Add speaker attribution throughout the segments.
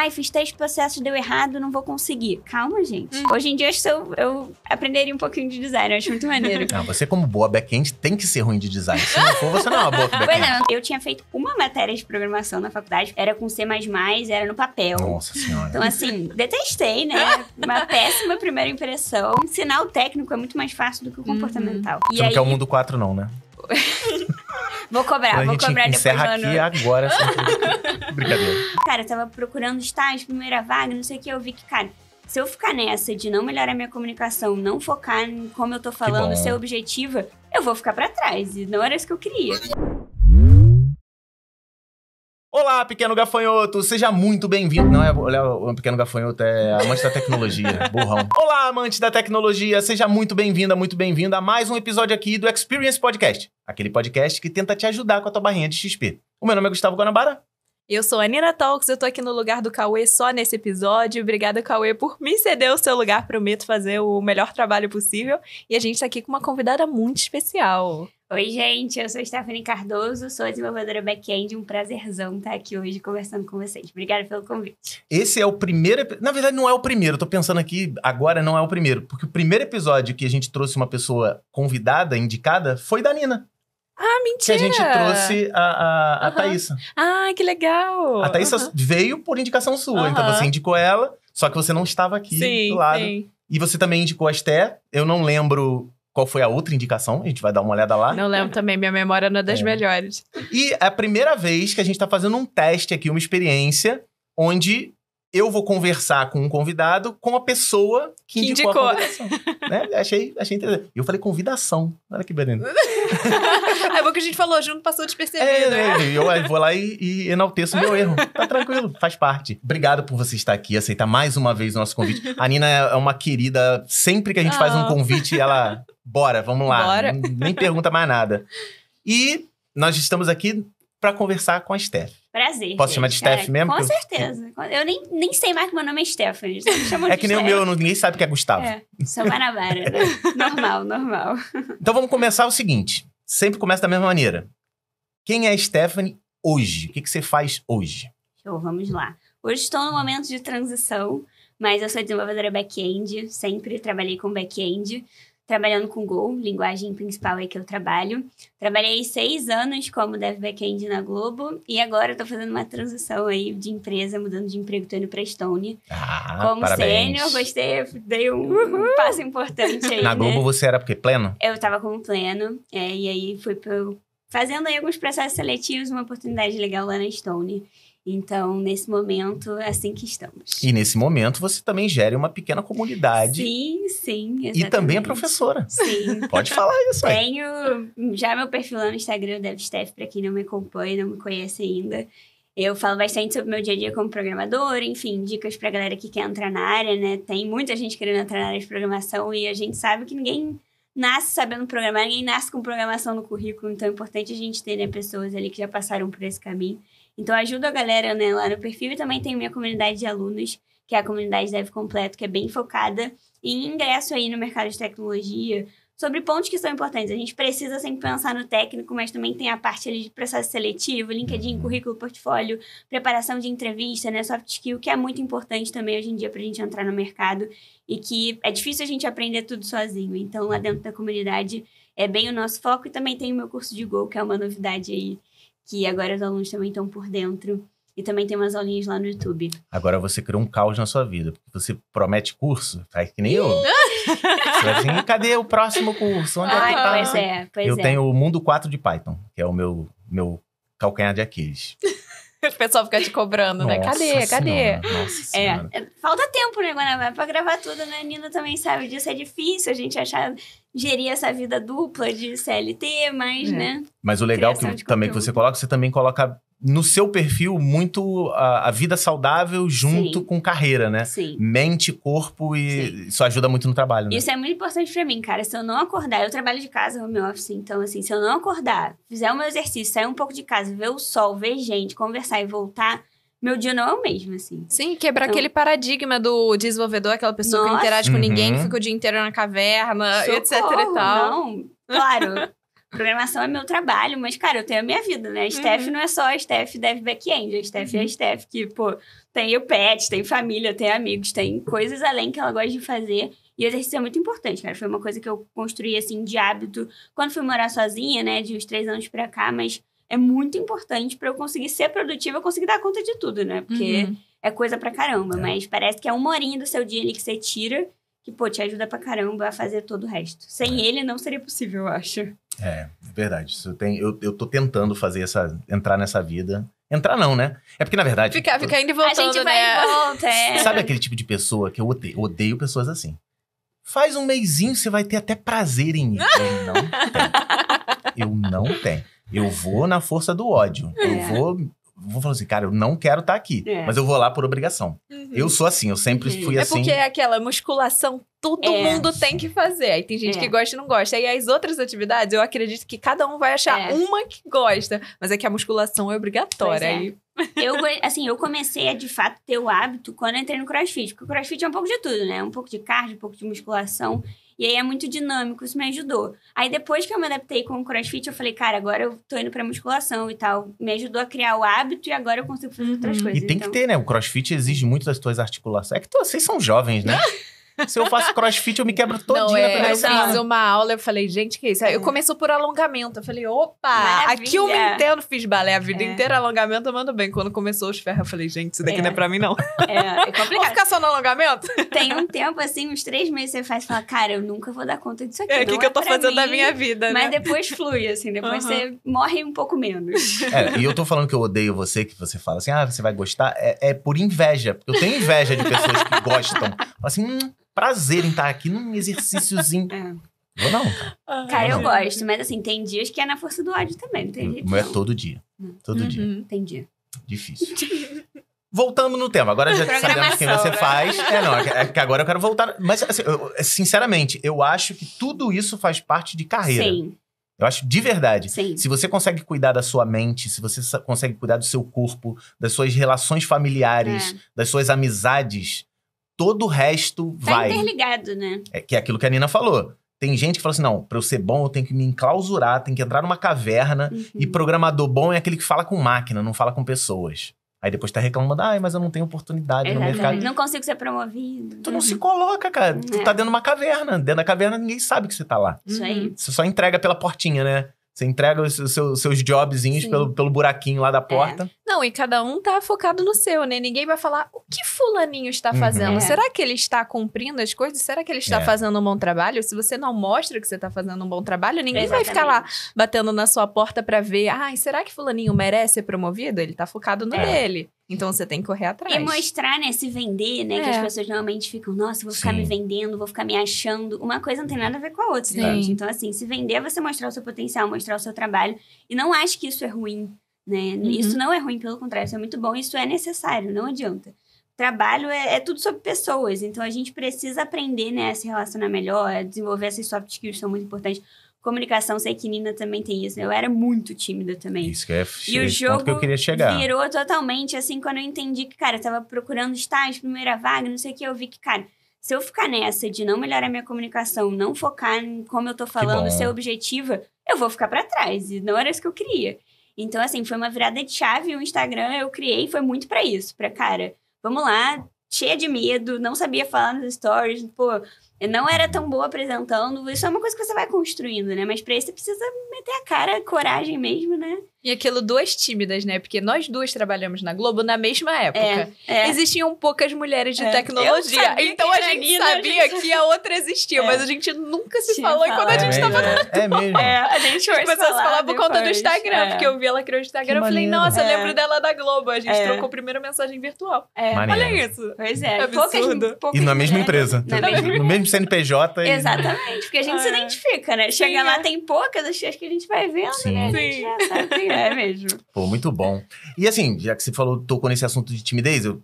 Speaker 1: Ai, fiz três processos, deu errado, não vou conseguir. Calma, gente. Hum. Hoje em dia acho que eu, eu aprenderia um pouquinho de design, eu acho muito maneiro. Não,
Speaker 2: ah, você, como boa back-end, tem que ser ruim de design. Se não for, você não é uma boa back-end. Pois não,
Speaker 1: é, eu tinha feito uma matéria de programação na faculdade, era com C, era no papel.
Speaker 2: Nossa senhora.
Speaker 1: Então, assim, detestei, né? Uma péssima primeira impressão. Sinal técnico é muito mais fácil do que o uhum. comportamental. Uhum. Você e não quer o mundo
Speaker 2: 4, não, né?
Speaker 1: Vou cobrar, vou cobrar depois. Encerra aqui é agora. Assim, brincadeira. Cara, eu tava procurando estágio, primeira vaga, não sei o que. Eu vi que, cara, se eu ficar nessa de não melhorar minha comunicação, não focar em como eu tô falando, ser objetiva, eu vou ficar para trás. E não era isso que eu queria.
Speaker 2: Olá, pequeno gafanhoto, seja muito bem-vindo. Não é, olha, o pequeno gafanhoto é amante da tecnologia, burrão. Olá, amante da tecnologia, seja muito bem-vinda, muito bem-vinda a mais um episódio aqui do Experience Podcast, aquele podcast que tenta te ajudar com a tua barrinha de XP. O meu nome é Gustavo Guanabara.
Speaker 3: Eu sou a Nina Talks, eu tô aqui no lugar do Cauê só nesse episódio. Obrigada, Cauê, por me ceder o seu lugar. Prometo fazer o melhor trabalho possível. E a gente tá aqui com uma convidada muito especial. Oi, gente, eu sou Stephanie
Speaker 1: Cardoso, sou desenvolvedora back-end, um prazerzão estar aqui hoje conversando com vocês. Obrigada pelo convite.
Speaker 2: Esse é o primeiro, na verdade não é o primeiro, Estou pensando aqui, agora não é o primeiro, porque o primeiro episódio que a gente trouxe uma pessoa convidada, indicada, foi da Nina. Ah,
Speaker 4: mentira! Que a gente trouxe
Speaker 2: a, a, a uhum. Thaísa. Ah, que legal! A Thaísa uhum. veio por indicação sua, uhum. então você indicou ela, só que você não estava aqui sim, do lado. Sim. E você também indicou a Esté, eu não lembro qual foi a outra indicação, a gente vai dar uma olhada lá. Não lembro também, minha memória não é das é. melhores. E é a primeira vez que a gente está fazendo um teste aqui, uma experiência, onde eu vou conversar com um convidado com a pessoa que, que indicou,
Speaker 4: indicou.
Speaker 2: né? achei, achei interessante. E eu falei convidação. Olha que beleza.
Speaker 3: é bom que a gente falou, junto passou despercebido. É, é, eu
Speaker 2: vou lá e, e enalteço o meu erro. Tá tranquilo, faz parte. Obrigado por você estar aqui, aceitar mais uma vez o nosso convite. A Nina é, é uma querida. Sempre que a gente oh. faz um ah. convite, ela... Bora, vamos lá. Bora. Nem pergunta mais nada. E nós estamos aqui para conversar com a Steph.
Speaker 1: Prazer. Posso chamar de Steph mesmo? É, com certeza. Eu... nem, nem sei mais que meu nome é Stephanie. é que nem Steph. o meu,
Speaker 2: ninguém sabe que é Gustavo. É,
Speaker 1: sou Guanabara, né? normal, normal.
Speaker 2: Então vamos começar o seguinte. Sempre começa da mesma maneira. Quem é Stephanie hoje? O que, que você faz hoje?
Speaker 1: Show, vamos lá. Hoje estou no momento de transição, mas eu sou desenvolvedora back-end, sempre trabalhei com back-end trabalhando com Go, linguagem principal aí que eu trabalho. Trabalhei seis anos como dev backend na Globo e agora estou fazendo uma transição aí de empresa, mudando de emprego, tô indo para Stone.
Speaker 2: Ah, como sênior, gostei,
Speaker 1: dei um, um, passo importante aí. na né? Globo você
Speaker 2: era porque pleno?
Speaker 1: Eu estava como pleno, é, e aí fui pro, fazendo aí alguns processos seletivos, uma oportunidade legal lá na Stone. Então, nesse momento, é assim que estamos.
Speaker 2: E nesse momento, você também gera uma pequena comunidade.
Speaker 1: Sim, sim. Exatamente. E também é professora.
Speaker 2: Sim. Pode falar isso aí.
Speaker 1: Tenho já meu perfil lá no Instagram, o DevSteph, para quem não me acompanha, não me conhece ainda. Eu falo bastante sobre meu dia a dia como programador, enfim, dicas para galera que quer entrar na área, né? Tem muita gente querendo entrar na área de programação e a gente sabe que ninguém nasce sabendo programar, ninguém nasce com programação no currículo, então é importante a gente ter né, pessoas ali que já passaram por esse caminho então ajuda a galera né, lá no perfil e também tem minha comunidade de alunos, que é a comunidade Dev Completo, que é bem focada em ingresso aí no mercado de tecnologia, sobre pontos que são importantes. A gente precisa sempre pensar no técnico, mas também tem a parte ali de processo seletivo, LinkedIn, currículo, portfólio, preparação de entrevista, né, soft skill, que é muito importante também hoje em dia para a gente entrar no mercado e que é difícil a gente aprender tudo sozinho. Então, lá dentro da comunidade é bem o nosso foco e também tem o meu curso de Go, que é uma novidade aí que agora os alunos também estão por dentro. E também tem umas aulinhas lá no YouTube.
Speaker 2: Agora você criou um caos na sua vida, porque você promete curso, faz tá? que nem eu.
Speaker 4: você
Speaker 2: assim, cadê o próximo curso? Onde Ai, é que tá? Pois é, pois eu é. tenho o Mundo 4 de Python, que é o meu, meu calcanhar de Aquiles.
Speaker 3: O pessoal fica te cobrando,
Speaker 1: né? Nossa cadê?
Speaker 2: Senhora, cadê? Nossa é,
Speaker 1: é, falta tempo, né, Guanabara? Pra gravar tudo, né? A Nina também sabe disso. É difícil a gente achar gerir essa vida dupla de CLT, mais é. né?
Speaker 2: Mas o legal que, também que você coloca, você também coloca no seu perfil muito a, a vida saudável junto Sim. com carreira, né? Sim. Mente, corpo e Sim. isso ajuda muito no trabalho, né? Isso
Speaker 1: é muito importante para mim, cara. Se eu não acordar, eu trabalho de casa, home office, então assim, se eu não acordar, fizer o meu exercício, sair um pouco de casa, ver o sol, ver gente, conversar e voltar, meu dia não é o mesmo, assim. Sim,
Speaker 3: quebrar então, aquele paradigma do desenvolvedor, aquela pessoa nossa, que interage com uhum. ninguém, que fica o dia inteiro na caverna, Socorro, etc e tal. Não, claro. programação é meu trabalho, mas, cara, eu tenho a
Speaker 1: minha vida, né? A uhum. Steph não é só a Steph dev back-end, a Steph uhum. é a uhum. Steph que, pô, tem o pet, tem família, tem amigos, tem coisas além que ela gosta de fazer. E o exercício é muito importante, cara. Foi uma coisa que eu construí, assim, de hábito quando fui morar sozinha, né? De uns três anos pra cá, mas é muito importante para eu conseguir ser produtiva, eu conseguir dar conta de tudo, né? Porque uhum. é coisa pra caramba, é. mas parece que é uma horinha do seu dia ali que você tira, que, pô, te ajuda pra caramba a fazer todo o resto. Sem é. ele não seria possível, eu acho. É,
Speaker 2: é verdade. Isso tem, eu, eu tô tentando fazer essa, entrar nessa vida. Entrar não, né? É porque, na verdade... Ficar fica indo e voltando, A gente vai né? e volta, é. Sabe aquele tipo de pessoa que eu odeio, odeio pessoas assim? Faz um mêsinho, você vai ter até prazer em ir. Eu não tenho. Eu não tenho. Eu vou é. na força do ódio. É. Eu vou vou falar assim, cara, eu não quero estar tá aqui, é. mas eu vou lá por obrigação. Uhum. Eu sou assim, eu sempre uhum. fui é assim. É porque é
Speaker 3: aquela musculação, todo é. mundo tem que fazer. Aí tem gente é. que gosta e não gosta. Aí as outras atividades, eu acredito que cada um vai achar é. uma que gosta, mas é que a musculação é obrigatória. Aí...
Speaker 1: Eu, assim, eu comecei a, de fato, ter o hábito quando entrei no crossfit, porque o crossfit é um pouco de tudo, né? Um pouco de cardio, um pouco de musculação. Uhum. E aí é muito dinâmico, isso me ajudou. Aí depois que eu me adaptei com o crossfit, eu falei, cara, agora eu tô indo pra musculação e tal. Me ajudou a criar o hábito e agora eu consigo fazer uhum. outras coisas. E tem então... que
Speaker 2: ter, né? O crossfit exige muito das tuas articulações. É que tu, vocês são jovens, né? Se eu faço crossfit, eu me quebro
Speaker 4: todinha. Não, é, eu fiz
Speaker 3: uma aula, eu falei, gente, que isso? Aí eu começou por alongamento. Eu falei, opa, Maravilha. aqui eu me entendo, fiz balé a vida é. inteira, alongamento eu mando bem. Quando começou os ferros, eu falei, gente, isso daqui é. não é pra mim, não.
Speaker 1: É, é complicado. Vou ficar só no alongamento? Tem um tempo, assim, uns três meses você faz e fala, cara, eu nunca vou dar conta disso aqui. É, o que, que é eu tô fazendo da minha vida, né? Mas depois flui, assim, depois uhum. você morre um pouco
Speaker 4: menos. É, e eu
Speaker 2: tô falando que eu odeio você, que você fala assim, ah, você vai gostar. É, é por inveja, porque eu tenho inveja de pessoas que gostam. Fala assim, hum, prazer em estar aqui num exercíciozinho. é. Vou
Speaker 1: não, ah, cara. eu gosto, mas assim, tem dias que é na força do ódio também, não tem hum, jeito. não é
Speaker 2: todo dia. Todo uhum. dia. Tem dia. Difícil. Voltando no tema, agora já sabemos quem você né? faz. É, não, é, é que agora eu quero voltar. Mas, assim, eu, sinceramente, eu acho que tudo isso faz parte de carreira. Sim. Eu acho de verdade. Sim. Se você consegue cuidar da sua mente, se você consegue cuidar do seu corpo, das suas relações familiares, é. das suas amizades, todo o resto tá vai.
Speaker 1: interligado, né?
Speaker 2: É, que é aquilo que a Nina falou. Tem gente que fala assim: não, pra eu ser bom, eu tenho que me enclausurar, tenho que entrar numa caverna. Uhum. E programador bom é aquele que fala com máquina, não fala com pessoas. Aí depois tá reclamando, ai, mas eu não tenho oportunidade Exatamente. no mercado. Não
Speaker 1: consigo ser promovido.
Speaker 2: Tu não né? se coloca, cara. É. Tu tá dentro de uma caverna. Dentro da caverna ninguém sabe que você tá lá. Isso aí. Você só entrega pela portinha, né? Você entrega os seus, seus jobzinhos pelo, pelo buraquinho lá da é. porta. É.
Speaker 3: Não, e cada um tá focado no seu, né? Ninguém vai falar o que fulaninho está uhum. fazendo. Uhum. É. Será que ele está cumprindo as coisas? Será que ele está é. fazendo um bom trabalho? Se você não mostra que você está fazendo um bom trabalho, ninguém Exatamente. vai ficar lá batendo na sua porta para ver, ai, será que fulaninho merece ser promovido? Ele tá focado no é. dele. Então você tem que correr atrás. E mostrar,
Speaker 1: né? Se vender, né? É. Que as é. pessoas normalmente ficam, nossa, vou ficar Sim. me vendendo, vou ficar me achando. Uma coisa não tem nada a ver com a outra, Sim. gente. Então, assim, se vender é você mostrar o seu potencial, mostrar o seu trabalho. E não acho que isso é ruim, né? Uhum. Isso não é ruim, pelo contrário, isso é muito bom, isso é necessário, não adianta. Trabalho é, é tudo sobre pessoas, então a gente precisa aprender, né, a se relacionar melhor, a desenvolver essas soft skills são muito importantes Comunicação, sei que Nina também tem isso. Né? Eu era muito tímida também.
Speaker 2: Isso que é e o jogo que eu queria chegar. virou
Speaker 1: totalmente, assim, quando eu entendi que, cara, eu tava procurando estágio, primeira vaga, não sei o que, eu vi que, cara, se eu ficar nessa de não melhorar minha comunicação, não focar em como eu tô falando, ser objetiva, eu vou ficar para trás. E não era isso que eu queria. Então, assim, foi uma virada de chave. O Instagram eu criei foi muito para isso, para cara, vamos lá, cheia de medo, não sabia falar nos stories, pô, não era tão boa apresentando.
Speaker 3: Isso é uma coisa que você vai construindo, né? Mas pra isso você precisa meter a cara,
Speaker 4: coragem mesmo,
Speaker 3: né? E aquilo duas tímidas, né? Porque nós duas trabalhamos na Globo na mesma época. É, é. Existiam poucas mulheres de é. tecnologia. Então a gente sabia a gente... que a outra existia, é. mas a gente nunca se Tinha falou falado. enquanto é, é, a gente estava na Globo. É mesmo. a gente começou a se falar por conta do Instagram, porque eu vi ela criou o Instagram. Que eu falei, maneiro. nossa, eu lembro dela da Globo. A gente trocou a primeira mensagem virtual. Olha isso. Pois é. Absurdo. Poucas,
Speaker 1: poucas e na mesma empresa. No
Speaker 2: mesmo CNPJ. Exatamente,
Speaker 1: porque a gente se identifica, né? Chega lá, tem poucas, acho que a gente vai vendo, né? Sim. é
Speaker 4: mesmo.
Speaker 2: Pô, muito bom. E assim, já que você falou, tocou nesse assunto de timidez, eu...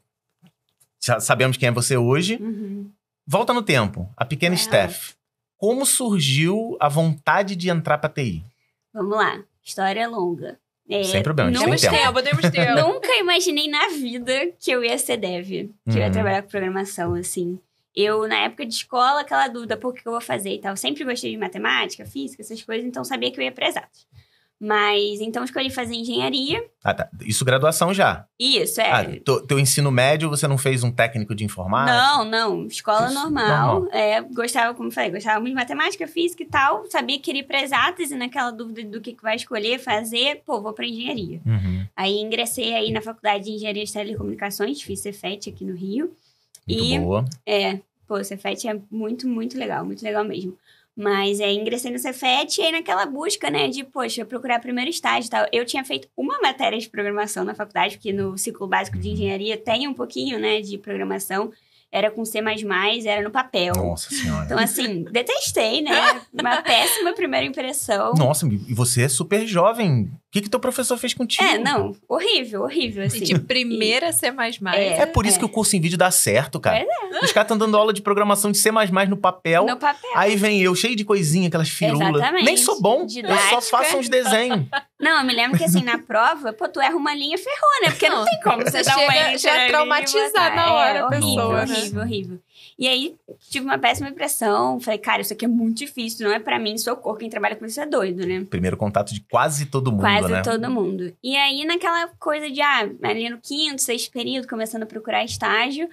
Speaker 2: já sabemos quem é você hoje. Uhum. Volta no tempo, a pequena é. Steph. Como surgiu a vontade de entrar pra TI?
Speaker 1: Vamos lá, história longa. É, Sem problema, podemos tem tempo. Temos tempo. nunca imaginei na vida que eu ia ser dev, que hum. eu ia uhum. trabalhar com programação, assim. Eu, na época de escola, aquela dúvida, por que eu vou fazer e tal. sempre gostei de matemática, física, essas coisas, então sabia que eu ia para exatas. Mas então escolhi fazer engenharia.
Speaker 2: Ah, tá. Isso graduação já.
Speaker 1: Isso, é. Ah,
Speaker 2: teu, teu ensino médio, você não fez um técnico de informática? Não, não. Escola Isso, normal. normal.
Speaker 1: É, gostava, como falei, gostava muito de matemática, física e tal. Sabia que iria para exatas e naquela dúvida do que, que vai escolher fazer, pô, vou para engenharia. Uhum. Aí ingressei aí na faculdade de engenharia de telecomunicações, fiz Cefet aqui no Rio. Muito e, boa. É, pô, Cefet é muito, muito legal, muito legal mesmo. Mas é, ingressei no Cefet e aí naquela busca, né, de, poxa, procurar primeiro estágio e tal. Eu tinha feito uma matéria de programação na faculdade, porque no ciclo básico de uhum. engenharia tem um pouquinho, né, de programação. Era com C++, era no papel. Nossa senhora. Então, assim, detestei, né? Uma péssima primeira impressão. Nossa,
Speaker 2: e você é super jovem que, que teu professor fez contigo? É, não,
Speaker 3: horrível, horrível, assim. E de primeira C++. É,
Speaker 1: é por
Speaker 2: isso é. que o curso em vídeo dá certo, cara. É, é. Os caras estão dando aula de programação de C++ no papel. No papel. Aí vem eu, cheio de coisinha, aquelas firulas. Exatamente. Nem sou bom, Didática. eu só faço uns desenhos.
Speaker 1: Não, eu me lembro que assim, na prova, pô, tu erra uma linha, ferrou, né? Porque não, não tem como você chega, já é traumatizar na hora é, pessoa, horrível, né? horrível, horrível. E aí tive uma péssima impressão. Falei, cara, isso aqui é muito difícil, não é para mim, socorro. Quem trabalha com isso é doido, né?
Speaker 2: Primeiro contato de quase todo mundo. Quase né? todo
Speaker 1: mundo. E aí, naquela coisa de, ah, ali no quinto, sexto período, começando a procurar estágio.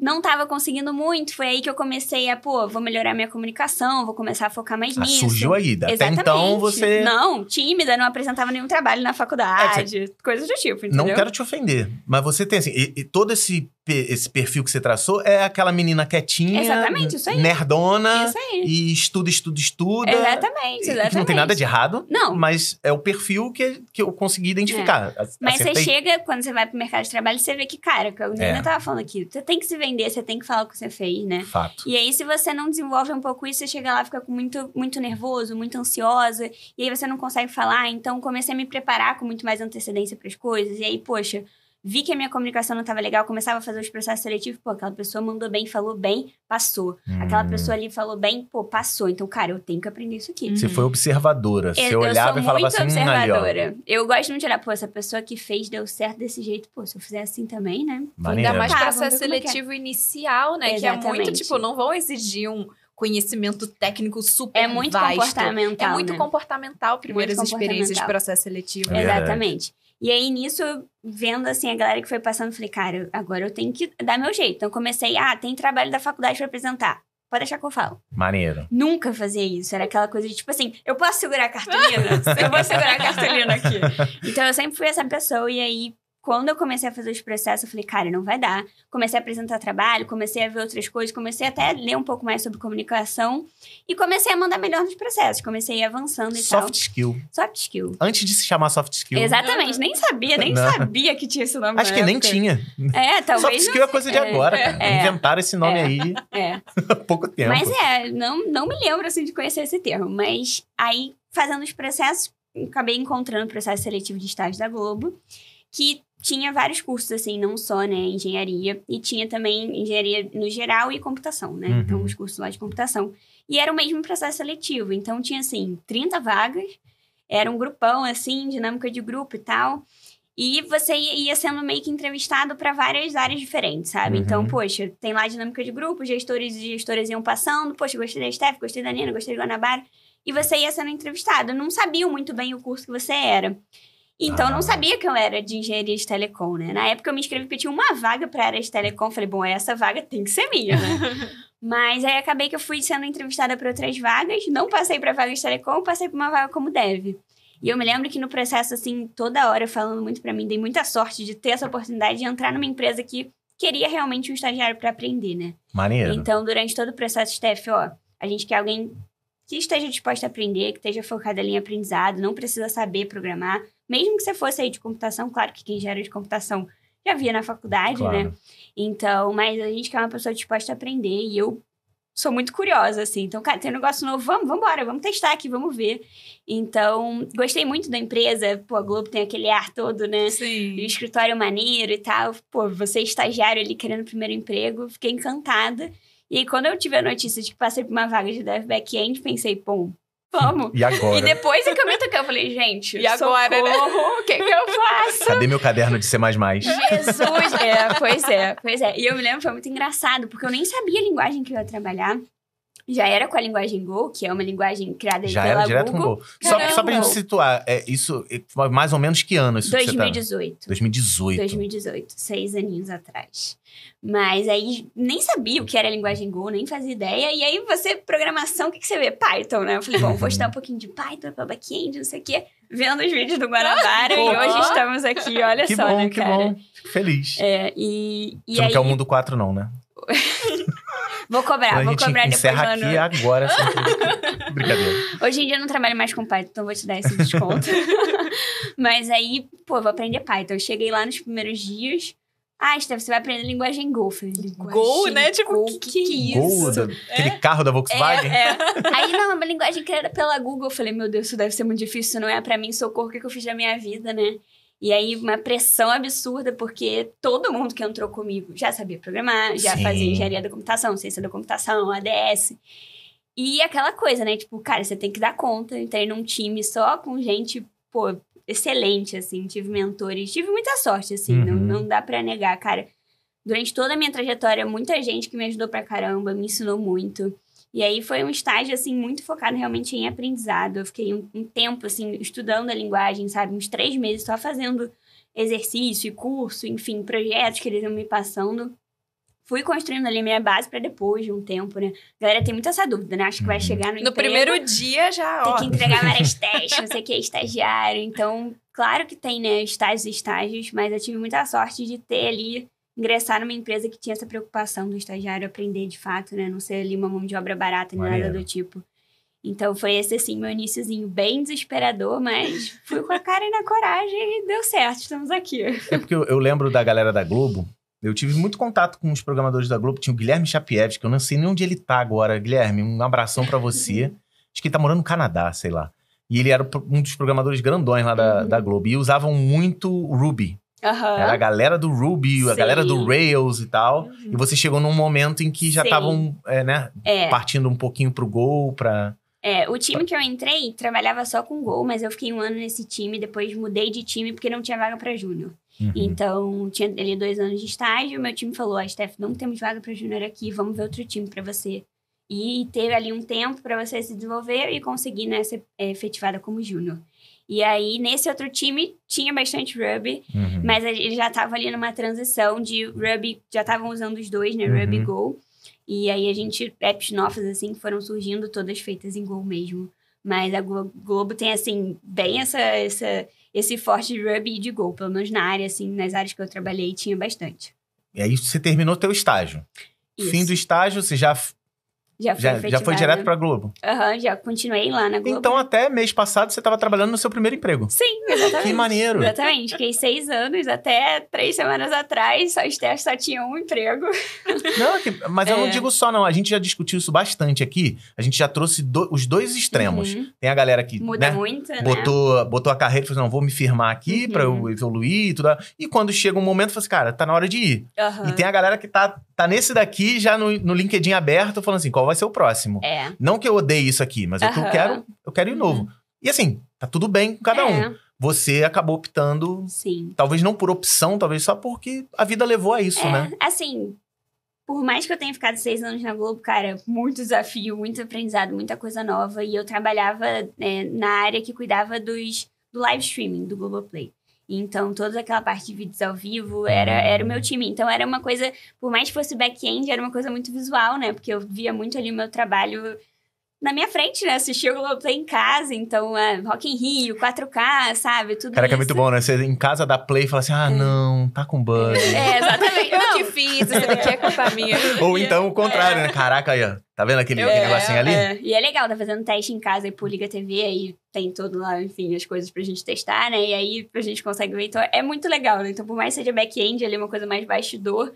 Speaker 1: Não tava conseguindo muito, foi aí que eu comecei a, pô, vou melhorar minha comunicação, vou começar a focar mais ah, nisso. Surgiu aí, Até então Exatamente. então você. Não, tímida, não apresentava nenhum trabalho na faculdade, é, você... coisas do tipo. Entendeu? Não quero te
Speaker 2: ofender, mas você tem assim, e, e todo esse esse perfil que você traçou é aquela menina quietinha, exatamente, isso aí. nerdona isso aí. e estuda, estuda, estuda. Exatamente, exatamente. não tem nada de errado. Não. Mas é o perfil que, que eu consegui identificar. É. Mas Acertei. você chega,
Speaker 1: quando você vai pro mercado de trabalho, você vê que, cara, que o Nina é. tava falando aqui, você tem que se vender, você tem que falar o que você fez, né? Fato. E aí, se você não desenvolve um pouco isso, você chega lá e fica muito, muito nervoso, muito ansiosa, e aí você não consegue falar. Então, comecei a me preparar com muito mais antecedência para as coisas. E aí, poxa vi que a minha comunicação não estava legal, começava a fazer os processos seletivos, pô, aquela pessoa mandou bem, falou bem, passou. Hum. Aquela pessoa ali falou bem, pô, passou. Então, cara, eu tenho que aprender isso aqui. Você foi uhum.
Speaker 2: observadora. Você eu, olhava eu e falava assim, observadora. Hum,
Speaker 1: eu gosto muito de olhar, pô, essa pessoa que fez deu certo desse jeito, pô, se eu fizer assim também, né? Ainda mais tá, processo é é. seletivo
Speaker 3: é. inicial, né? Exatamente. Que é muito, tipo, não vão exigir um conhecimento técnico super é muito vasto. É comportamental é muito né? comportamental primeiras muito comportamental. experiências de processo seletivo é.
Speaker 1: exatamente e aí, nisso, vendo assim a galera que foi passando, falei, cara, agora eu tenho que dar meu jeito. Então, comecei, ah, tem trabalho da faculdade para apresentar. Pode achar que eu falo. Maneiro. Nunca fazia isso. Era aquela coisa de tipo assim, eu posso segurar a cartolina?
Speaker 2: eu vou segurar
Speaker 1: a
Speaker 4: cartolina
Speaker 2: aqui. Então
Speaker 1: eu sempre fui essa pessoa, e aí quando eu comecei a fazer os processos, eu falei, cara, não vai dar. Comecei a apresentar trabalho, comecei a ver outras coisas, comecei até a ler um pouco mais sobre comunicação e comecei a mandar melhor nos processos. Comecei a ir avançando e soft tal. Soft skill. Soft skill.
Speaker 2: Antes de se chamar soft skill. Exatamente.
Speaker 1: Nem sabia, nem não. Né? sabia que tinha esse nome. Acho que época. nem tinha. É, talvez. Soft skill é coisa de agora, é, cara. É, Inventaram
Speaker 2: esse nome é, aí
Speaker 1: é. há
Speaker 2: pouco tempo. Mas
Speaker 1: é, não, não me lembro assim de conhecer esse termo. Mas aí, fazendo os processos, acabei encontrando o processo seletivo de estágio da Globo. Que tinha vários cursos, assim, não só, né, engenharia, e tinha também engenharia no geral e computação, né? Uhum. Então, os cursos lá de computação. E era o mesmo processo seletivo, então tinha, assim, 30 vagas, era um grupão, assim, dinâmica de grupo e tal. E você ia sendo meio que entrevistado para várias áreas diferentes, sabe? Uhum. Então, poxa, tem lá dinâmica de grupo, gestores e gestoras iam passando, poxa, gostei da Steph, gostei da Nina, gostei do Guanabara. E você ia sendo entrevistado. Não sabia muito bem o curso que você era. Então ah. eu não ah. sabia que eu era de engenharia de telecom, né? Na época eu me inscrevi pedi uma vaga para área de telecom, falei, bom, essa vaga tem que ser minha, né? Mas aí acabei que eu fui sendo entrevistada para outras vagas, não passei para vaga de telecom, passei para uma vaga como dev. E eu me lembro que no processo, assim, toda hora falando muito para mim, dei muita sorte de ter essa oportunidade de entrar numa empresa que queria realmente um estagiário para aprender, né? Maneiro. Então, durante todo o processo steph ó a gente quer alguém que esteja disposta a aprender, que esteja focada ali em aprendizado, não precisa saber programar, mesmo que você fosse aí de computação, claro que quem já era de computação já via na faculdade, né? claro. né? Então, mas a gente que é uma pessoa disposta a aprender e eu sou muito curiosa, assim. Então, cara, tem um negócio novo, vamos, vamos embora, vamos testar aqui, vamos ver. Então, gostei muito da empresa. Pô, a Globo tem aquele ar todo, né? Sim. E o escritório maneiro e tal. Pô, você é estagiário ali querendo o primeiro emprego, fiquei encantada. E quando eu tive a notícia de que passei por uma vaga de dev back-end, pensei, pô,
Speaker 4: Vamos.
Speaker 2: E agora? E
Speaker 1: depois em Caminho Tocando, tá eu falei, gente, e agora, né? o que, que eu faço?
Speaker 2: Cadê meu caderno de ser mais mais?
Speaker 4: Jesus! é, pois é, pois é. E eu
Speaker 1: me lembro, foi muito engraçado, porque eu nem sabia a linguagem que eu ia trabalhar já era com a linguagem Go, que é uma linguagem criada já pela era direto Google. com Go. Só, só pra gente
Speaker 2: situar, é, isso mais ou menos que ano isso 2018. Tá? 2018.
Speaker 1: 2018, seis aninhos atrás. Mas aí nem sabia o que era a linguagem Go, nem fazia ideia. E aí você, programação, o que, que você vê? Python, né? Eu falei, bom, vou estudar um pouquinho de Python pra backend, não sei o quê. Vendo os vídeos do Guanabara e hoje estamos aqui, olha que só, bom, né,
Speaker 2: que cara? Que bom, que bom. Feliz. É, e, e Você aí... não quer o Mundo 4 não, né?
Speaker 1: Vou cobrar, vou cobrar depois, encerra mano. aqui é agora. Assim, brincadeira. Hoje em dia eu não trabalho mais com Python, então vou te dar esse desconto. Mas aí, pô, vou aprender Python. Eu cheguei lá nos primeiros dias. Ah, Steph, você vai aprender linguagem Go. Eu falei, linguagem Go, né? Tipo, o que, que, que
Speaker 2: é isso? Go, da, aquele é. carro da Volkswagen? É, é.
Speaker 1: aí, não, uma linguagem criada pela Google. Eu falei, meu Deus, isso deve ser muito difícil. Não é pra mim, socorro, o que, que eu fiz da minha vida, né? E aí, uma pressão absurda, porque todo mundo que entrou comigo já sabia programar, já Sim. fazia engenharia da computação, ciência da computação, ADS. E aquela coisa, né? Tipo, cara, você tem que dar conta. Entrei num time só com gente, pô, excelente, assim. Tive mentores, tive muita sorte, assim. Uhum. Não, não dá pra negar, cara. Durante toda a minha trajetória, muita gente que me ajudou pra caramba, me ensinou muito. E aí foi um estágio, assim, muito focado realmente em aprendizado. Eu fiquei um, um tempo, assim, estudando a linguagem, sabe? Uns três meses só fazendo exercício e curso, enfim, projetos que eles iam me passando fui construindo ali minha base para depois de um tempo, né? A galera tem muito essa dúvida, né? Acho que vai uhum. chegar no No emprego, primeiro dia já, ó. Tem que entregar várias testes, você quer que, é estagiário. Então, claro que tem, né? Estágios e estágios, mas eu tive muita sorte de ter ali ingressar numa empresa que tinha essa preocupação do estagiário aprender de fato, né? Não ser ali uma mão de obra barata, nem nada do tipo. Então foi esse assim meu iníciozinho bem desesperador, mas fui com a cara e na coragem e deu certo, estamos aqui. É
Speaker 2: porque eu, eu, lembro da galera da Globo, eu tive muito contato com os programadores da Globo, tinha o Guilherme Chapiev, que eu não sei nem onde ele tá agora. Guilherme, um abração para você. Uhum. Acho que ele tá morando no Canadá, sei lá. E ele era um dos programadores grandões lá da, uhum. da Globo. E usavam muito Ruby Uhum. Era a galera do Ruby, Sim. a galera do Rails e tal. Uhum. E você chegou num momento em que já estavam, é, né? É. Partindo um pouquinho pro Gol, pra...
Speaker 1: É, o time que eu entrei trabalhava só com Gol, mas eu fiquei um ano nesse time, depois mudei de time porque não tinha vaga para Júnior. Uhum. Então, tinha ali dois anos de estágio, meu time falou, ó, oh, Steph, não temos vaga para Júnior aqui, vamos ver outro time para você. E teve ali um tempo para você se desenvolver e conseguir né, ser é, efetivada como Júnior. E aí, nesse outro time, tinha bastante Ruby, uhum. mas ele já estavam ali numa transição de Ruby, já estavam usando os dois, né? Uhum. Ruby Go. E aí a gente, apps novas, assim, que foram surgindo, todas feitas em Go mesmo. Mas a Globo tem, assim, bem essa, essa, esse forte de Ruby e de Go, pelo menos na área, assim, nas áreas que eu trabalhei, tinha bastante.
Speaker 2: E aí você terminou teu estágio. Isso. Fim do estágio, você já
Speaker 1: já foi, já, já foi direto pra Globo? Aham, uhum, já continuei lá na Globo. Então,
Speaker 2: até mês passado, você estava trabalhando no seu primeiro emprego. Sim, exatamente. que maneiro.
Speaker 1: Exatamente. Fiquei seis anos, até três semanas atrás, só só tinha um emprego.
Speaker 2: Não, é mas é. eu não é. digo só, não. A gente já discutiu isso bastante aqui. A gente já trouxe do, os dois extremos. Uhum. Tem a galera que. Muda né, muito, né? Botou, botou a carreira e falou: assim, não, vou me firmar aqui uhum. pra eu evoluir e tudo. E quando chega um momento, fala assim, cara, tá na hora de ir. Uhum. E tem a galera que tá, tá nesse daqui, já no, no LinkedIn aberto, falando assim: qual vai ser o próximo. É. Não que eu odeie isso aqui, mas uhum. eu quero, eu quero ir uhum. novo. E assim, tá tudo bem com cada é. um. Você acabou optando, Sim. talvez não por opção, talvez só porque a vida levou a isso, é. né?
Speaker 1: Assim, por mais que eu tenha ficado seis anos na Globo, cara, muito desafio, muito aprendizado, muita coisa nova. E eu trabalhava né, na área que cuidava dos, do live streaming do Globoplay. Então, toda aquela parte de vídeos ao vivo era, uhum. era o meu time. Então, era uma coisa, por mais que fosse back-end, era uma coisa muito visual, né? Porque eu via muito ali o meu trabalho na minha frente, né? assistir o Globoplay em casa, então é, Rock in Rio, 4K, sabe? Tudo Cara, que é muito bom,
Speaker 2: né? Você em casa dá play e fala assim, ah, é. não, tá com bug.
Speaker 1: É, exatamente. eu que fiz, isso daqui é culpa minha.
Speaker 2: Ou então o contrário, é. né? Caraca, aí, ó. Tá vendo aquele, eu, é, aquele negocinho ali? É.
Speaker 1: E é legal, tá fazendo teste em casa e por Liga TV, aí tem todo lá, enfim, as coisas pra gente testar, né? E aí a gente consegue ver. Então é muito legal, né? Então por mais que seja back-end, ali uma coisa mais bastidor,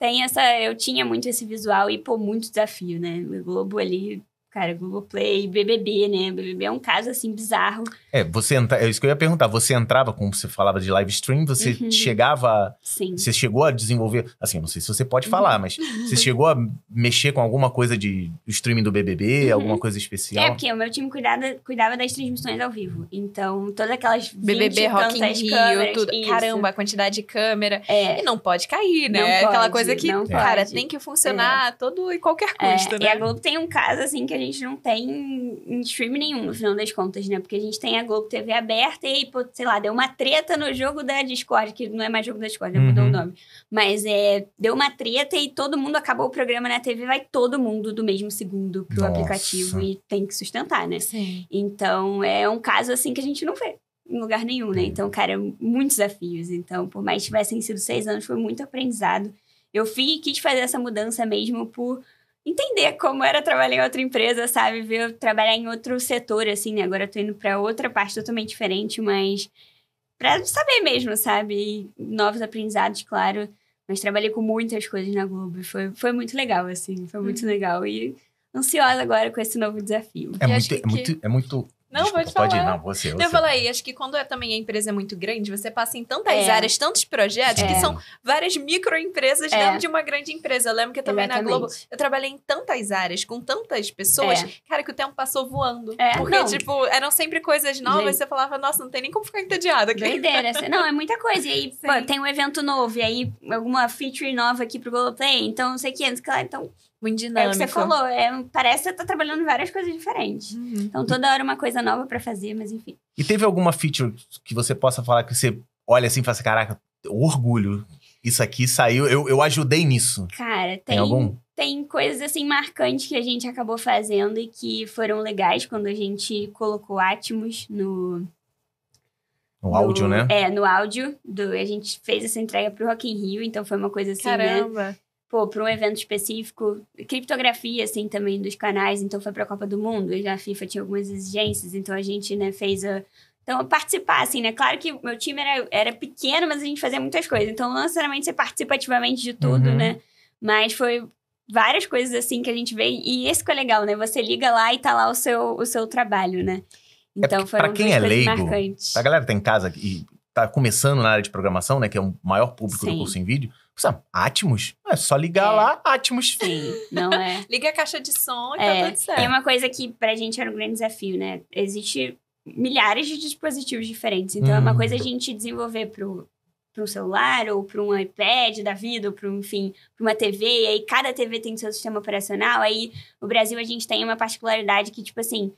Speaker 1: tem essa... Eu tinha muito esse visual e, pô, muito desafio, né? O Globo ali Cara, Google Play, BBB, né? BBB é um caso assim bizarro.
Speaker 2: É, você entra... é isso que eu ia perguntar. Você entrava, como você falava de live stream, você uhum. chegava. Sim. Você chegou a desenvolver. Assim, não sei se você pode uhum. falar, uhum. mas você chegou a mexer com alguma coisa de streaming do BBB, uhum. alguma coisa especial? É, porque
Speaker 1: o meu time cuidava, cuidava das transmissões ao vivo. Então, todas aquelas. BBB Rock in Rio, câmeras, tudo. Isso. Caramba, a
Speaker 3: quantidade de câmera. É. E não pode cair, né? Não é pode, aquela coisa que, é. cara, pode. tem que funcionar é. todo e qualquer é, custo, é. né? E a né? Globo tem um caso, assim, que a gente não tem
Speaker 1: em stream nenhum, no final das contas, né? Porque a gente tem né, Globo TV aberta, e, pô, sei lá, deu uma treta no jogo da Discord, que não é mais jogo da Discord, né? uhum. mudou o nome. Mas é, deu uma treta e todo mundo acabou o programa na TV, vai todo mundo do mesmo segundo pro Nossa. aplicativo e tem que sustentar, né? Sim. Então é um caso assim que a gente não vê em lugar nenhum, né? Uhum. Então, cara, muitos desafios. Então, por mais que tivessem sido seis anos, foi muito aprendizado. Eu fiz, quis fazer essa mudança mesmo por entender como era trabalhar em outra empresa, sabe? Ver trabalhar em outro setor, assim, né? Agora eu tô indo para outra parte totalmente diferente, mas para saber mesmo, sabe? novos aprendizados, claro. Mas trabalhei com muitas coisas na Globo.
Speaker 3: Foi, foi muito legal, assim. Foi muito uhum. legal. E ansiosa agora com esse novo desafio.
Speaker 4: É,
Speaker 2: muito, é que... muito, é muito não, Desculpa, pode falar. Pode ir, não, você. você. Eu
Speaker 3: falei, acho que quando é, também a empresa é muito grande, você passa em tantas é. áreas, tantos projetos, é. que são várias microempresas dentro é. de uma grande empresa. Eu lembro que eu também Exatamente. na Globo, eu trabalhei em tantas áreas, com tantas pessoas, é. cara, que o tempo passou voando. É. Porque, não. tipo, eram sempre coisas novas, Gente. você falava, nossa, não tem nem como ficar entediada aqui. Doideira.
Speaker 1: não, é muita coisa. E aí, pô, tem um evento novo, e aí alguma feature nova aqui pro Globoplay, então não sei o que, claro, então muito dinâmico. É o que você falou, é, parece que você tá trabalhando várias coisas diferentes. Uhum. Então toda hora uma coisa nova para fazer, mas enfim.
Speaker 2: E teve alguma feature que você possa falar que você olha assim e fala assim, caraca, orgulho, isso aqui saiu, eu, eu ajudei nisso.
Speaker 1: Cara, tem, tem algum? tem coisas assim marcantes que a gente acabou fazendo e que foram legais quando a gente colocou Atmos no
Speaker 2: no áudio, no, né?
Speaker 1: É, no áudio. Do, a gente fez essa entrega pro Rock in Rio, então foi uma coisa assim, né? Caramba. né? pô, para um evento específico, criptografia, assim, também dos canais, então foi para a Copa do Mundo, já a FIFA tinha algumas exigências, então a gente, né, fez a... Então, participar, assim, né? Claro que meu time era, era pequeno, mas a gente fazia muitas coisas. Então, não necessariamente você participa ativamente de tudo, uhum. né? Mas foi várias coisas, assim, que a gente vê. E esse que é legal, né? Você liga lá e tá lá o seu, o seu trabalho, né? É então, é foi quem é leigo, para a
Speaker 2: galera que tá em casa e tá começando na área de programação, né? Que é o maior público Sim. do curso em vídeo Atmos? É só ligar é. lá, Atmos. Sim, não
Speaker 1: é.
Speaker 3: Liga a caixa de som e
Speaker 1: tá é. tá tudo certo. E uma
Speaker 3: coisa que pra
Speaker 1: gente era um grande desafio, né? Existe milhares de dispositivos diferentes. Então hum. é uma hum. coisa a gente desenvolver pro, para um celular ou para um iPad da vida ou para enfim para uma TV e aí cada TV tem seu sistema operacional aí no Brasil a gente tem uma particularidade que tipo assim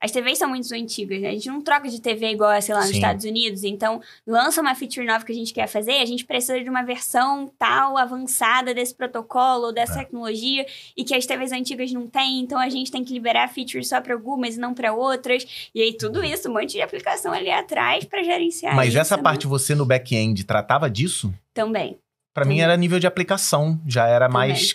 Speaker 1: as TVs são muito antigas, né? A gente não troca de TV igual, sei lá, nos Sim. Estados Unidos. Então, lança uma feature nova que a gente quer fazer, a gente precisa de uma versão tal, avançada desse protocolo, dessa é. tecnologia, e que as TVs antigas não têm. Então, a gente tem que liberar features só para algumas e não para outras. E aí, tudo uhum. isso, um monte de aplicação ali atrás para gerenciar. Mas isso, essa né?
Speaker 2: parte você no back-end tratava disso?
Speaker 1: Também. Pra mim era
Speaker 2: nível de aplicação, já era Também. mais,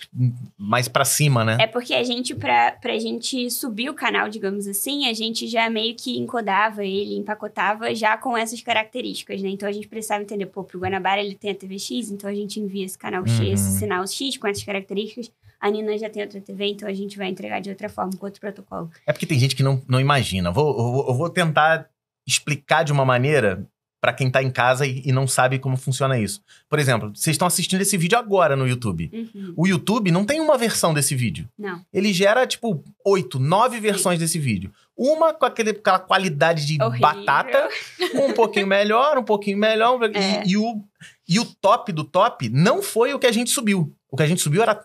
Speaker 2: mais para cima, né? É
Speaker 1: porque a gente, pra, pra gente subir o canal, digamos assim, a gente já meio que encodava ele, empacotava já com essas características, né? Então a gente precisava entender, pô, pro Guanabara ele tem a TV X, então a gente envia esse canal X, uhum. esse sinal X com essas características. A Nina já tem outra TV, então a gente vai entregar de outra forma, com outro protocolo.
Speaker 2: É porque tem gente que não, não imagina. Vou, eu vou tentar explicar de uma maneira para quem está em casa e, e, não sabe como funciona isso. Por exemplo, vocês estão assistindo esse vídeo agora no YouTube. Uhum. O YouTube não tem uma versão desse vídeo. Não. Ele gera, tipo, oito, nove versões Sim. desse vídeo. Uma com aquele, aquela qualidade de Horrível. batata, um pouquinho melhor, um pouquinho melhor. É. E, e, o, e o top do top não foi o que a gente subiu. O que a gente subiu era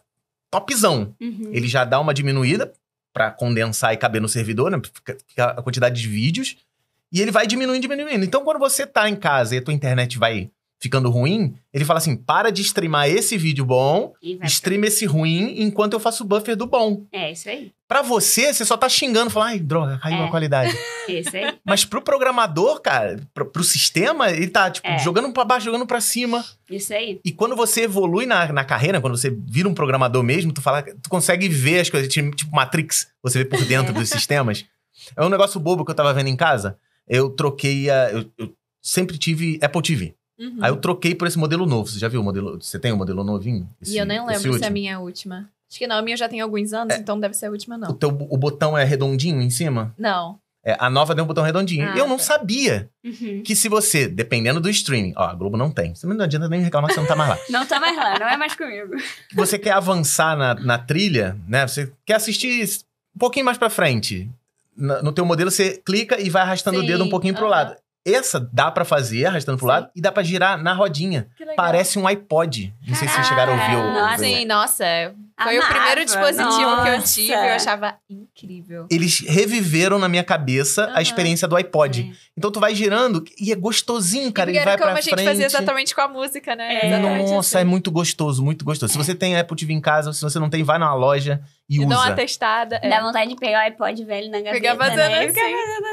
Speaker 2: topzão. Uhum. Ele já dá uma diminuída para condensar e caber no servidor, né? a quantidade de vídeos. E ele vai diminuindo, diminuindo. Então, quando você tá em casa e a tua internet vai ficando ruim, ele fala assim: para de streamar esse vídeo bom, stream esse ruim enquanto eu faço o buffer do bom.
Speaker 1: É, isso aí.
Speaker 2: Pra você, você só tá xingando, falando, ai, droga, caiu é. a qualidade.
Speaker 4: Isso aí.
Speaker 2: Mas pro programador, cara, pro, pro sistema, ele tá, tipo, é. jogando pra baixo, jogando pra cima. Isso aí. E quando você evolui na, na carreira, quando você vira um programador mesmo, tu fala, tu consegue ver as coisas, tipo Matrix, você vê por dentro dos sistemas. É um negócio bobo que eu tava vendo em casa eu troquei a. Eu, eu sempre tive Apple TV. Uhum. Aí eu troquei por esse modelo novo. Você já viu o modelo? Você tem o um modelo novinho? Esse, e eu nem lembro se é a
Speaker 3: minha última. Acho que não, a minha já tem alguns anos, é, então deve ser a última, não. O,
Speaker 2: teu, o botão é redondinho em cima? Não. É, a nova tem um botão redondinho. Ah, eu não tá. sabia
Speaker 3: uhum.
Speaker 1: que
Speaker 2: se você, dependendo do streaming, ó, a Globo não tem. Você não adianta nem reclamar que você não tá mais lá.
Speaker 1: não tá mais lá, não é mais comigo.
Speaker 2: Você quer avançar na, na trilha, né? Você quer assistir um pouquinho mais pra frente no teu modelo você clica e vai arrastando Sim, o dedo um pouquinho pro lado. Essa dá para fazer arrastando pro Sim. lado e dá para girar na rodinha. Parece um iPod. Não sei se vocês chegaram a ouvir. Ah, nossa, ou... Sim,
Speaker 3: nossa. Foi Amava. o primeiro dispositivo Nossa. que eu tive, eu achava
Speaker 2: incrível. Eles reviveram na minha cabeça uhum. a experiência do iPod. É. Então tu vai girando e é gostosinho, cara. Ele vai como pra a gente fazia exatamente
Speaker 3: com a música, né?
Speaker 1: É. Nossa,
Speaker 2: assim. é muito gostoso, muito gostoso. Se você tem Apple TV em casa, se você não tem, vai na loja e, usa. Dá uma
Speaker 1: testada. É. Dá vontade de pegar o iPod velho na gaveta, Pegar fazendo né? assim. fazendo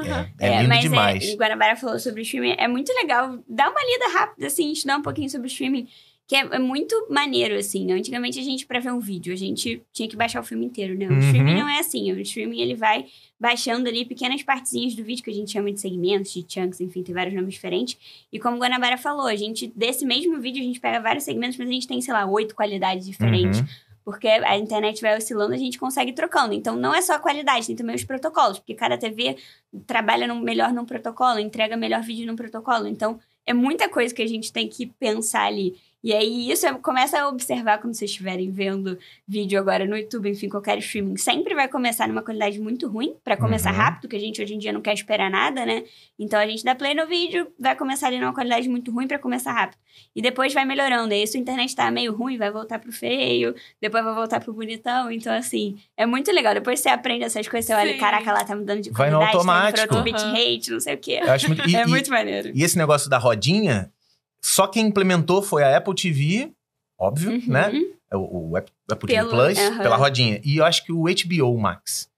Speaker 1: assim. Uhum. É, é, lindo é, demais. É, Guanabara falou sobre o streaming. É muito legal. Dá uma lida rápida, assim, estudar um pouquinho sobre o streaming. Que é, é muito maneiro, assim. Antigamente, a gente, para ver um vídeo, a gente tinha que baixar o filme inteiro, né? O uhum. streaming não é assim. O streaming, ele vai baixando ali pequenas partezinhas do vídeo, que a gente chama de segmentos, de chunks, enfim, tem vários nomes diferentes. E como o Guanabara falou, a gente, desse mesmo vídeo, a gente pega vários segmentos, mas a gente tem, sei lá, oito qualidades diferentes. Uhum porque a internet vai oscilando, a gente consegue trocando. Então, não é só a qualidade, tem também os protocolos, porque cada TV trabalha no melhor num protocolo, entrega melhor vídeo num protocolo. Então, é muita coisa que a gente tem que pensar ali. E aí isso é, começa a observar quando vocês estiverem vendo vídeo agora no YouTube, enfim, qualquer streaming, sempre vai começar numa qualidade muito ruim, para começar uhum. rápido, que a gente hoje em dia não quer esperar nada, né? Então a gente dá play no vídeo, vai começar ali numa qualidade muito ruim para começar rápido. E depois vai melhorando, aí se a internet tá meio ruim, vai voltar pro feio, depois vai voltar pro bonitão, então assim, é muito legal. Depois você aprende essas coisas, você Sim. olha, caraca, lá tá mudando de qualidade, vai no tá automático. Tá outro uhum. bitrate, não sei o quê. Muito... E, é e, muito maneiro.
Speaker 2: E esse negócio da rodinha, só quem implementou foi a Apple TV, óbvio, né? uhum. né? O, o Apple TV Pelo, Plus, pela rodinha. E eu acho que o HBO Max.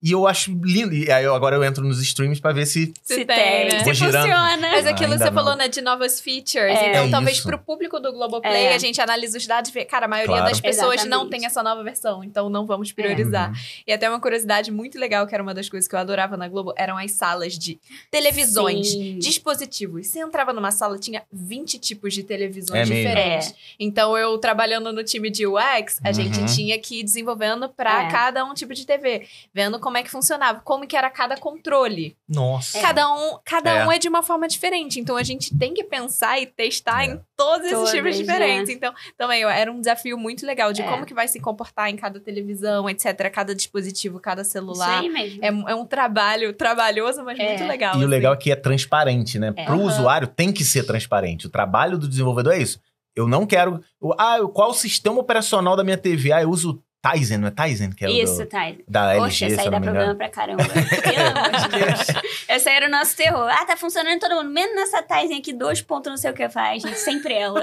Speaker 2: E eu acho lindo. E aí agora eu entro nos streams pra ver se. Se tem. Né? Se girando. funciona. Mas aquilo que você não. falou,
Speaker 3: né, de novas features. É. Então, é talvez pro público do Globoplay, é. a gente analisa os dados e vê, cara, a maioria claro. das pessoas Exatamente. não tem essa nova versão, então não vamos priorizar. É. Uhum. E até uma curiosidade muito legal, que era uma das coisas que eu adorava na Globo, eram as salas de televisões, Sim. dispositivos. Você entrava numa sala, tinha 20 tipos de televisões é diferentes. É. Então, eu trabalhando no time de UX, a uhum. gente tinha que ir desenvolvendo pra é. cada um tipo de TV. Vendo como é que funcionava, como que era cada controle. Nossa. Cada um, cada é. um é de uma forma diferente, então a gente tem que pensar e testar é. em todos esses tipos é. diferentes. Então, também era um desafio muito legal de é. como que vai se comportar em cada televisão, etc, cada dispositivo, cada celular. Isso aí mesmo. É, é um trabalho trabalhoso, mas muito é. legal. E assim. o
Speaker 2: legal é que é transparente, né? Para o uhum. usuário tem que ser transparente. O trabalho do desenvolvedor é isso. Eu não quero. Ah, qual o sistema operacional da minha TV? Ah, eu uso Tizen, não é Tizen? que é Isso, o Da LG, Poxa, essa aí dá problema pra caramba. Pelo amor
Speaker 1: de Deus. Essa aí era o nosso terror. Ah, tá funcionando todo mundo. Menos nessa Tizen aqui, dois pontos não sei o que faz, gente. Sempre ela.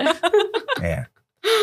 Speaker 2: É.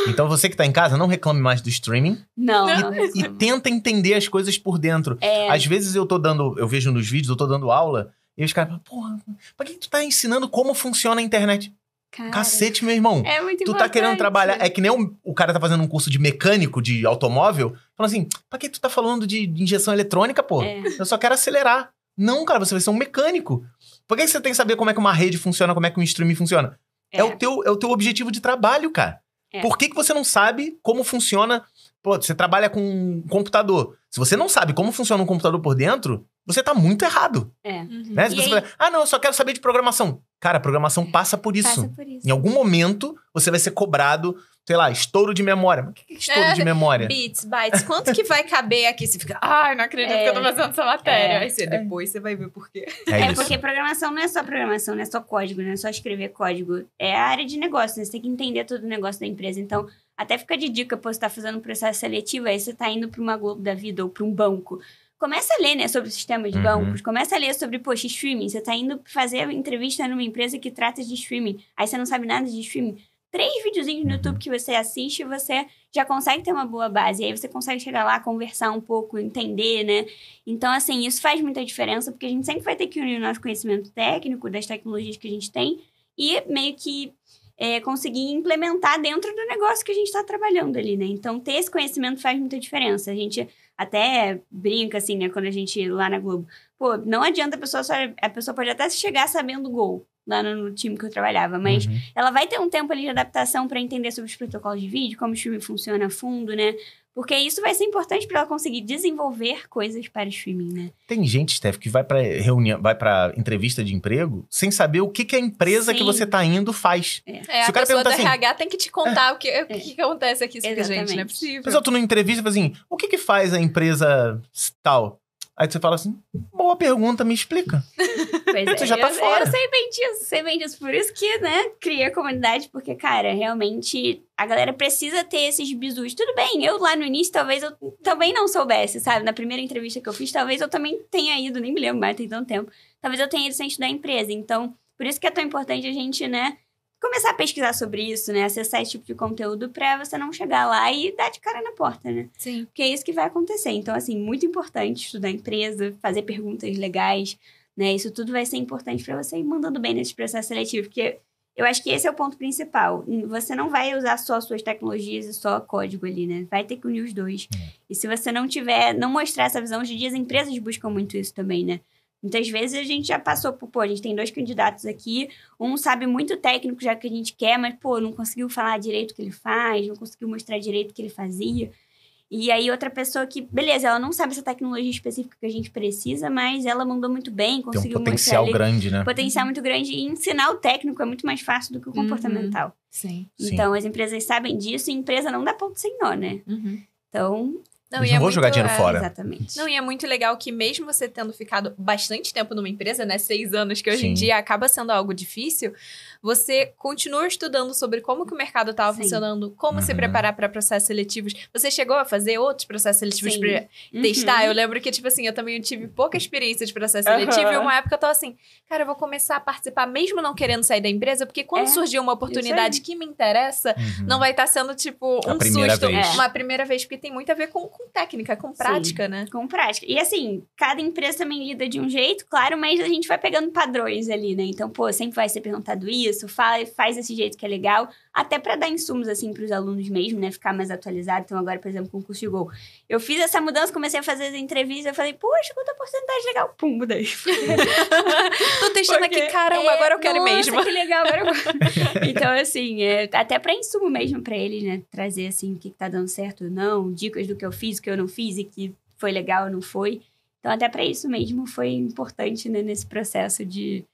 Speaker 2: Então você que tá em casa, não reclame mais do streaming. Não, e, não e tenta entender as coisas por dentro. É. Às vezes eu tô dando, eu vejo nos vídeos, eu tô dando aula, e os caras falam, porra, pra que tu tá ensinando como funciona a internet? Cara, Cacete, meu irmão. É muito Tu importante. tá querendo trabalhar. É que nem o, o cara tá fazendo um curso de mecânico de automóvel. Fala assim: pra que tu tá falando de, de injeção eletrônica, pô? É. Eu só quero acelerar. Não, cara, você vai ser um mecânico. Por que, você tem que saber como é que uma rede funciona, como é que um streaming funciona? É, é o, teu, é o teu objetivo de trabalho, cara. É. Por que, que você não sabe como funciona? Pô, você trabalha com um computador. Se você não sabe como funciona um computador por dentro, você tá muito errado.
Speaker 4: É. Uhum. Né? Se você fala,
Speaker 2: ah, não, eu só quero saber de programação. Cara, programação é. passa por isso. Passa por isso. Em algum momento, você vai ser cobrado, sei lá, estouro de memória. Mas o que é estouro é, de memória?
Speaker 3: Bits, bytes. Quanto que vai caber aqui? Você fica, ai, ah, não acredito
Speaker 2: é, que eu tô é.
Speaker 1: fazendo essa matéria. É, Aí você, é. depois
Speaker 3: você vai ver por quê.
Speaker 2: É, porque
Speaker 1: programação não é só programação, não é só código, não é só escrever código. É a área de negócio, né? Você tem que entender todo o negócio da empresa. Então, até fica de dica, pô, você tá fazendo um processo seletivo, aí você tá indo para uma Globo da Vida ou para um banco começa a ler, né, sobre o sistema de uhum. bancos, começa a ler sobre, poxa, streaming, você está indo fazer entrevista numa empresa que trata de streaming, aí você não sabe nada de streaming. Três videozinhos no uhum. YouTube que você assiste, você já consegue ter uma boa base, aí você consegue chegar lá, conversar um pouco, entender, né? Então, assim, isso faz muita diferença, porque a gente sempre vai ter que unir o nosso conhecimento técnico, das tecnologias que a gente tem, e meio que é, conseguir implementar dentro do negócio que a gente está trabalhando ali, né? Então, ter esse conhecimento faz muita diferença. A gente até brinca, assim, né? Quando a gente lá na Globo. Pô, não adianta a pessoa só. A pessoa pode até chegar sabendo o gol lá no, no, time que eu trabalhava, mas uhum. ela vai ter um tempo ali de adaptação para entender sobre os protocolos de vídeo, como o filme funciona a fundo, né? Porque isso vai ser importante para ela conseguir desenvolver coisas para o streaming, né?
Speaker 2: Tem gente, Steph, que vai para reunião, vai para entrevista de emprego sem saber o que, que a empresa Sim. que você tá indo faz. É. é Se é, o cara pergunta assim, RH
Speaker 3: tem que te contar é, o, que, o que, é. que, acontece aqui, Exatamente. gente, não é possível.
Speaker 2: Pessoal, tu não entrevista, assim, o que que faz a empresa tal? Aí você fala assim, boa pergunta, me explica. Pois você é, já tá eu, fora. Eu sei
Speaker 1: bem disso, sei bem disso. Por isso que, né, cria comunidade, porque, cara, realmente a galera precisa ter esses bizus. Tudo bem, eu lá no início talvez eu também não soubesse, sabe? Na primeira entrevista que eu fiz, talvez eu também tenha ido, nem me lembro mais, tem tanto tempo. Talvez eu tenha ido sem estudar empresa. Então, por isso que é tão importante a gente, né, começar a pesquisar sobre isso, né? Acessar esse tipo de conteúdo pra você não chegar lá e dar de cara na porta, né? Sim. Porque é isso que vai acontecer. Então, assim, muito importante estudar a empresa, fazer perguntas legais, né? Isso tudo vai ser importante para você ir mandando bem nesse processo seletivo, porque eu acho que esse é o ponto principal. Você não vai usar só suas tecnologias e só código ali, né? Vai ter que unir os dois. Hum. E se você não tiver, não mostrar essa visão, hoje em dia as empresas buscam muito isso também, né? Muitas vezes a gente já passou por, pô, a gente tem dois candidatos aqui, um sabe muito técnico já que a gente quer, mas, pô, não conseguiu falar direito o que ele faz, não conseguiu mostrar direito o que ele fazia. E aí outra pessoa que, beleza, ela não sabe essa tecnologia específica que a gente precisa, mas ela mandou muito bem, conseguiu Tem um potencial mostrar grande, né? Potencial muito grande e ensinar o técnico é muito mais fácil do que o uhum. comportamental. Uhum, sim. Então sim. as empresas sabem disso e empresa não dá ponto sem nó, né?
Speaker 3: Uhum. Então, não, Eles não é jogar dinheiro é, fora. Exatamente. Não, e é muito legal que mesmo você tendo ficado bastante tempo numa empresa, né? Seis anos, que hoje Sim. em dia acaba sendo algo difícil, você continua estudando sobre como que o mercado estava tá funcionando, como uhum. se preparar para processos seletivos. Você chegou a fazer outros processos seletivos para uhum. testar? Eu lembro que, tipo assim, eu também tive pouca experiência de processo uhum. seletivo e uma época eu tava assim, cara, eu vou começar a participar mesmo não querendo sair da empresa, porque quando é. surgir uma oportunidade que me interessa, uhum. não vai estar tá sendo, tipo, um susto. Uma primeira vez, porque tem muito a ver com, com técnica, com prática, Sim. né? Com prática. E assim, cada empresa também
Speaker 1: lida de um jeito, claro, mas a gente vai pegando padrões ali, né? Então, pô, sempre vai ser perguntado isso isso, fala, faz desse jeito que é legal, até para dar insumos assim para os alunos mesmo, né, ficar mais atualizado. Então agora, por exemplo, com o curso de gol, eu fiz essa mudança, comecei a fazer as entrevistas, eu falei, poxa, quanta porcentagem legal, pum, mudei.
Speaker 4: Tô testando Porque, aqui, caramba,
Speaker 1: é, agora eu quero nossa, mesmo. que legal, agora
Speaker 4: eu... Então
Speaker 1: assim, é, até para insumo mesmo para eles, né, trazer assim o que, que tá dando certo ou não, dicas do que eu fiz, o que eu não fiz e que foi legal ou não foi. Então, até para isso mesmo foi importante né, nesse processo de,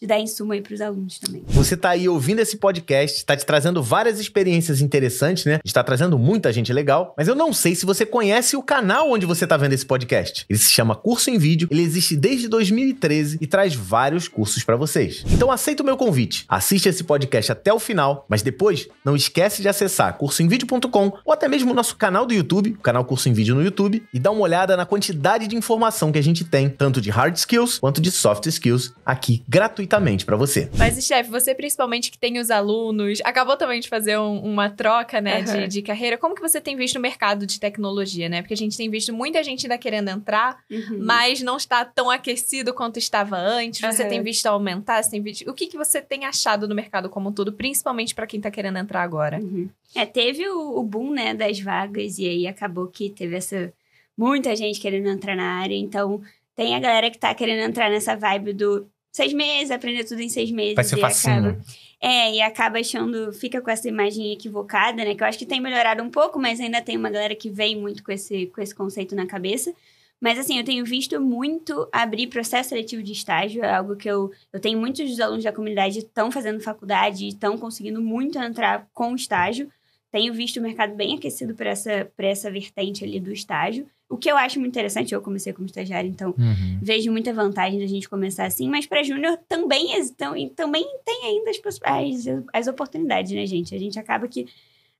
Speaker 1: de dar insumo aí pros alunos também.
Speaker 2: Você está aí ouvindo esse podcast, está te trazendo várias experiências interessantes, né? Está trazendo muita gente legal, mas eu não sei se você conhece o canal onde você está vendo esse podcast. Ele se chama Curso em Vídeo, ele existe desde 2013 e traz vários cursos para vocês. Então aceita o meu convite, assiste esse podcast até o final, mas depois não esquece de acessar cursoemvideo.com ou até mesmo o nosso canal do YouTube, o canal Curso em Vídeo no YouTube, e dá uma olhada na quantidade de informação que a gente tem, tanto de hard skills quanto de soft skills, aqui gratuitamente para você. Mas,
Speaker 3: chefe, você principalmente que tem os alunos, acabou também de fazer um, uma troca, né, uhum. de, de, carreira. Como que você tem visto o mercado de tecnologia, né? Porque a gente tem visto muita gente ainda querendo entrar, uhum. mas não está tão aquecido quanto estava antes. Uhum. Você tem visto aumentar? Você tem visto... O que, que você tem achado no mercado como um todo, principalmente para quem está querendo entrar agora? Uhum. É, teve o, o boom, né, das vagas,
Speaker 1: e aí acabou que teve essa... Muita gente querendo entrar na área, então tem a galera que tá querendo entrar nessa vibe do seis meses, aprender tudo em seis meses. Vai ser facinho. Né? É, e acaba achando, fica com essa imagem equivocada, né? Que eu acho que tem melhorado um pouco, mas ainda tem uma galera que vem muito com esse, com esse conceito na cabeça. Mas assim, eu tenho visto muito abrir processo seletivo de estágio, é algo que eu, eu tenho muitos dos alunos da comunidade estão fazendo faculdade e estão conseguindo muito entrar com estágio tenho visto o mercado bem aquecido para essa, essa vertente ali do estágio. O que eu acho muito interessante, eu comecei como estagiário então uhum. vejo muita vantagem da gente começar assim, mas para júnior também, então, também tem ainda as, as, as oportunidades, né, gente? A gente acaba que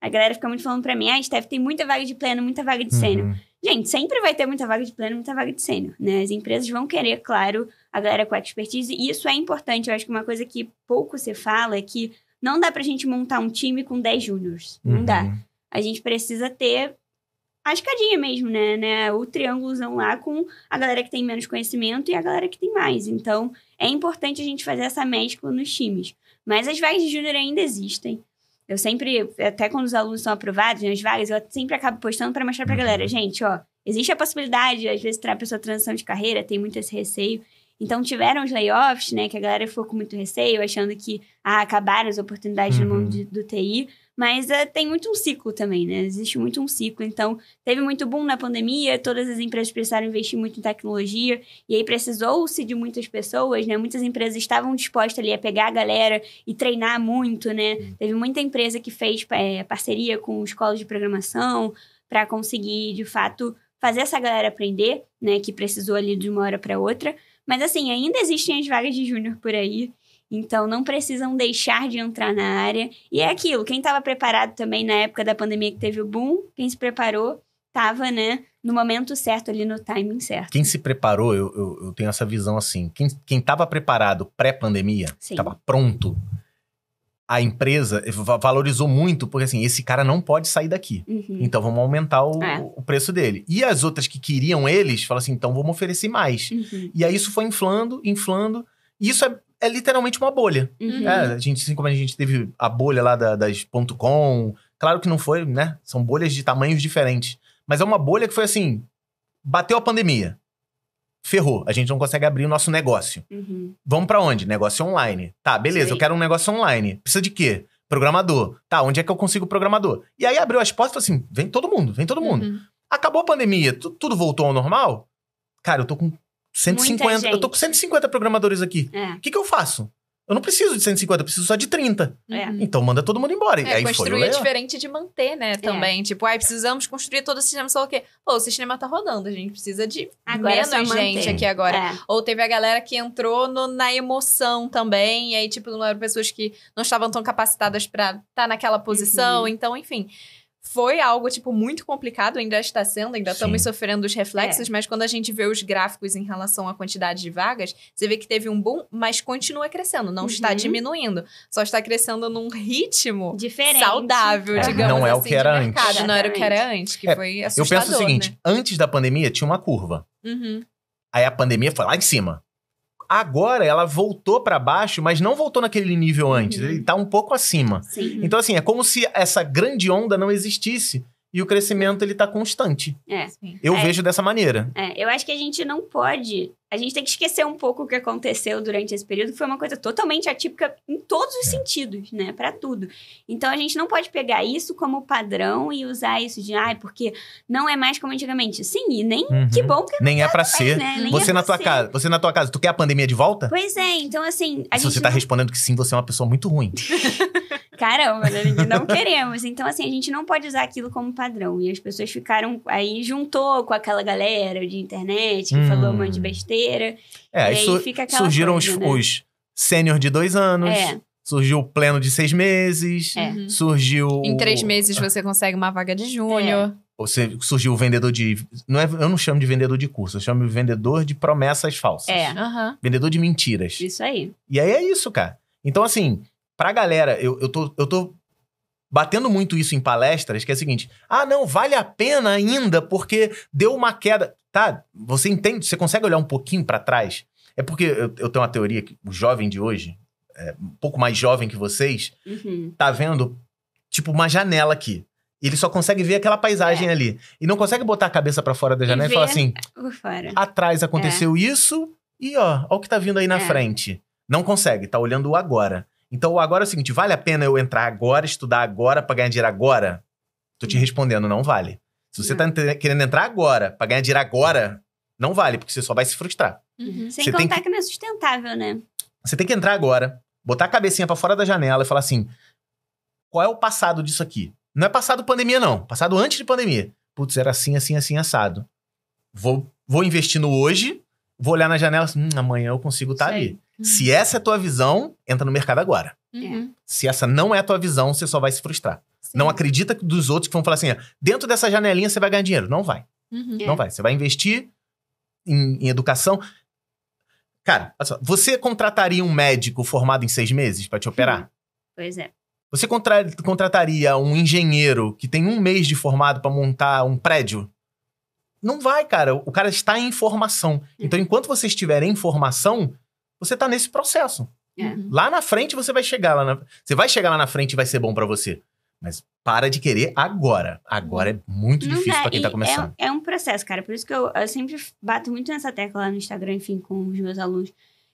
Speaker 1: a galera fica muito falando para mim, ah, Steph, tem muita vaga de pleno, muita vaga de uhum. sênior. Gente, sempre vai ter muita vaga de pleno, muita vaga de sênior, né? As empresas vão querer, claro, a galera com expertise, e isso é importante. Eu acho que uma coisa que pouco se fala é que não dá pra gente montar um time com 10 júniors. Uhum. Não dá. A gente precisa ter a escadinha mesmo, né? né? O triângulozão lá com a galera que tem menos conhecimento e a galera que tem mais. Então, é importante a gente fazer essa mescla nos times. Mas as vagas de júnior ainda existem. Eu sempre, até quando os alunos são aprovados, nas né, vagas, eu sempre acabo postando para mostrar pra uhum. galera, gente, ó, existe a possibilidade, às vezes, para a pessoa transição de carreira, tem muito esse receio. Então tiveram os layoffs, né, que a galera ficou com muito receio, achando que ah, acabaram as oportunidades uhum. no mundo uhum. de, do TI, mas eh, tem muito um ciclo também, né? Existe muito um ciclo. Então, teve muito boom na pandemia, todas as empresas precisaram investir muito em tecnologia, e aí precisou-se de muitas pessoas, né? Muitas empresas estavam dispostas ali a pegar a galera e treinar muito, né? Teve muita empresa que fez é, parceria com escolas de programação para conseguir, de fato, fazer essa galera aprender, né? Que precisou ali de uma hora para outra. Mas assim, ainda existem as vagas de júnior por aí. Então, não precisam deixar de entrar na área. E é aquilo, quem estava preparado também na época da pandemia que teve o boom, quem se preparou, estava, né, no momento certo, ali no timing certo.
Speaker 2: Quem se preparou, eu, eu, eu tenho essa visão assim, quem estava preparado pré-pandemia, estava pronto, a empresa valorizou muito, porque assim, esse cara não pode sair daqui. Uhum. Então vamos aumentar o, é. o, preço dele. E as outras que queriam eles, falaram assim, então vamos oferecer mais. Uhum. E aí isso foi inflando, inflando. E isso é, é literalmente uma bolha. Uhum. É, a gente, assim como a gente teve a bolha lá da, das .com, claro que não foi, né? São bolhas de tamanhos diferentes. Mas é uma bolha que foi assim, bateu a pandemia ferrou, a gente não consegue abrir o nosso negócio. Uhum. Vamos para onde? Negócio online. Tá, beleza, Sim. eu quero um negócio online. Precisa de quê? Programador. Tá, onde é que eu consigo programador? E aí abriu as portas e falou assim: vem todo mundo, vem todo mundo. Uhum. Acabou a pandemia, tu, tudo voltou ao normal? Cara, eu tô com 150, eu tô com 150 programadores aqui. É. O é. que, que eu faço? Eu não preciso de 150, eu preciso só de 30. É. Uhum. Então manda todo mundo embora. É, aí construir foi, é diferente
Speaker 3: de manter, né? É. Também. É. Tipo, ai, precisamos construir todo o sistema, só o quê? Pô, o sistema tá rodando, a gente precisa de agora é menos gente aqui agora. É. Ou teve a galera que entrou no, na emoção também, e aí, tipo, não eram pessoas que não estavam tão capacitadas para estar tá naquela posição. Uhum. Então, enfim foi algo, tipo, muito complicado, ainda está sendo, ainda estamos sofrendo os reflexos, é. mas quando a gente vê os gráficos em relação à quantidade de vagas, você vê que teve um boom, mas continua crescendo, não uhum. está diminuindo, só está crescendo num ritmo Diferente. saudável, é. digamos Não é o assim, que era antes. Não era o que era antes, que
Speaker 2: é, foi assustador, Eu penso o seguinte, né? antes da pandemia tinha uma curva. Uhum. Aí a pandemia foi lá em cima. Agora ela voltou para baixo, mas não voltou naquele nível uhum. antes. Uhum. Ele tá um pouco acima. Sim. Uhum. Então, assim, é como se essa grande onda não existisse e o crescimento ele tá constante.
Speaker 1: É. Eu é. vejo
Speaker 2: dessa maneira.
Speaker 1: É. Eu acho que a gente não pode a gente tem que esquecer um pouco o que aconteceu durante esse período, que foi uma coisa totalmente atípica em todos os é. sentidos, né? Para tudo. Então a gente não pode pegar isso como padrão e usar isso de, ai, ah, porque não é mais como antigamente. Sim, e nem uhum. que bom que
Speaker 2: nem é para ser. Né? Nem você é na tua ser. casa, você na tua casa, tu quer a pandemia de volta?
Speaker 1: Pois é, então assim, a Se gente você tá não...
Speaker 2: respondendo que sim, você é uma pessoa muito ruim.
Speaker 1: Caramba, né? não queremos. Então, assim, a gente não pode usar aquilo como padrão. E as pessoas ficaram aí, juntou com aquela galera de internet que hum. falou um monte de besteira hum carreira.
Speaker 2: É, e su surgiram coisa, os, né? os sênior de dois anos. É. Surgiu o pleno de seis meses. É. Uhum. Surgiu. Em três meses
Speaker 3: você consegue uma vaga de júnior. É.
Speaker 2: Você surgiu o vendedor de. Não é, eu não chamo de vendedor de curso, eu chamo de vendedor de promessas falsas.
Speaker 4: É. Uhum.
Speaker 2: Vendedor de mentiras. Isso aí. E aí é isso, cara. Então, assim, pra galera, eu, eu, tô, eu tô batendo muito isso em palestras, que é o seguinte: ah, não, vale a pena ainda porque deu uma queda tá, você entende, você consegue olhar um pouquinho para trás. É porque eu, eu, tenho uma teoria que o jovem de hoje, é, um pouco mais jovem que vocês, uhum. tá vendo, tipo, uma janela aqui. Ele só consegue ver aquela paisagem é. ali. E não consegue botar a cabeça para fora da janela e, e falar assim:
Speaker 4: atrás aconteceu
Speaker 2: é. isso e ó, olha o que tá vindo aí na é. frente. Não consegue, tá olhando o agora. Então o agora é o seguinte: vale a pena eu entrar agora, estudar agora, pra ganhar dinheiro agora? Tô te uhum. respondendo, não vale. Se você está hum. querendo entrar agora, para ganhar dinheiro agora, não vale, porque você só vai se frustrar. Uhum. uhum. Sem você contar que... que...
Speaker 1: não é sustentável, né?
Speaker 2: Você tem que entrar agora, botar a cabecinha para fora da janela e falar assim: qual é o passado disso aqui? Não é passado pandemia, não. Passado antes de pandemia. Putz, era assim, assim, assim, assado. Vou, vou investir no hoje, vou olhar na janela assim, hum, amanhã eu consigo estar tá ali. Uhum. Se essa é a tua visão, entra no mercado agora. Uhum. Se essa não é a tua visão, você só vai se frustrar. Não acredita dos outros que vão falar assim: dentro dessa janelinha você vai ganhar dinheiro. Não vai. Uhum. Não é. vai. Você vai investir em, em educação. Cara, só, você contrataria um médico formado em seis meses para te uhum. operar? Uhum. Pois é. Você contra contrataria um engenheiro que tem um mês de formado para montar um prédio? Não vai, cara. O cara está em formação. Uhum. Então, enquanto você estiver em formação, você está nesse processo. É. Uhum. Lá na frente você vai chegar lá na... você vai chegar lá na frente e vai ser bom para você. Mas para de querer agora. Agora é muito não difícil para quem tá começando.
Speaker 1: É, é, um processo, cara. Por isso que eu, eu, sempre bato muito nessa tecla lá no Instagram, enfim, com os meus alunos.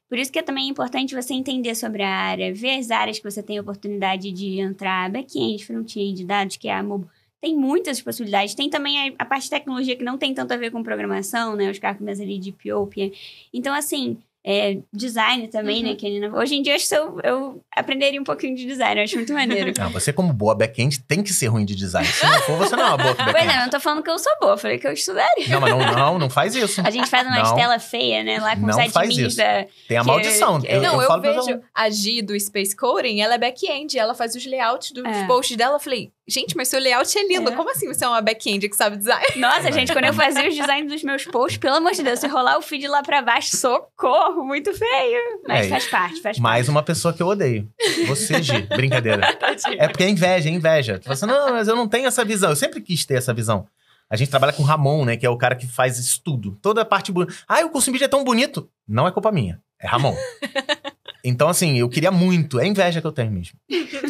Speaker 1: Por isso que é também importante você entender sobre a área, ver as áreas que você tem oportunidade de entrar, back-end, front-end, dados, que é a mobile. Tem muitas possibilidades. Tem também a, a, parte de tecnologia que não tem tanto a ver com programação, né? Os caras começam ali de Piopia. Então, assim, é, design também, né, uhum. né? Que hoje em dia, acho que eu, eu aprenderia um pouquinho de design, eu acho muito maneiro. Ah,
Speaker 2: você, como boa back-end, tem que ser ruim de design. Se não for, você não é uma boa back-end. Pois é, eu
Speaker 1: não tô falando
Speaker 3: que eu sou boa, falei que eu estudaria.
Speaker 1: Não, mas não, não,
Speaker 2: não faz isso. A gente faz uma estela tela
Speaker 3: feia,
Speaker 1: né? Lá com não site
Speaker 2: faz isso. Da, tem a maldição. Que, eu, é não, eu, eu vejo
Speaker 3: a G do Space Coding, ela é back-end, ela faz os layouts dos é. posts dela. Eu falei, Gente, mas seu layout é lindo. É. Como assim você é uma back-end que sabe design? Nossa, gente, quando eu fazia os designs dos meus posts, pelo amor de Deus, se rolar o feed lá pra baixo,
Speaker 1: socorro! muito feio. Mas é, faz parte, faz
Speaker 2: mais parte. uma pessoa que eu odeio. Você, Gi. Brincadeira. é porque é inveja, é inveja. Tu fala assim, não, mas eu não tenho essa visão. Eu sempre quis ter essa visão. A gente trabalha com o Ramon, né? Que é o cara que faz isso tudo. Toda a parte bonita. Ah, o curso em vídeo é tão bonito. Não é culpa minha. É Ramon. Então, assim, eu queria muito. É inveja que eu tenho mesmo.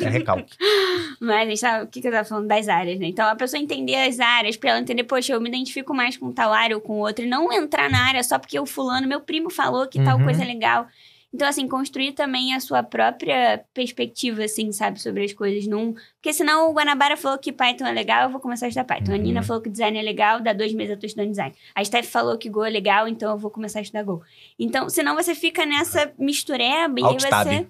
Speaker 2: É recalque.
Speaker 1: Mas a gente tava, tá, o que, que eu tava falando das áreas, né? Então, a pessoa entender as áreas, pra ela entender, poxa, eu me identifico mais com tal área ou com outra, e não entrar na área só porque o fulano, meu primo, falou que tal uhum. coisa é legal. Então, assim, construir também a sua própria perspectiva, assim, sabe, sobre as coisas. não Porque senão o Guanabara falou que Python é legal, eu vou começar a estudar Python. Uhum. A Nina uhum. falou que design é legal, dá dois meses eu tô estudando design. A Steph falou que Go é legal, então eu vou começar a estudar Go. Então, senão você fica nessa mistureba e você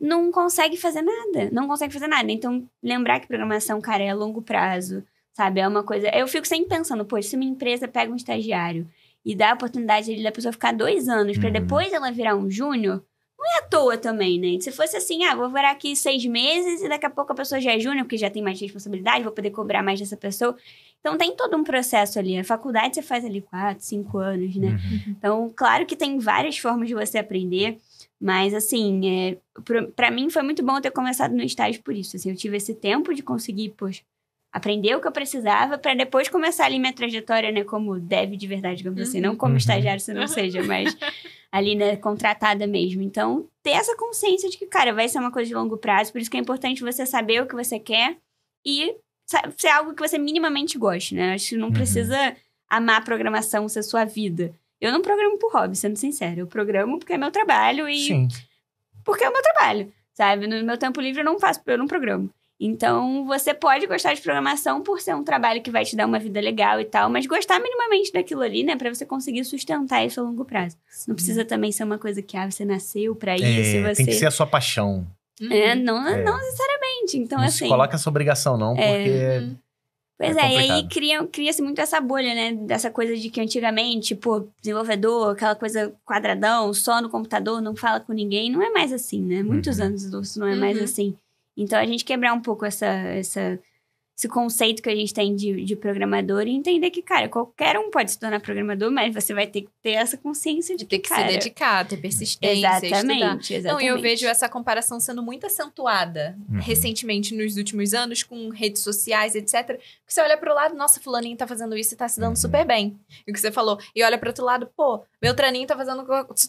Speaker 1: não consegue fazer nada. Não consegue fazer nada. Então, lembrar que programação, cara, é a longo prazo, sabe? É uma coisa... Eu fico sempre pensando, pô, se uma empresa pega um estagiário e dar a oportunidade ali da pessoa ficar dois anos para uhum. depois ela virar um júnior, não é à toa também, né? Se fosse assim, ah, vou virar aqui seis meses e daqui a pouco a pessoa já é júnior, porque já tem mais responsabilidade, vou poder cobrar mais dessa pessoa. Então tem todo um processo ali. A faculdade você faz ali quatro, cinco anos, né? Uhum. uhum. Então, claro que tem várias formas de você aprender. Mas, assim, é, para mim foi muito bom ter começado no estágio por isso. Assim, eu tive esse tempo de conseguir, poxa, aprender o que eu precisava para depois começar ali minha trajetória, né, como dev de verdade, como uhum. assim, não como uhum. estagiário, se não seja, uhum. mas ali, né, contratada mesmo. Então, ter essa consciência de que, cara, vai ser uma coisa de longo prazo, por isso que é importante você saber o que você quer e ser algo que você minimamente goste, né? Acho que não uhum. precisa amar a programação ser sua vida. Eu não programo por hobby, sendo sincero. Eu programo porque é meu trabalho e Sim. porque é o meu trabalho, sabe? No meu tempo livre eu não faço, eu não programo. Então, você pode gostar de programação por ser um trabalho que vai te dar uma vida legal e tal, mas gostar minimamente daquilo ali, né, para você conseguir sustentar isso a longo prazo. Não precisa também ser uma coisa que ah, você nasceu para é, isso, é, você... tem que ser a
Speaker 2: sua paixão.
Speaker 1: É, uhum. não, é. não necessariamente. Então, não assim. Não coloca
Speaker 2: essa obrigação, não, é. porque. Uhum. Pois é, é e aí
Speaker 1: cria-se cria muito essa bolha, né? Dessa coisa de que antigamente, pô, desenvolvedor, aquela coisa quadradão, só no computador, não fala com ninguém. Não é mais assim, né? Muitos uhum. anos isso não é uhum. mais assim. Então, a gente quebrar um pouco essa, essa esse conceito que a gente tem de, de programador e entender que, cara, qualquer um pode se tornar programador, mas você vai ter que ter essa consciência de e que, ter que cara, se dedicar,
Speaker 3: ter persistência, exatamente, estudar. Exatamente. Não, eu vejo essa comparação sendo muito acentuada uhum. recentemente nos últimos anos com redes sociais, etc. Que você olha para o lado, nossa, fulaninho tá fazendo isso e tá se dando uhum. super bem. E o que você falou. E olha para outro lado, pô, meu traninho tá fazendo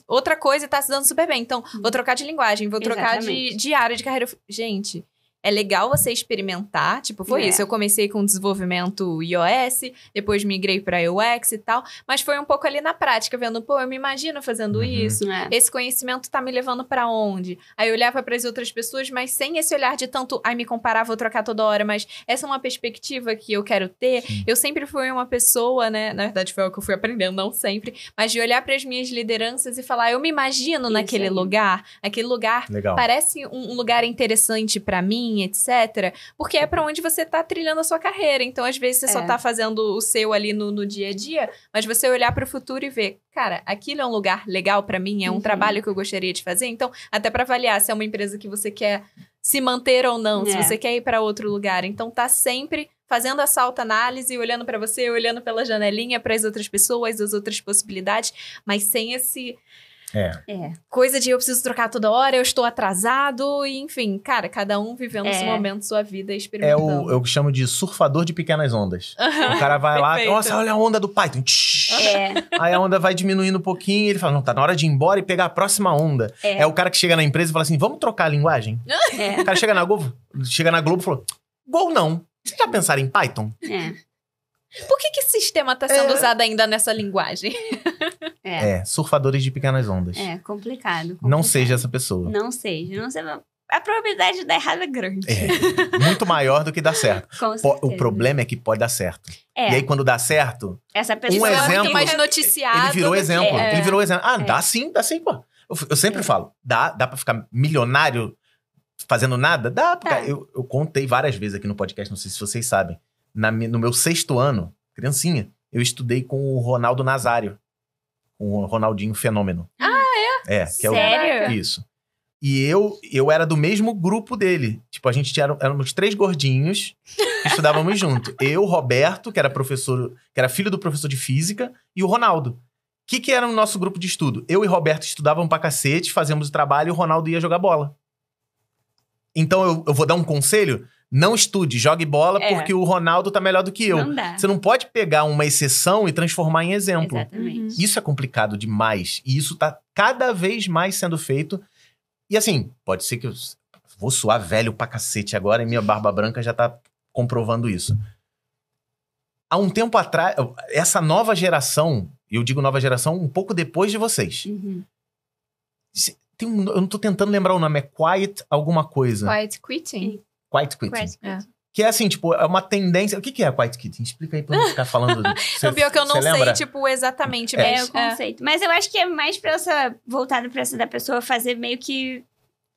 Speaker 3: outra coisa e tá se dando super bem. Então, vou uhum. trocar de linguagem, vou trocar de, de área de carreira. Gente, é legal você experimentar. Tipo, foi é. isso. Eu comecei com desenvolvimento iOS, depois migrei para UX e tal. Mas foi um pouco ali na prática, vendo, pô, eu me imagino fazendo uhum. isso. É. Esse conhecimento tá me levando para onde? Aí eu olhava para as outras pessoas, mas sem esse olhar de tanto, ai, me comparar, vou trocar toda hora. Mas essa é uma perspectiva que eu quero ter. Sim. Eu sempre fui uma pessoa, né? Na verdade, foi o que eu fui aprendendo, não sempre. Mas de olhar para as minhas lideranças e falar, eu me imagino isso naquele aí. É. lugar. Aquele lugar legal. parece um, um lugar interessante para mim linha, assim, etc. Porque é para onde você tá trilhando a sua carreira. Então, às vezes, você é. só tá fazendo o seu ali no, no dia a dia, mas você olhar para o futuro e ver, cara, aquilo é um lugar legal para mim, é um uhum. trabalho que eu gostaria de fazer. Então, até para avaliar se é uma empresa que você quer se manter ou não, é. se você quer ir para outro lugar. Então, tá sempre fazendo essa análise olhando para você, olhando pela janelinha, para as outras pessoas, as outras possibilidades, mas sem esse é. é. Coisa de eu preciso trocar toda hora, eu estou atrasado, e enfim, cara, cada um vivendo é. seu momento, sua vida, experimentando.
Speaker 2: É o eu chamo de surfador de pequenas ondas. O cara vai lá, nossa, olha a onda do Python. É. Aí a onda vai diminuindo um pouquinho, e ele fala, não, tá na hora de ir embora e pegar a próxima onda. É, é o cara que chega na empresa e fala assim, vamos trocar a linguagem? É. O cara chega na Globo, chega na Globo e fala: Gol não. Vocês já pensaram em Python?
Speaker 4: É. Por que,
Speaker 3: que esse sistema está sendo é... usado ainda nessa linguagem? É.
Speaker 2: é surfadores de pequenas ondas.
Speaker 3: É, complicado, complicado,
Speaker 2: Não seja essa pessoa. Não
Speaker 3: seja. Não seja. A probabilidade de dar errado é grande.
Speaker 2: É, muito maior do que dar certo. Com certeza. o problema é que pode dar certo. É. E aí, quando dá certo.
Speaker 3: Essa pessoa um exemplo, mais noticiada. Ele virou exemplo. É. Ele virou
Speaker 2: exemplo. Ah, é. dá sim, dá sim, pô. Eu, eu sempre é. falo, dá, dá pra ficar milionário fazendo nada? Dá, porque tá. eu, eu, contei várias vezes aqui no podcast, não sei se vocês sabem. Na, no meu sexto ano, criancinha, eu estudei com o Ronaldo Nazário com o Ronaldinho Fenômeno.
Speaker 4: Ah,
Speaker 2: é? É. Que Sério? É o... Isso. E eu, eu era do mesmo grupo dele. Tipo, a gente tinha éramos três gordinhos, estudávamos junto. Eu, Roberto, que era professor, que era filho do professor de física, e o Ronaldo. O que, que era o nosso grupo de estudo? Eu e Roberto estudávamos pra cacete, fazíamos o trabalho e o Ronaldo ia jogar bola. Então eu, eu vou dar um conselho não estude, jogue bola é. porque o Ronaldo tá melhor do que eu. Não dá. Você não pode pegar uma exceção e transformar em exemplo. Exatamente. Uhum. Isso é complicado demais e isso tá cada vez mais sendo feito. E assim, pode ser que eu vou suar velho pra cacete agora e minha barba branca já tá comprovando isso. Há um tempo atrás, essa nova geração, eu digo nova geração um pouco depois de vocês. Uhum. Tem um, eu não tô tentando lembrar o nome, é Quiet alguma coisa.
Speaker 3: Quiet Quitting.
Speaker 2: Quiet quitting. Quiet quitting. É. Que é assim, tipo, é uma tendência. O que, que é Quiet Kitting? Explica aí pra eu ficar falando. Cê, o pior é que eu não sei,
Speaker 1: tipo, exatamente, é. É o é. conceito. É. Mas eu acho que é mais pra essa. voltado pra essa da pessoa fazer meio que.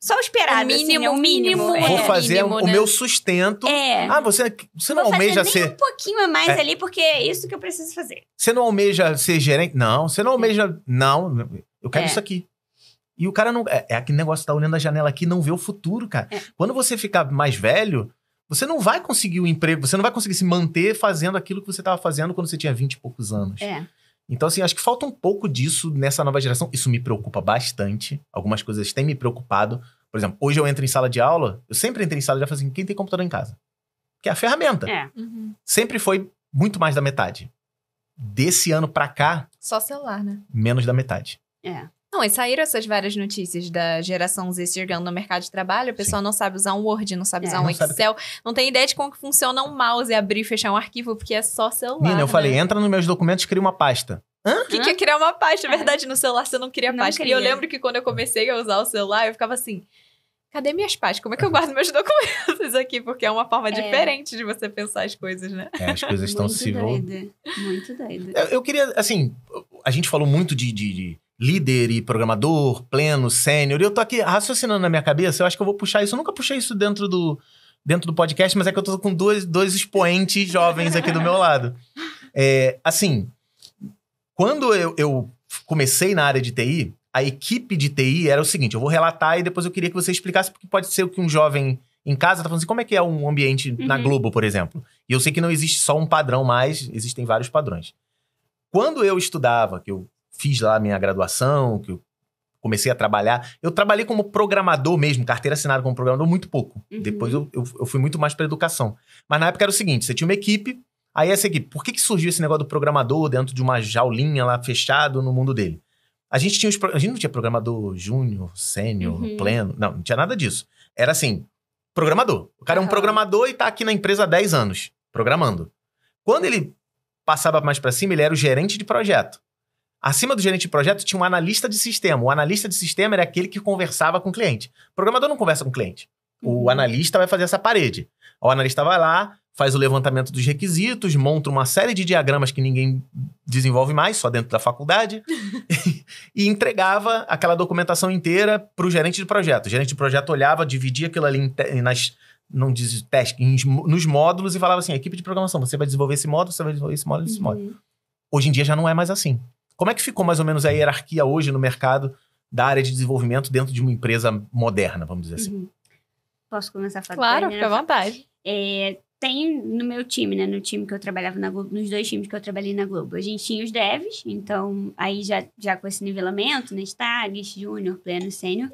Speaker 1: Só o esperado, assim, né? o mínimo, assim, o mínimo. é.
Speaker 2: Vou fazer o né? meu sustento. É. Ah, você, você não Vou almeja fazer ser. um
Speaker 1: pouquinho a mais é. ali, porque é isso que eu preciso fazer.
Speaker 2: Você não almeja ser gerente? Não. Você não almeja. Não. Eu quero isso aqui. E o cara não. É, é aquele negócio, tá olhando a janela aqui não vê o futuro, cara. É. Quando você ficar mais velho, você não vai conseguir o um emprego, você não vai conseguir se manter fazendo aquilo que você estava fazendo quando você tinha 20 e poucos anos. É. Então, assim, acho que falta um pouco disso nessa nova geração. Isso me preocupa bastante. Algumas coisas têm me preocupado. Por exemplo, hoje eu entro em sala de aula, eu sempre entrei em sala de aula assim, quem tem computador em casa? Que é a ferramenta.
Speaker 4: É. Uhum.
Speaker 2: Sempre foi muito mais da metade. Desse ano pra cá.
Speaker 3: Só celular, né?
Speaker 2: Menos da metade.
Speaker 4: É.
Speaker 3: Não, e saíram essas várias notícias da geração Z chegando no mercado de trabalho. O pessoal Sim. não sabe usar um Word, não sabe é, usar um não Excel, que... não tem ideia de como que funciona um mouse, abrir e fechar um arquivo, porque é só celular. Nina, né? eu falei,
Speaker 2: entra nos meus documentos e cria uma pasta.
Speaker 3: Hã? O que, que é criar uma pasta? Na é é. verdade, no celular você não cria não pasta. Queria. E eu lembro que quando eu comecei a usar o celular, eu ficava assim cadê minhas pastas? Como é que eu guardo meus documentos aqui? Porque é uma forma é. diferente de você pensar as coisas, né? É, as coisas estão se... Muito doida,
Speaker 4: muito daí.
Speaker 2: Eu, eu, queria, assim, a gente falou muito de, de, de líder e programador, pleno, sênior. Eu tô aqui raciocinando na minha cabeça, eu acho que eu vou puxar isso. Eu nunca puxei isso dentro do, dentro do podcast, mas é que eu tô com dois, dois expoentes jovens aqui do meu lado. É, assim, quando eu, eu comecei na área de TI, a equipe de TI era o seguinte: eu vou relatar e depois eu queria que você explicasse, porque pode ser que um jovem em casa tá falando assim, como é que é um ambiente uhum. na Globo, por exemplo? E eu sei que não existe só um padrão mais, existem vários padrões. Quando eu estudava, que eu fiz lá minha graduação, que eu comecei a trabalhar. Eu trabalhei como programador mesmo, carteira assinada como programador, muito pouco. Uhum. Depois eu, eu, eu, fui muito mais para educação. Mas na época era o seguinte: você tinha uma equipe, aí essa equipe, por que, que surgiu esse negócio do programador dentro de uma jaulinha lá fechado no mundo dele? A gente, tinha os, a gente não tinha programador júnior, sênior, uhum. pleno, não, não tinha nada disso. Era assim, programador. O cara uhum. é um programador e está aqui na empresa há 10 anos, programando. Quando ele passava mais para cima, ele era o gerente de projeto. Acima do gerente de projeto tinha um analista de sistema. O analista de sistema era aquele que conversava com o cliente. O programador não conversa com o cliente. O uhum. analista vai fazer essa parede. O analista vai lá, faz o levantamento dos requisitos, monta uma série de diagramas que ninguém desenvolve mais, só dentro da faculdade, e entregava aquela documentação inteira para o gerente de projeto. O gerente de projeto olhava, dividia aquilo ali nas, não diz teste, nos módulos e falava assim: equipe de programação, você vai desenvolver esse módulo, você vai desenvolver esse módulo, esse uhum. módulo. Hoje em dia já não é mais assim. Como é que ficou mais ou menos a hierarquia hoje no mercado da área de desenvolvimento dentro de uma empresa moderna, vamos dizer assim?
Speaker 1: Uhum. Posso começar a falar? Claro, fica à vontade. É, tem no meu time, né? No time que eu trabalhava na Globo, nos dois times que eu trabalhei na Globo, a gente tinha os devs, então aí já, já com esse nivelamento, né? Stags, júnior, pleno, sênior.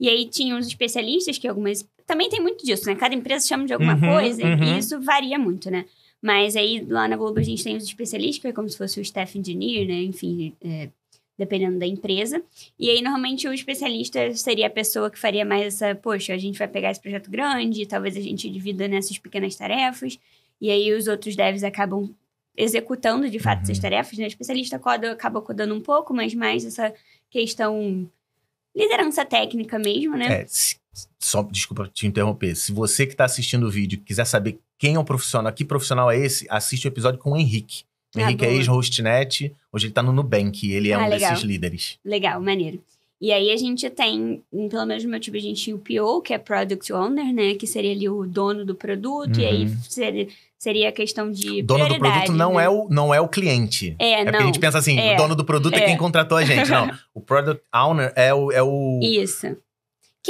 Speaker 1: E aí tinha os especialistas, que algumas. Também tem muito disso, né? Cada empresa chama de alguma uhum, coisa uhum. e isso varia muito, né? Mas aí lá na Globo a gente tem os especialistas, que é como se fosse o staff engineer, né? Enfim, é, dependendo da empresa. E aí, normalmente, o especialista seria a pessoa que faria mais essa, poxa, a gente vai pegar esse projeto grande, talvez a gente divida nessas pequenas tarefas, e aí os outros devs acabam executando, de fato, uhum. essas tarefas, né? O especialista coda, acaba codando um pouco, mas mais essa questão liderança técnica mesmo, né? É,
Speaker 2: só, desculpa te interromper, se você que está assistindo o vídeo quiser saber quem é o profissional, que profissional é esse, assiste o episódio com o Henrique. O tá Henrique é ex-hostnet, hoje ele tá no Nubank, ele é ah, um legal. desses líderes.
Speaker 1: Legal, maneiro. E aí a gente tem, hum, pelo menos no meu time, a gente tinha o PO, que é Product Owner, né? Que seria ali o dono do produto, uhum. e aí uhum. seria, seria a questão de. Dono do produto não, né? é o,
Speaker 2: não é o cliente. É, é não. Porque a gente pensa assim, é, o dono do produto é, é quem contratou a gente. não. O Product Owner é o. É o Isso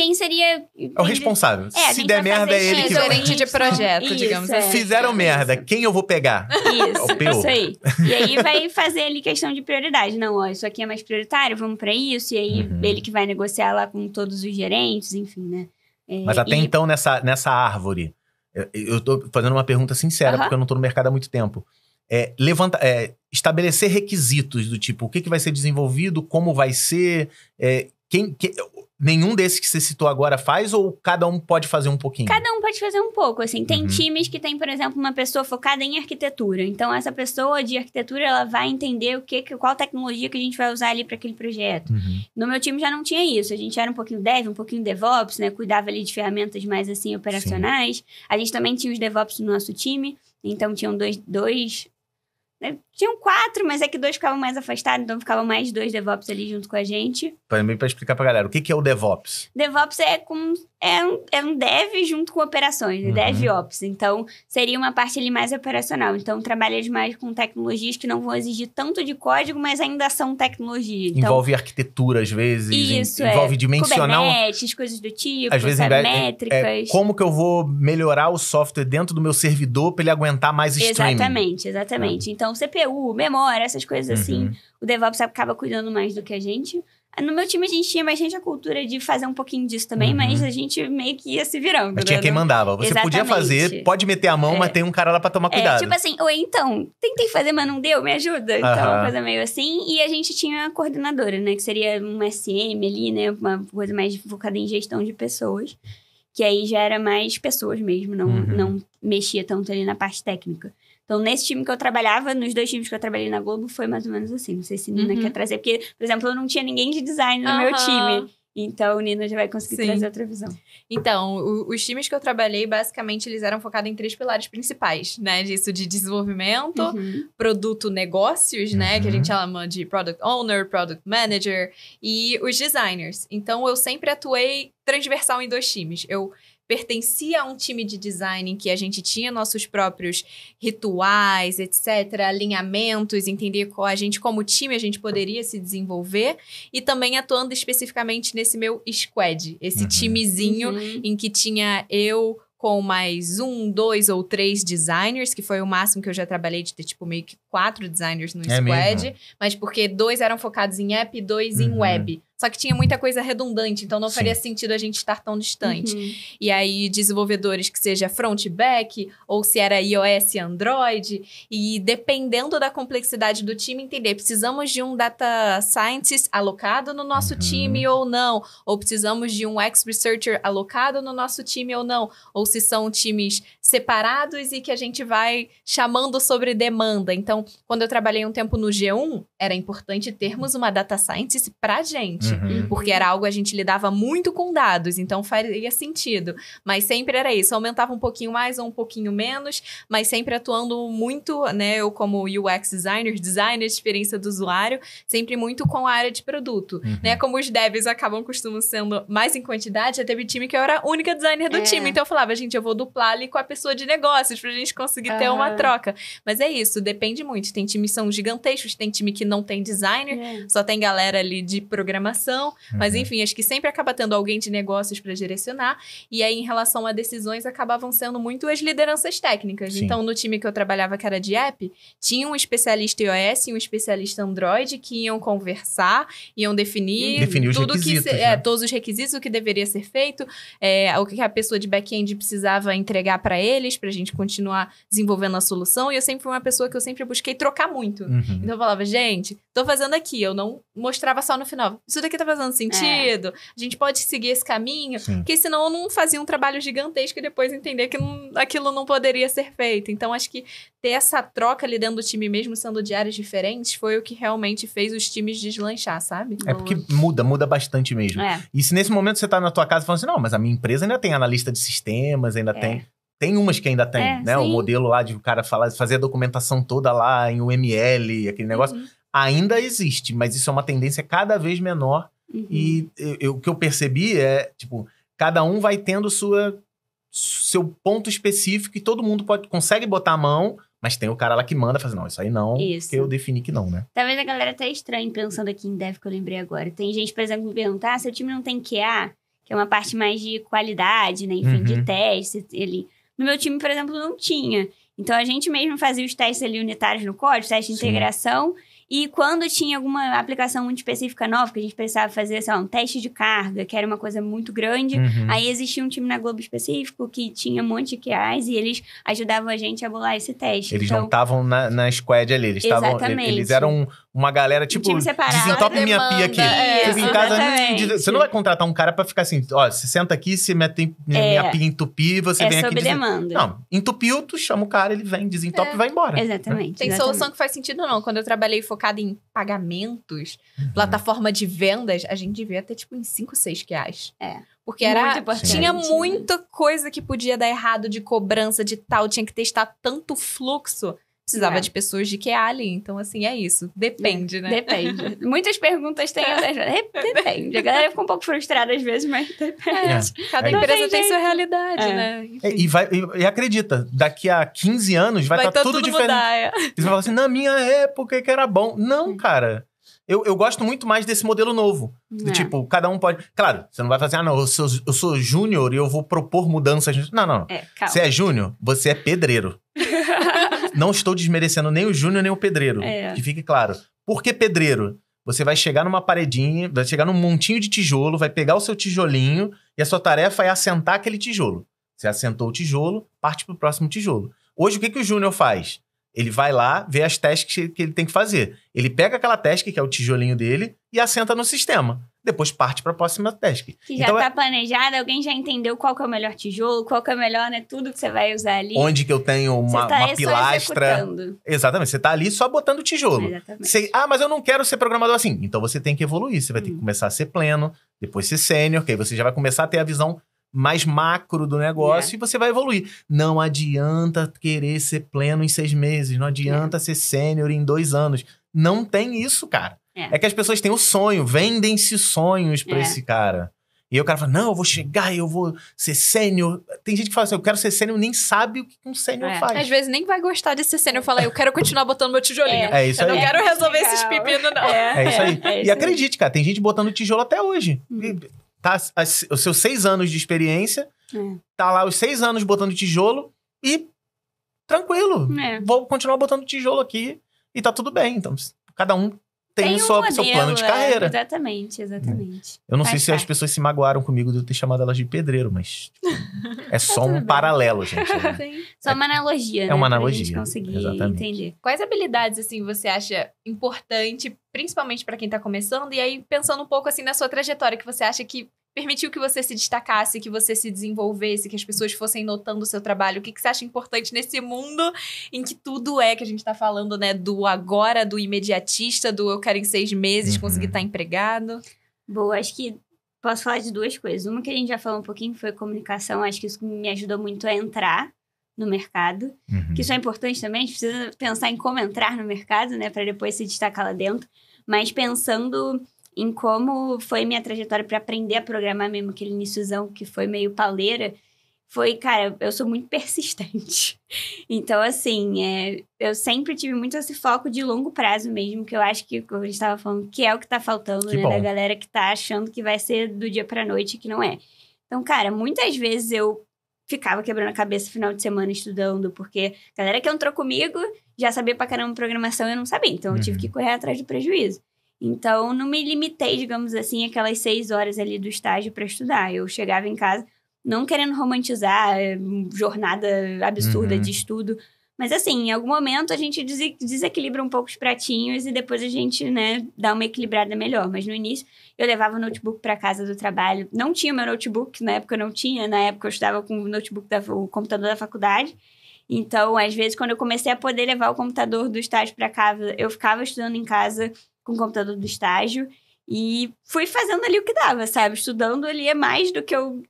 Speaker 2: quem seria. É o responsável. É, Se der merda, é ele que vai. gerente
Speaker 1: de é projeto, isso, digamos é. assim. Fizeram
Speaker 2: merda, quem eu vou pegar? Isso, é isso aí.
Speaker 1: E aí vai fazer ali questão de prioridade. Não, ó, isso aqui é mais prioritário, vamos para isso. E aí uhum. ele que vai negociar lá com todos os gerentes, enfim, né? É, Mas até e... então,
Speaker 2: nessa, nessa árvore, eu tô fazendo uma pergunta sincera, uhum. porque eu não tô no mercado há muito tempo. É, levanta, é, estabelecer requisitos do tipo o que, que vai ser desenvolvido, como vai ser, é, quem, que, nenhum desses que você citou agora faz ou cada um pode fazer um pouquinho? Cada
Speaker 1: um pode fazer um pouco, assim. Tem uhum. times que tem, por exemplo, uma pessoa focada em arquitetura. Então essa pessoa de arquitetura, ela vai entender o que, qual tecnologia que a gente vai usar ali para aquele projeto. Uhum. No meu time já não tinha isso. A gente era um pouquinho dev, um pouquinho DevOps, né? Cuidava ali de ferramentas mais assim operacionais. Sim. A gente também tinha os DevOps no nosso time. Então tinham dois, dois né? Tinham quatro, mas é que dois ficavam mais afastados, então ficavam mais dois DevOps ali junto com a gente.
Speaker 2: também para explicar para galera, o que, que é o DevOps?
Speaker 1: DevOps é, com, é, um, é um Dev junto com operações, uhum. DevOps. Então, seria uma parte ali mais operacional. Então, trabalha mais com tecnologias que não vão exigir tanto de código, mas ainda são tecnologia. Então, envolve
Speaker 2: arquitetura, às vezes. Isso, é. envolve é. dimensional.
Speaker 1: Kubernetes, coisas do tipo, às vezes, é, é, métricas. É, como
Speaker 2: que eu vou melhorar o software dentro do meu servidor para ele aguentar mais streaming? Exatamente,
Speaker 1: exatamente. Uhum. Então, CPU CPU, memória, essas coisas assim. uhum. assim. O DevOps acaba cuidando mais do que a gente. No meu time a gente tinha bastante a cultura de fazer um pouquinho disso também, uhum. mas a gente meio que ia se virando. Mas tinha né? quem mandava. Você Exatamente. podia fazer,
Speaker 2: pode meter a mão, é. mas tem um cara lá pra tomar é, cuidado. É, tipo assim,
Speaker 1: ou então, tentei fazer, mas não deu, me ajuda. Uhum. Então, é uma coisa meio assim. E a gente tinha a coordenadora, né? Que seria um SM ali, né? Uma coisa mais focada em gestão de pessoas. Que aí já era mais pessoas mesmo, não, uhum. não mexia tanto ali na parte técnica. Então, nesse time que eu trabalhava, nos dois times que eu trabalhei na Globo, foi mais ou menos assim. Não sei se Nina uhum. quer trazer, porque, por exemplo, eu não tinha ninguém de design no uhum. meu time.
Speaker 3: Então, Nina já vai conseguir Sim. trazer outra visão. Então, o, os times que eu trabalhei, basicamente, eles eram focados em três pilares principais, né? Disso de desenvolvimento, uhum. produto negócios, né? Que a gente uhum. chama de product owner, product manager, e os designers. Então, eu sempre atuei transversal em dois times. Eu pertencia a um time de design em que a gente tinha nossos próprios rituais, etc., alinhamentos, entender qual a gente, como time, a gente poderia se desenvolver, e também atuando especificamente nesse meu squad, esse uhum. timezinho uhum. em que tinha eu com mais um, dois ou três designers, que foi o máximo que eu já trabalhei de ter, tipo, meio que quatro designers no é squad. Mesmo? Mas porque dois eram focados em app e dois uhum. em web. Só que tinha muita coisa redundante, então não Sim. faria sentido a gente estar tão distante. Uhum. E aí, desenvolvedores que seja front-back, ou se era iOS e Android, e dependendo da complexidade do time, entender, precisamos de um data scientist alocado no nosso uhum. time ou não, ou precisamos de um ex researcher alocado no nosso time ou não, ou se são times separados e que a gente vai chamando sobre demanda. Então, quando eu trabalhei um tempo no G1, era importante termos uma data scientist pra gente gente, uhum. uhum. porque era algo a gente lidava muito com dados, então faria sentido. Mas sempre era isso, aumentava um pouquinho mais ou um pouquinho menos, mas sempre atuando muito, né, eu como UX designer, designer de experiência do usuário, sempre muito com a área de produto, uhum. né? Como os devs acabam costumam sendo mais em quantidade, já teve time que eu era a única designer do é. time, então eu falava, gente, eu vou duplar ali com a pessoa de negócios pra gente conseguir uhum. ter uma troca. Mas é isso, depende muito. Tem times que são gigantescos, tem time que não tem designer, é. só tem galera ali de programação comunicação, uhum. mas enfim, acho que sempre acaba tendo alguém de negócios para direcionar. E aí, em relação a decisões, acabavam sendo muito as lideranças técnicas. Sim. Então, no time que eu trabalhava, que era de app, tinha um especialista iOS e um especialista Android que iam conversar, iam definir, definir tudo que se, é, né? todos os requisitos, o que deveria ser feito, é, o que a pessoa de back-end precisava entregar para eles, para a gente continuar desenvolvendo a solução. E eu sempre fui uma pessoa que eu sempre busquei trocar muito. Uhum. Então, eu falava, gente, tô fazendo aqui. Eu não mostrava só no final. Isso daqui aqui tá fazendo sentido, é. a gente pode seguir esse caminho, porque senão não fazia um trabalho gigantesco e depois entender que não, aquilo não poderia ser feito. Então, acho que ter essa troca ali dentro do time, mesmo sendo de áreas diferentes, foi o que realmente fez os times deslanchar, sabe? É porque
Speaker 2: muda, muda bastante mesmo. É. E se nesse momento você tá na tua casa falando assim, não, mas a minha empresa ainda tem analista de sistemas, ainda é. tem tem umas que ainda tem, é, né? Sim. O modelo lá de o cara falar, fazer a documentação toda lá em UML, aquele negócio. Uhum ainda existe, mas isso é uma tendência cada vez menor. Uhum. E eu, o que eu percebi é, tipo, cada um vai tendo sua seu ponto específico e todo mundo pode consegue botar a mão, mas tem o cara lá que manda, fazer, assim, não, isso aí não, isso. eu defini que não, né?
Speaker 1: Talvez tá a galera até estranhe pensando aqui em dev que eu lembrei agora. Tem gente, por exemplo, me perguntar, ah, seu time não tem QA, que é uma parte mais de qualidade, né, enfim, uhum. de teste, ele no meu time, por exemplo, não tinha. Então a gente mesmo fazia os testes ali unitários no código, teste de Sim. integração, e quando tinha alguma aplicação muito específica nova, que a gente precisava fazer, sei lá, um teste de carga, que era uma coisa muito grande, uhum. aí existia um time na Globo específico que tinha um monte de QAs e eles ajudavam a gente a bolar esse teste. Eles então... não
Speaker 2: estavam na, na squad ali, eles estavam. Eles eram uma galera, tipo, um desentope minha pia aqui. É, você em casa, não, né, você não vai contratar um cara para ficar assim, ó, você senta aqui, se minha, é, minha pia entupir, você é vem aqui. É sob demanda. Não, entupiu, tu chama o cara, ele vem, desentope é. e vai embora. Exatamente. Né? Tem exatamente. solução que
Speaker 3: faz sentido não. Quando eu trabalhei focada em pagamentos, uhum. plataforma de vendas, a gente devia ter tipo em 5, 6 reais. É. Porque era, tinha muita coisa que podia dar errado de cobrança de tal, tinha que testar tanto fluxo precisava é. de pessoas de ali. Então, assim, é isso. Depende, é. né? Depende. Muitas perguntas têm outras. É, depende. A galera fica um pouco frustrada às vezes, mas depende. É.
Speaker 1: é.
Speaker 2: Cada é.
Speaker 4: empresa tem sua realidade, né?
Speaker 2: E, e, vai, e, e, acredita, daqui a 15 anos vai, vai estar tá, tá tudo, tudo diferente. Mudar, E você falar assim, na minha época que era bom. Não, cara. Eu, eu, gosto muito mais desse modelo novo. É. Tipo, cada um pode. Claro, você não vai fazer, assim, ah, não, eu sou, sou júnior e eu vou propor mudanças. Não, não. É, você é júnior, você é pedreiro. Não estou desmerecendo nem o Júnior nem o pedreiro. É. Que fique claro. Por que pedreiro? Você vai chegar numa paredinha, vai chegar num montinho de tijolo, vai pegar o seu tijolinho e a sua tarefa é assentar aquele tijolo. Você assentou o tijolo, parte para o próximo tijolo. Hoje, o que, que o Júnior faz? Ele vai lá, vê as tasks que ele tem que fazer. Ele pega aquela task, que é o tijolinho dele, e assenta no sistema depois parte para a próxima task. Que já está então, tá é
Speaker 1: planejada, alguém já entendeu qual é o melhor tijolo, qual é o melhor, né? Tudo que você vai usar ali. Onde
Speaker 2: que eu tenho uma, tá uma pilastra. Exatamente, você está ali só botando tijolo. Exatamente. Você, ah, mas eu não quero ser programador assim. Então você tem que evoluir, você vai hum. ter que hum. começar a ser pleno, depois ser sênior, que aí você já vai começar a ter a visão mais macro do negócio é. e você vai evoluir. Não adianta querer ser pleno em seis meses, não adianta é. ser sênior em dois anos. Não tem isso, cara. É. é que as pessoas têm o sonho, vendem-se sonhos para é. esse cara. E aí o cara fala: não, eu vou chegar, eu vou ser sênior. Tem gente que fala assim: eu quero ser sênior, nem sabe o que um sênior é. faz. Às
Speaker 3: vezes nem vai gostar de ser sênior. Fala, eu quero continuar botando meu tijolinho. É, é isso aí. Eu não quero resolver esses pepinos, não. É. é, isso aí. É e isso
Speaker 2: acredite, aí. cara, tem gente botando tijolo até hoje. Hum. Tá, os seus seis anos de experiência, hum. tá lá os seis anos botando tijolo e tranquilo. Vou continuar botando tijolo aqui e tá tudo bem. Então, cada um tem, tem um seu plano de é, carreira. É,
Speaker 1: exatamente, exatamente.
Speaker 2: Eu não Faz sei parte. se as pessoas se magoaram comigo de eu ter chamado elas de pedreiro, mas tipo, é tá só um bem. paralelo, gente. Né?
Speaker 3: Só uma é. analogia, é, né? É uma analogia. Pra gente
Speaker 2: conseguir exatamente.
Speaker 3: entender. Quais habilidades assim você acha importante, principalmente para quem tá começando? E aí pensando um pouco assim na sua trajetória que você acha que permitiu que você se destacasse, que você se desenvolvesse, que as pessoas fossem notando o seu trabalho? O que, que você acha importante nesse mundo em que tudo é que a gente está falando, né? Do agora, do imediatista, do eu quero em seis meses uhum. conseguir estar tá empregado? Boa, acho que
Speaker 1: posso falar de duas coisas. Uma que a gente já falou um pouquinho foi comunicação, acho que isso me ajudou muito a entrar no mercado, uhum. que isso é importante também, a gente precisa pensar em como entrar no mercado, né, para depois se destacar lá dentro, mas pensando em como foi minha trajetória para aprender a programar mesmo, aquele iníciozão que foi meio paleira, foi, cara, eu sou muito persistente. então, assim, é, eu sempre tive muito esse foco de longo prazo mesmo, que eu acho que, como a gente estava falando, que é o que está faltando, que né? Bom. Da galera que está achando que vai ser do dia pra noite, que não é. Então, cara, muitas vezes eu ficava quebrando a cabeça final de semana estudando, porque a galera que entrou comigo já sabia pra caramba programação e eu não sabia, então eu tive que uhum. correr atrás do prejuízo. Então, não me limitei, digamos assim, aquelas seis horas ali do estágio para estudar. Eu chegava em casa, não querendo romantizar eh, jornada absurda uhum. de estudo, mas assim, em algum momento a gente desequilibra um pouco os pratinhos e depois a gente, né, dá uma equilibrada melhor. Mas no início, eu levava o notebook para casa do trabalho. Não tinha meu notebook, na época eu não tinha, na época eu estudava com o notebook da, o computador da faculdade. Então, às vezes, quando eu comecei a poder levar o computador do estágio para casa, eu ficava estudando em casa, com o computador do estágio. E fui fazendo ali o que dava, sabe? Estudando ali é mais do que eu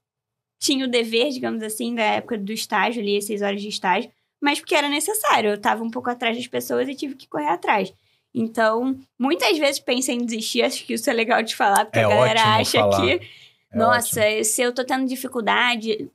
Speaker 1: tinha o dever, digamos assim, da época do estágio, ali, seis horas de estágio, mas porque era necessário. Eu estava um pouco atrás das pessoas e tive que correr atrás. Então, muitas vezes pensei em desistir, acho que isso é legal de falar, porque é a galera acha falar. que. É Nossa, ótimo. se eu tô tendo dificuldade,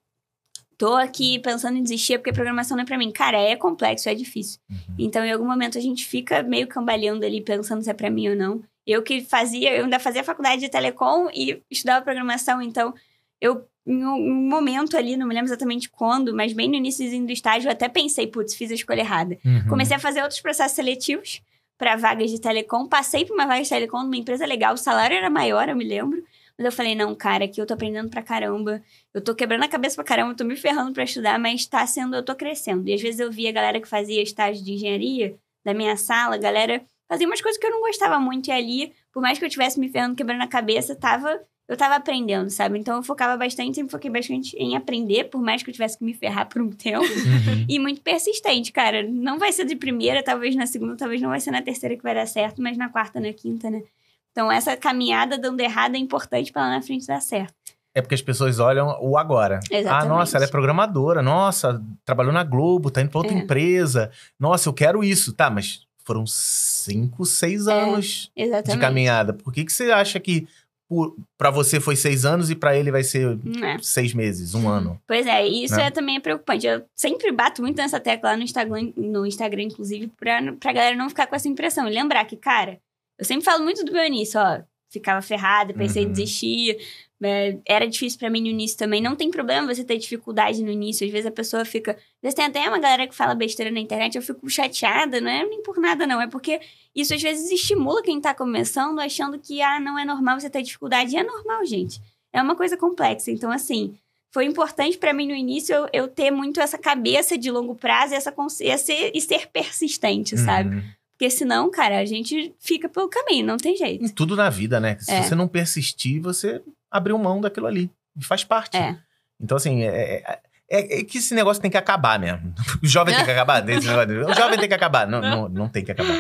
Speaker 1: tô aqui pensando em desistir é porque programação não é para mim. Cara, é complexo, é difícil. Uhum. Então, em algum momento a gente fica meio cambaleando ali pensando se é para mim ou não. Eu que fazia, eu ainda fazia faculdade de telecom e estudava programação, então eu em um momento ali, não me lembro exatamente quando, mas bem no iníciozinho do estágio, eu até pensei, putz, fiz a escolha errada. Uhum. Comecei a fazer outros processos seletivos para vagas de telecom, passei por uma vaga de telecom numa empresa legal, o salário era maior, eu me lembro. Mas eu falei, não, cara, aqui eu tô aprendendo pra caramba. Eu tô quebrando a cabeça pra caramba, eu tô me ferrando pra estudar, mas tá sendo, eu tô crescendo. E às vezes eu via a galera que fazia estágio de engenharia da minha sala, a galera fazia umas coisas que eu não gostava muito. E ali, por mais que eu tivesse me ferrando, quebrando a cabeça, tava eu tava aprendendo, sabe? Então eu focava bastante, sempre foquei bastante em aprender, por mais que eu tivesse que me ferrar por um tempo. Uhum. E muito persistente, cara. Não vai ser de primeira, talvez na segunda, talvez não vai ser na terceira que vai dar certo, mas na quarta, na quinta, né? Então, essa caminhada dando errado é importante para lá na frente dar certo.
Speaker 2: É porque as pessoas olham o agora. Exatamente. Ah, nossa, ela é programadora. Nossa, trabalhou na Globo, tá indo pra outra é. empresa. Nossa, eu quero isso. Tá, mas foram cinco, seis é, anos
Speaker 1: é, de caminhada.
Speaker 2: Por que, que você acha que para você foi seis anos e para ele vai ser é. seis meses, um ano.
Speaker 1: Pois é, e isso né? é também é preocupante. Eu sempre bato muito nessa tecla lá no Instagram, no Instagram inclusive, pra, pra galera não ficar com essa impressão. E lembrar que, cara, eu sempre falo muito do meu início, ó. Ficava ferrada, pensei uhum. em desistir. Né? Era difícil para mim no início também. Não tem problema você ter dificuldade no início. Às vezes a pessoa fica. Às vezes tem até uma galera que fala besteira na internet, eu fico chateada, não é nem por nada, não. É porque isso às vezes estimula quem tá começando, achando que, ah, não é normal você ter dificuldade. E é normal, gente. É uma coisa complexa. Então, assim, foi importante para mim no início eu, eu, ter muito essa cabeça de longo prazo e, essa, e, ser, e ser persistente, uhum. sabe? Porque senão, cara, a gente fica pelo caminho, não tem jeito. Em
Speaker 2: tudo na vida, né? Se é. você não persistir, você abriu mão daquilo ali. E faz parte. É. Então, assim, é, é, é, é que esse negócio tem que acabar mesmo. O jovem tem que acabar. O jovem tem que acabar. Não, não, não tem que acabar.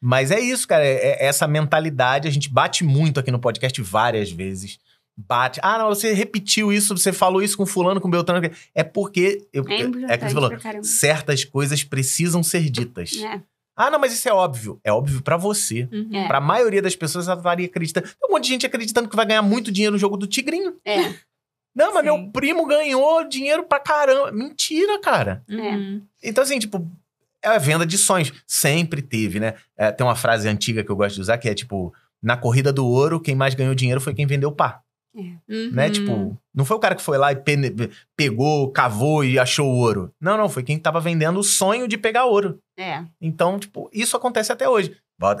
Speaker 2: Mas é isso, cara. É, essa mentalidade, a gente bate muito aqui no podcast várias vezes bate. Ah, não, você repetiu isso, você falou isso com fulano, com Beltrano. É porque. Eu, é, é que você falou. Certas coisas precisam ser ditas. É. Ah, não, mas isso é óbvio. É óbvio para você. Uhum. É. Para a maioria das pessoas, ela estaria acreditando. Tem um monte de gente acreditando que vai ganhar muito dinheiro no jogo do Tigrinho. É. Não, mas Sim. meu primo ganhou dinheiro pra caramba. Mentira, cara. Uhum. É. Então, assim, tipo, é a venda de sonhos. Sempre teve, né? É, tem uma frase antiga que eu gosto de usar que é tipo: na corrida do ouro, quem mais ganhou dinheiro foi quem vendeu pá.
Speaker 4: Uhum. Né? Tipo,
Speaker 2: não foi o cara que foi lá e pegou, cavou e achou ouro. Não, não, foi quem tava vendendo o sonho de pegar ouro. É. Então, tipo, isso acontece até hoje.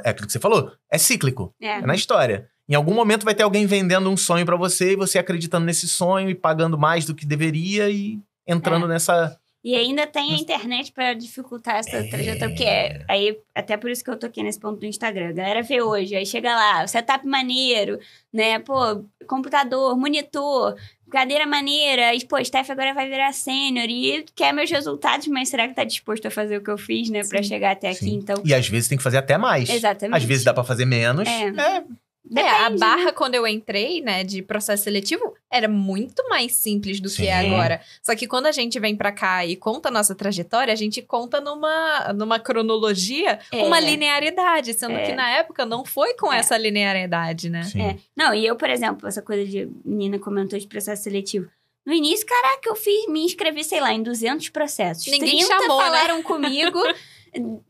Speaker 2: É aquilo que você falou, é cíclico. É, é na história. Em algum momento vai ter alguém vendendo um sonho para você e você acreditando nesse sonho e pagando mais do que deveria e entrando é. nessa
Speaker 1: e ainda tem a internet para dificultar essa é. trajetória, porque é, aí até por isso que eu tô aqui nesse ponto do Instagram. A galera vê hoje, aí chega lá, setup maneiro, né? Pô, computador, monitor, cadeira maneira, e, pô, Steph agora vai virar sênior e quer meus resultados, mas será que tá disposto a fazer o que eu fiz, né, para chegar até sim. aqui, então? E
Speaker 2: às vezes tem que fazer até mais. Exatamente. Às vezes dá para fazer menos. É.
Speaker 3: é Depende. É, a barra né? quando eu entrei, né, de processo seletivo, era muito mais simples do Sim. que é agora. Só que quando a gente vem para cá e conta a nossa trajetória, a gente conta numa, numa cronologia, é. uma linearidade, sendo é. que na época não foi com é. essa linearidade, né? É. Não, e eu, por exemplo, essa coisa de
Speaker 1: menina comentou de processo seletivo. No início, caraca, eu fiz, me inscrevi, sei lá, em 200 processos. Ninguém 30 chamou, né? falaram né? comigo.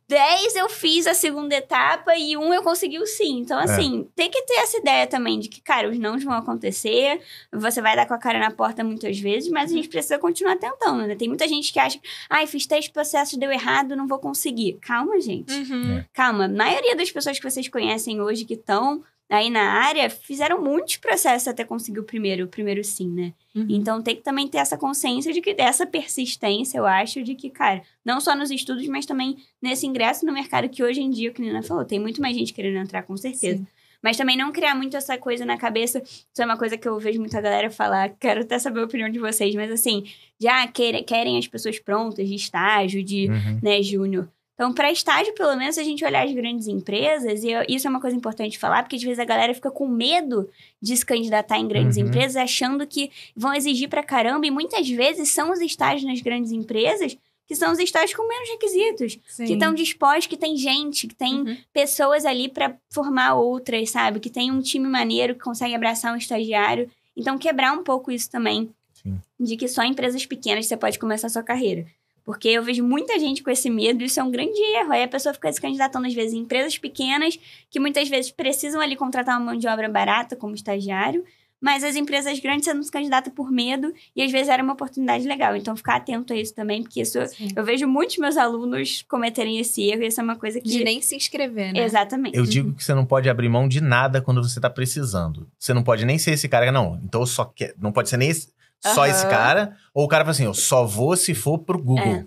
Speaker 1: dez eu fiz a segunda etapa e um eu consegui o sim. Então, é. assim, é. tem que ter essa ideia também de que, cara, os nãos vão acontecer, você vai dar com a cara na porta muitas vezes, mas a uhum. gente precisa continuar tentando, né? Tem muita gente que acha, ai, fiz três processos, deu errado, não vou conseguir. Calma, gente. Uhum. É. Calma. A maioria das pessoas que vocês conhecem hoje que estão aí na área fizeram muitos processos até conseguir o primeiro, o primeiro sim, né? Uhum. Então tem que também ter essa consciência de que dessa persistência, eu acho, de que, cara, não só nos estudos, mas também nesse ingresso no mercado que hoje em dia, o que Nina falou, tem muito mais gente querendo entrar, com certeza. Sim. Mas também não criar muito essa coisa na cabeça. Isso é uma coisa que eu vejo muita galera falar. Quero até saber a opinião de vocês, mas assim, já ah, querem as pessoas prontas de estágio, de uhum. né, júnior. Então, para estágio, pelo menos, a gente olhar as grandes empresas, e eu, isso é uma coisa importante falar, porque às vezes a galera fica com medo de se candidatar em grandes uhum. empresas, achando que vão exigir pra caramba, e muitas vezes são os estágios nas grandes empresas que são os estágios com menos requisitos, Sim. que estão dispostos, que tem gente, que tem uhum. pessoas ali para formar outras, sabe? Que tem um time maneiro que consegue abraçar um estagiário. Então, quebrar um pouco isso também, Sim. de que só em empresas pequenas você pode começar a sua carreira. Porque eu vejo muita gente com esse medo e isso é um grande erro. Aí a pessoa fica se candidatando, às vezes, em empresas pequenas, que muitas vezes precisam ali contratar uma mão de obra barata como estagiário, mas as empresas grandes você não se candidata por medo e às vezes era uma oportunidade legal. Então ficar atento a isso também, porque isso Sim. eu vejo muitos meus alunos cometerem esse erro e isso é uma coisa que de nem se inscrever, né? Exatamente. Eu uhum. digo
Speaker 2: que você não pode abrir mão de nada quando você está precisando. Você não pode nem ser esse cara, não. Então eu só quero, não pode ser nem esse só uhum. esse cara? Ou o cara fala assim, eu só vou se for pro é. Google.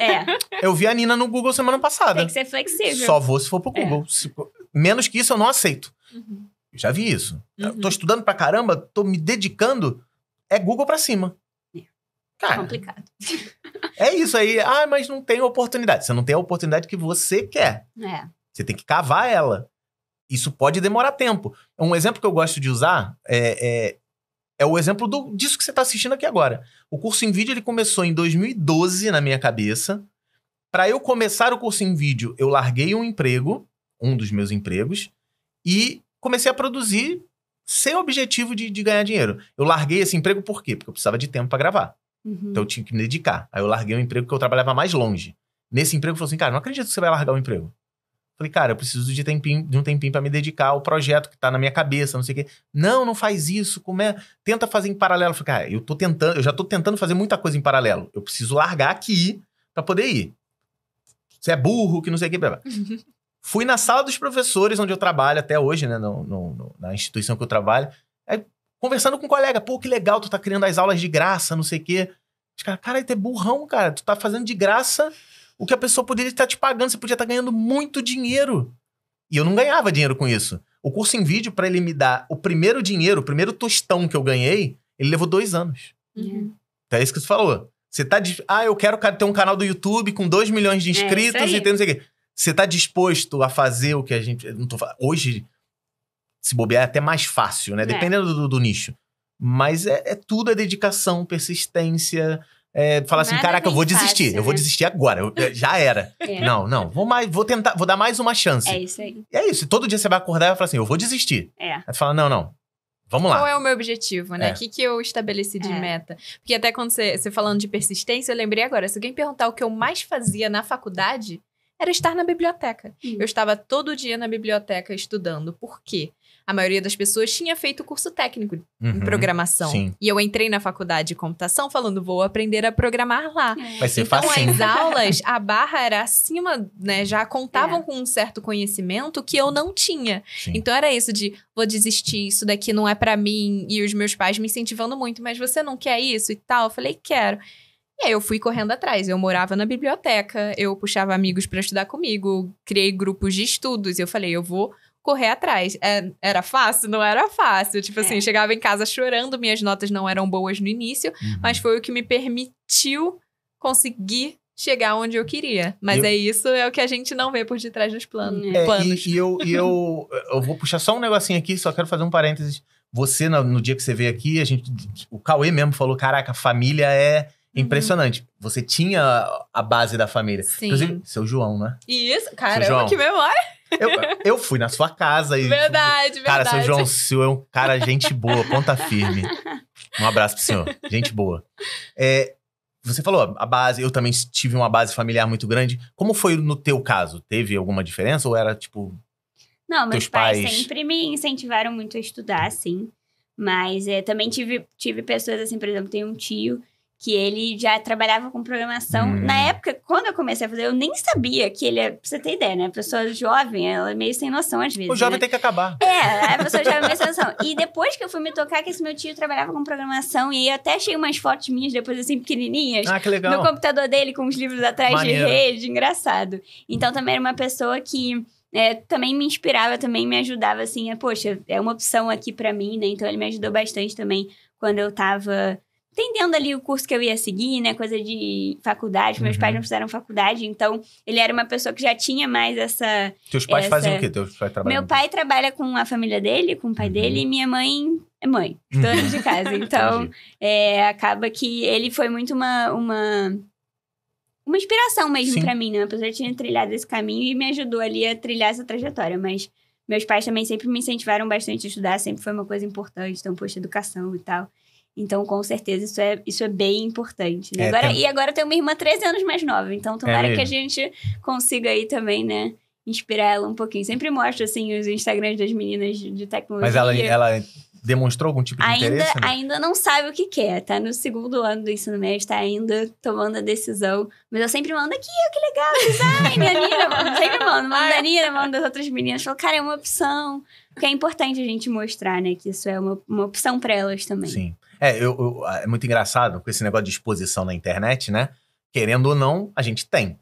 Speaker 2: É. é. Eu vi a Nina no Google semana passada. Tem que ser
Speaker 1: flexível. Só vou
Speaker 2: se for pro é. Google. É. Se, menos que isso, eu não aceito. Uhum. Já vi isso. Uhum. Tô estudando pra caramba, tô me dedicando. É Google pra cima. É.
Speaker 4: Cara, complicado.
Speaker 2: É isso aí. Ah, mas não tem oportunidade. Você não tem a oportunidade que você quer. É. Você tem que cavar ela. Isso pode demorar tempo. Um exemplo que eu gosto de usar é, é é o exemplo do, disso que você está assistindo aqui agora. O curso em vídeo ele começou em 2012 na minha cabeça. Para eu começar o curso em vídeo, eu larguei um emprego, um dos meus empregos, e comecei a produzir sem o objetivo de, de ganhar dinheiro. Eu larguei esse emprego por quê? Porque eu precisava de tempo para gravar. Uhum. Então eu tinha que me dedicar. Aí eu larguei um emprego que eu trabalhava mais longe. Nesse emprego, eu falei assim: cara, não acredito que você vai largar o emprego. Falei, cara, eu preciso de, tempinho, de um tempinho para me dedicar ao projeto que tá na minha cabeça, não sei o quê. Não, não faz isso, como é? Tenta fazer em paralelo. falei, cara, eu tô tentando, eu já tô tentando fazer muita coisa em paralelo. Eu preciso largar aqui para poder ir. Você é burro, que não sei o quê. Fui na sala dos professores, onde eu trabalho até hoje, né? No, no, no, na instituição que eu trabalho. Aí, conversando com um colega, pô, que legal, tu tá criando as aulas de graça, não sei o quê. Os caras, cara, tu é burrão, cara. Tu tá fazendo de graça o que a pessoa poderia estar te pagando. Você podia estar ganhando muito dinheiro. E eu não ganhava dinheiro com isso. O curso em vídeo, para ele me dar o primeiro dinheiro, o primeiro tostão que eu ganhei, ele levou dois anos. Uhum. Então é isso que você falou. Você tá. Ah, eu quero ter um canal do YouTube com 2 milhões de é, inscritos é, e tem não sei o quê. Você tá disposto a fazer o que a gente. Não tô, hoje, se bobear, é até mais fácil, né? É. Dependendo do, do, nicho. Mas é, é tudo é dedicação, persistência, é, falar assim, caraca, eu vou desistir, fácil, eu vou né? desistir agora, eu, já era. É. Não, não, vou mais, vou tentar, vou dar mais uma chance. É isso aí. E é isso, todo dia você vai acordar e vai falar assim, eu vou desistir. É. Aí você fala, não, não, Vamos lá. Qual é o
Speaker 3: meu objetivo, né? É. O é. que, que eu estabeleci de é. meta? Porque até quando você, você falando de persistência, eu lembrei agora. Se alguém perguntar o que eu mais fazia na faculdade, era estar na biblioteca. Hum. Eu estava todo dia na biblioteca estudando. Por quê? a maioria das pessoas tinha feito curso técnico uhum, em programação. Sim. E eu entrei na faculdade de computação falando, vou aprender a programar lá. É. Vai ser então, fácil. as aulas, a barra era acima, né? Já contavam é. com um certo conhecimento que eu não tinha. Sim. Então era isso de, vou desistir, isso daqui não é para mim. E os meus pais me incentivando muito, mas você não quer isso e tal? Eu falei, quero. E aí eu fui correndo atrás. Eu morava na biblioteca, eu puxava amigos para estudar comigo, criei grupos de estudos. Eu falei, eu vou correr atrás. É, era fácil? Não era fácil. Tipo assim, é. chegava em casa chorando, minhas notas não eram boas no início, uhum. mas foi o que me permitiu conseguir chegar onde eu queria. Mas eu... é isso, é o que a gente não vê por detrás dos é. É, planos. É, planos.
Speaker 2: E, e, eu, e eu, eu vou puxar só um negocinho aqui, só quero fazer um parênteses. Você, no, no dia que você veio aqui, a gente. O Cauê mesmo falou: caraca, família é Uhum. Impressionante. Uhum. Você tinha a base da família. Sim. Inclusive, seu João, né?
Speaker 3: Isso, caramba, que memória!
Speaker 2: Eu, eu fui na sua casa e. Verdade,
Speaker 3: cara, verdade. Cara, seu João senhor,
Speaker 2: é um cara, gente boa, ponta firme. Um abraço pro senhor, gente boa. É, você falou a base, eu também tive uma base familiar muito grande. Como foi no teu caso? Teve alguma diferença ou era tipo.
Speaker 1: Não, meus os pais sempre me incentivaram muito a estudar, sim. Mas é, também tive, tive pessoas assim, por exemplo, tem um tio que ele já trabalhava com programação. Hum. Na época, quando eu comecei a fazer, eu nem sabia que ele é. Pra você ter ideia, né? A pessoa jovem, ela é meio sem noção às vezes. O jovem né? tem que acabar. É, a pessoa jovem é meio sem noção. E depois que eu fui me tocar, que esse meu tio trabalhava com programação, e eu até achei umas fotos minhas depois, assim, pequenininhas. Ah, que legal. No computador dele, com os livros atrás Maneiro. de rede, engraçado. Então também era uma pessoa que. É, também me inspirava, também me ajudava, assim, poxa, é uma opção aqui para mim, né? Então ele me ajudou bastante também quando eu tava entendendo ali o curso que eu ia seguir, né? Coisa de faculdade. Meus uhum. pais não fizeram faculdade, então ele era uma pessoa que já tinha mais essa. Teus pais essa... faziam o quê?
Speaker 2: Teus pais trabalham? Meu
Speaker 1: pai trabalha com a família dele, com o pai uhum. dele, e minha mãe é mãe, dona de casa. Então, é, acaba que ele foi muito uma. uma uma inspiração mesmo para mim, né? Uma pessoa tinha trilhado esse caminho e me ajudou ali a trilhar essa trajetória, mas meus pais também sempre me incentivaram bastante a estudar, sempre foi uma coisa importante, então, poxa, educação e tal. Então, com certeza, isso é, isso é bem importante. Né? É, agora, tem... E agora eu tenho uma irmã 13 anos mais nova, então é tomara é que a gente consiga aí também, né? Inspirar ela um pouquinho. Sempre mostro, assim, os Instagrams das meninas de tecnologia. Mas ela, ela
Speaker 2: demonstrou algum tipo de ainda, interesse? Né?
Speaker 1: Ainda não sabe o que quer, é. tá no segundo ano do ensino médio, tá ainda tomando a decisão. Mas eu sempre mando aqui, que legal, design, a Nina, sempre mando, mando a Nina, mando as outras meninas. Falo, cara, é uma opção. Porque é importante a gente mostrar, né, que isso é uma, uma opção para elas também. Sim.
Speaker 2: É, eu, eu, é muito engraçado com esse negócio de exposição na internet, né? Querendo ou não, a gente tem.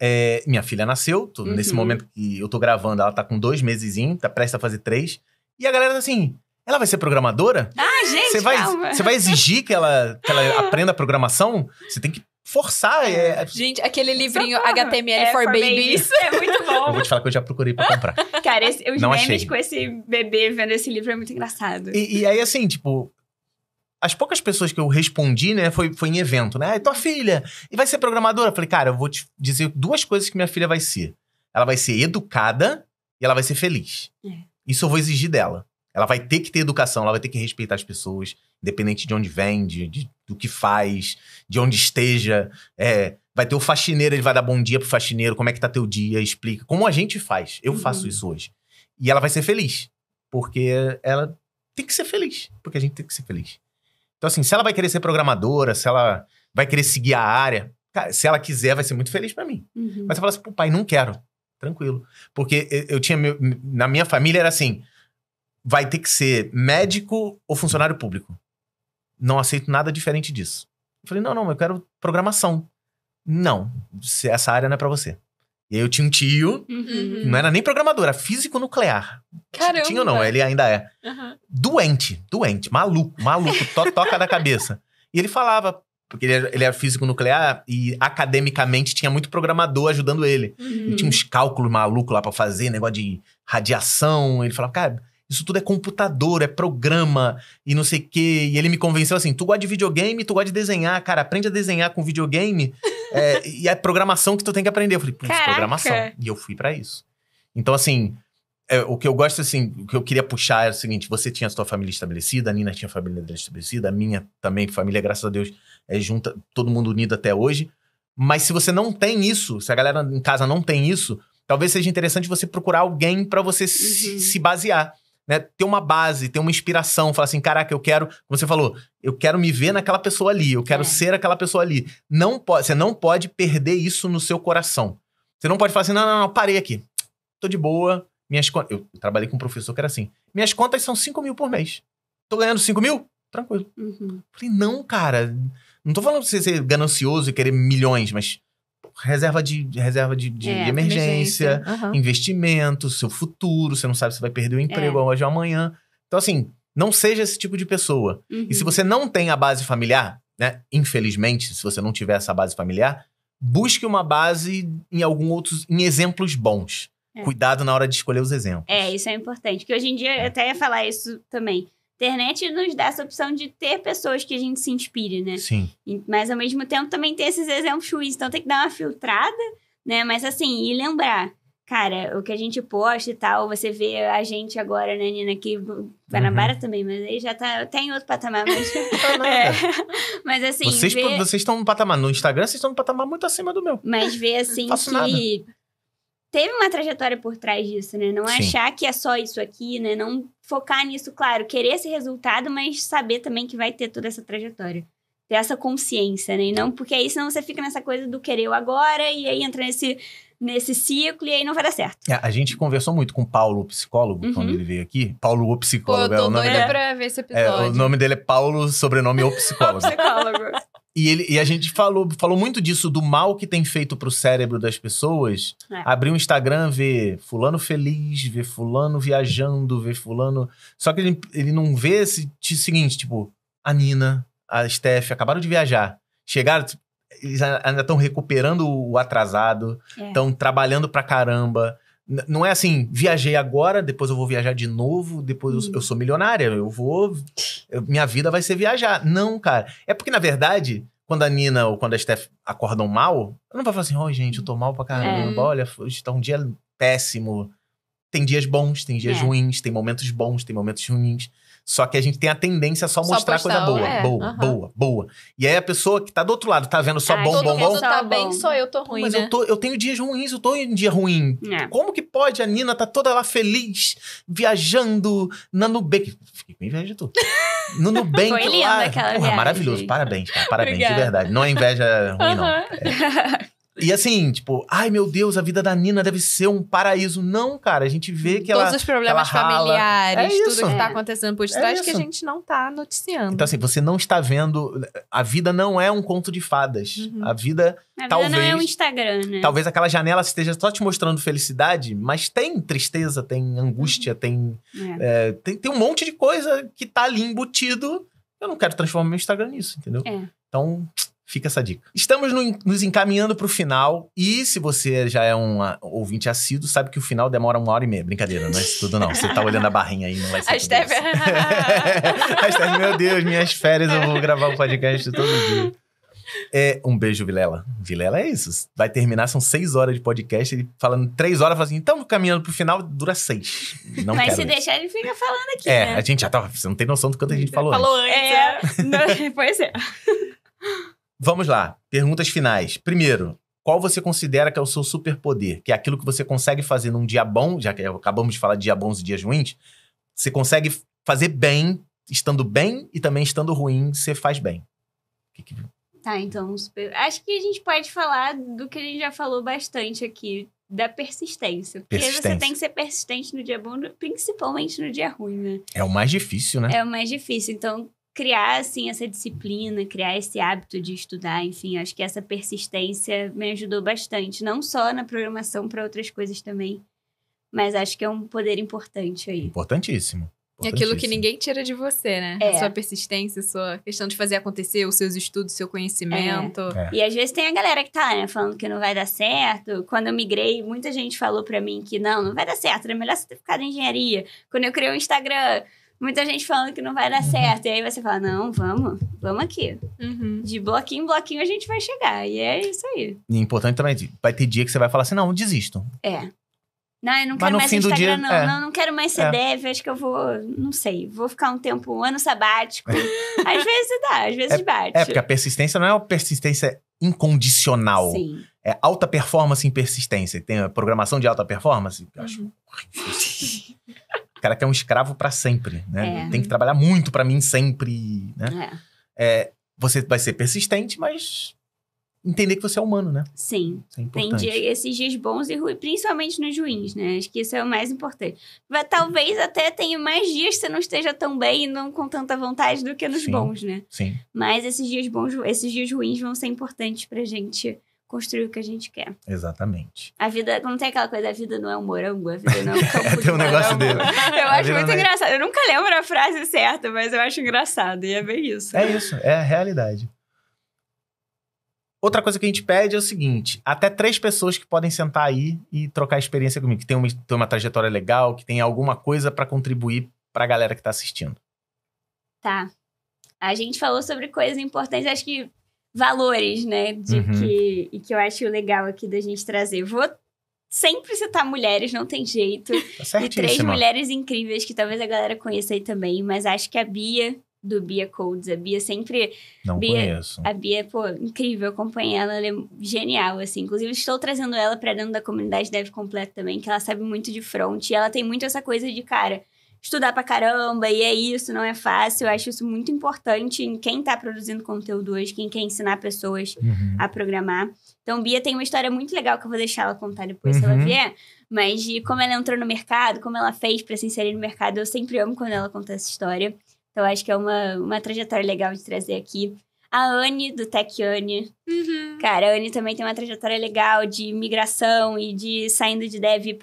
Speaker 2: É, minha filha nasceu, tô, uhum. nesse momento que eu tô gravando, ela tá com dois meses, tá prestes a fazer três. E a galera tá assim, ela vai ser programadora? Ah, gente, Você vai, calma. Você vai exigir que ela, que ela aprenda programação? Você tem que forçar. É... é,
Speaker 3: é. Gente, aquele livrinho HTML é, for, for babies. babies. É muito
Speaker 2: bom. Eu vou te falar que eu já procurei pra comprar. Cara, esse, os Não memes achei. com
Speaker 3: esse bebê vendo esse livro é muito engraçado.
Speaker 1: E,
Speaker 2: e aí, assim, tipo, as poucas pessoas que eu respondi, né, foi, foi em evento, né? Ah, tua filha, e vai ser programadora? Eu falei, cara, eu vou te dizer duas coisas que minha filha vai ser. Ela vai ser educada e ela vai ser feliz. É. Isso eu vou exigir dela. Ela vai ter que ter educação, ela vai ter que respeitar as pessoas, independente de onde vem, de, de do que faz, de onde esteja. É, vai ter o faxineiro, ele vai dar bom dia pro faxineiro, como é que tá teu dia, explica. Como a gente faz. Eu uhum. faço isso hoje. E ela vai ser feliz. Porque ela tem que ser feliz. Porque a gente tem que ser feliz. Então, assim, se ela vai querer ser programadora, se ela vai querer seguir a área, cara, se ela quiser, vai ser muito feliz para mim. Uhum. Mas você fala assim, pô, pai, não quero. Tranquilo. Porque eu tinha. Na minha família era assim: vai ter que ser médico ou funcionário público. Não aceito nada diferente disso. Eu falei, não, não, eu quero programação. Não, essa área não é para você. E aí eu tinha um tio,
Speaker 4: uhum. não era
Speaker 2: nem programador, era físico nuclear.
Speaker 4: Caramba. Tinha não, ele ainda é. Uhum.
Speaker 2: Doente, doente, maluco, maluco, to toca da cabeça. E ele falava, porque ele era, ele era, físico nuclear e academicamente tinha muito programador ajudando ele. Uhum. Ele tinha uhum. uns cálculos malucos lá para fazer, negócio de radiação. Ele falava, cara, isso tudo é computador, é programa e não sei o quê. E ele me convenceu assim: tu gosta de videogame, tu gosta de desenhar, cara, aprende a desenhar com videogame é, e é programação que tu tem que aprender. Eu falei, putz, programação. E eu fui para isso. Então, assim, é, o que eu gosto, assim, o que eu queria puxar era é o seguinte: você tinha a sua família estabelecida, a Nina tinha a família estabelecida, a minha também, família, graças a Deus, é junta, todo mundo unido até hoje. Mas se você não tem isso, se a galera em casa não tem isso, talvez seja interessante você procurar alguém para você uhum. se, se basear né, ter uma base, ter uma inspiração, falar assim, caraca, eu quero, como você falou, eu quero me ver naquela pessoa ali, eu quero é. ser aquela pessoa ali. Não pode, você não pode perder isso no seu coração. Você não pode falar assim, não, não, não, parei aqui. Tô de boa, minhas contas... Eu trabalhei com um professor que era assim, minhas contas são 5 mil por mês. Tô ganhando 5 mil? Tranquilo. Uhum. Falei, não, cara, não tô falando pra você ser ganancioso e querer milhões, mas reserva de, reserva de, de é, emergência, emergência. Uhum. investimento, seu futuro, você não sabe se vai perder o emprego é. hoje ou amanhã. Então, assim, não seja esse tipo de pessoa. Uhum. E se uhum. você não tem a base familiar, né? Infelizmente, se você não tiver essa base familiar, busque uma base em algum outros, em exemplos bons. É. Cuidado na hora de escolher os exemplos.
Speaker 1: É, isso é importante. Que hoje em dia é. eu até ia falar isso também internet nos dá essa opção de ter pessoas que a gente se inspire, né? Sim. Mas ao mesmo tempo também tem esses exemplos ruins, então tem que dar uma filtrada, né? Mas assim, e lembrar, cara, o que a gente posta e tal, você vê a gente agora, né, Nina, que Guanabara uhum. também, mas aí já tá tem outro patamar, mas... Tá é. mas assim, Vocês ver...
Speaker 2: estão no patamar, no Instagram vocês estão no patamar muito acima do meu. Mas
Speaker 1: ver assim que... Nada teve uma trajetória por trás disso, né? Não Sim. achar que é só isso aqui, né? Não focar nisso, claro, querer esse resultado, mas saber também que vai ter toda essa trajetória. Ter essa consciência, né? E não, porque aí senão você fica nessa coisa do querer o agora e aí entra nesse, nesse ciclo e aí não vai dar certo.
Speaker 2: É, a gente conversou muito com o Paulo, o psicólogo, uhum. quando ele veio aqui. Paulo, o psicólogo. Pô, eu tô é, o nome dele... pra
Speaker 3: ver
Speaker 1: esse episódio. É, o nome
Speaker 2: dele é Paulo, sobrenome é o psicólogo. o psicólogo. E, ele, e a gente falou, falou muito disso, do mal que tem feito pro cérebro das pessoas. É. Abrir um Instagram, ver fulano feliz, ver fulano viajando, ver fulano... Só que ele, ele não vê esse seguinte, tipo... A Nina, a Steph acabaram de viajar. Chegaram, eles ainda estão recuperando o atrasado, estão é. trabalhando pra caramba. Não é assim, viajei agora, depois eu vou viajar de novo, depois hum. eu, eu, sou milionária, eu vou. Eu, minha vida vai ser viajar. Não, cara. É porque, na verdade, quando a Nina ou quando a Steph acordam mal, ela não vai falar assim, ó, oh, gente, eu tô mal pra caramba. É. Olha, está um dia péssimo. Tem dias bons, tem dias é. ruins, tem momentos bons, tem momentos ruins. Só que a gente tem a tendência a só, só mostrar coisa boa, é, boa, uhum. boa, boa. E aí a pessoa que tá do outro lado tá vendo só Ai, bom, bom, bom. tá bom. bem, só
Speaker 3: eu tô ruim, Mas né? eu, tô,
Speaker 2: eu tenho dias ruins, eu tô em dia ruim. É. Como que pode? A Nina tá toda lá feliz, viajando na Nubank. Fiquei com inveja de tudo. No Nubank Foi linda lá. Aquela Porra, viagem. maravilhoso. Parabéns, cara. Parabéns, Obrigada. de verdade. Não é inveja ruim, uhum. não. É. E assim, tipo, ai meu Deus, a vida da Nina deve ser um paraíso. Não, cara, a gente vê que Todos ela. Todos os problemas familiares, é tudo que está
Speaker 3: acontecendo por trás é que a gente não está noticiando. Então, assim,
Speaker 2: você não está vendo. A vida não é um conto de fadas. Uhum. A vida. A talvez, vida não é um
Speaker 1: Instagram, né? Talvez
Speaker 2: aquela janela esteja só te mostrando felicidade, mas tem tristeza, tem angústia, uhum. tem, é. é tem, tem um monte de coisa que está ali embutido. Eu não quero transformar meu Instagram nisso, entendeu? É. Então, Fica essa dica. Estamos no, nos encaminhando para o final e se você já é um ah, ouvinte assíduo, sabe que o final demora uma hora e meia. Brincadeira, não é isso tudo não. Você tá olhando a barrinha aí, não vai ser a Steph... a meu Deus, minhas férias, eu vou gravar o um podcast todo dia. É, um beijo, Vilela. Vilela é isso. Vai terminar, são seis horas de podcast. Ele falando três horas, fala assim: estamos caminhando pro final, dura seis. Não Mas se isso. deixar,
Speaker 1: ele fica falando aqui. É, né? a
Speaker 2: gente já tava. Você não tem noção do quanto a gente falou. Falou antes.
Speaker 1: antes. É, né? não, pois é.
Speaker 2: Vamos lá, perguntas finais. Primeiro, qual você considera que é o seu superpoder? Que é aquilo que você consegue fazer num dia bom, já que acabamos de falar de dia bons e dias ruins, você consegue fazer bem, estando bem e também estando ruim, você faz bem.
Speaker 1: Que que... Tá, então, super... acho que a gente pode falar do que a gente já falou bastante aqui, da persistência. Porque persistência. você tem que ser persistente no dia bom, principalmente no dia ruim, né?
Speaker 2: É o mais difícil, né? É o
Speaker 1: mais difícil. Então, criar assim essa disciplina, criar esse hábito de estudar, enfim, acho que essa persistência me ajudou bastante, não só na programação para outras coisas também, mas acho que é um
Speaker 3: poder importante aí.
Speaker 2: Importantíssimo. É aquilo que ninguém
Speaker 3: tira de você, né? É. A sua persistência, a sua questão de fazer acontecer, os seus estudos, seu conhecimento. É. É. E às vezes tem a galera que tá,
Speaker 2: né,
Speaker 1: falando que não vai dar certo. Quando eu migrei, muita gente falou para mim que não, não vai dar certo, era melhor você ter ficado em engenharia. Quando eu criei o um Instagram, muita gente falando que não vai dar uhum. certo. E aí você fala, não, vamos, vamos aqui. Uhum. De bloquinho em bloquinho a gente vai chegar. E é isso aí.
Speaker 2: E é importante também, vai ter dia que você vai falar assim, não, desisto.
Speaker 1: É. Não, eu não quero mais Instagram, dia, não. É. não. Não quero mais ser é. dev, acho que eu vou, não sei, vou ficar um tempo, um ano sabático. às vezes dá, às vezes é, bate. É, porque a
Speaker 2: persistência não é uma persistência incondicional. Sim. É alta performance em persistência. Tem a programação de alta performance? Uhum. Acho cara quer é um escravo para sempre, né? É. Tem que trabalhar muito para mim sempre, né? É. é. você vai ser persistente, mas entender que você é humano, né? Sim. É tem dia,
Speaker 1: esses dias bons e ruins, principalmente nos ruins, né? Acho que isso é o mais importante. Mas, talvez até tenha mais dias que você não esteja tão bem e não com tanta vontade do que nos Sim. bons, né? Sim. Mas esses dias bons, esses dias ruins vão ser importantes pra gente construir o que a gente quer.
Speaker 2: Exatamente.
Speaker 1: A vida, não tem aquela coisa, a vida não é um morango, a vida não é um campo
Speaker 2: é, tem um negócio dele. Eu acho muito é... engraçado.
Speaker 1: Eu nunca lembro a frase certa, mas eu acho engraçado. E é bem
Speaker 2: isso. É isso, é a realidade. Outra coisa que a gente pede é o seguinte: até três pessoas que podem sentar aí e trocar experiência comigo, que tem uma, tem uma trajetória legal, que tem alguma coisa para contribuir para a galera que está assistindo.
Speaker 1: Tá. A gente falou sobre coisas importantes. Acho que valores, né? De uhum. que, e que eu acho legal aqui da gente trazer. Vou sempre citar mulheres, não tem jeito. Tá e três mulheres incríveis que talvez a galera conheça aí também, mas acho que a Bia do Bia Codes. A Bia sempre. Não Bia, conheço. A Bia, pô, incrível, acompanha ela, ela é genial, assim. Inclusive, estou trazendo ela para dentro da comunidade Dev Completo também, que ela sabe muito de front. E ela tem muito essa coisa de, cara, estudar pra caramba, e é isso, não é fácil. Eu acho isso muito importante em quem tá produzindo conteúdo hoje, quem quer ensinar pessoas uhum. a programar. Então, Bia tem uma história muito legal que eu vou deixar ela contar depois, uhum. se ela uhum. vier. Mas de como ela entrou no mercado, como ela fez para se inserir no mercado, eu sempre amo quando ela conta essa história. Então, acho que é uma, uma trajetória legal de trazer aqui. A Anne, do Tech Anne, Uhum. Cara, a Anne também tem uma trajetória legal de migração e de saindo de dev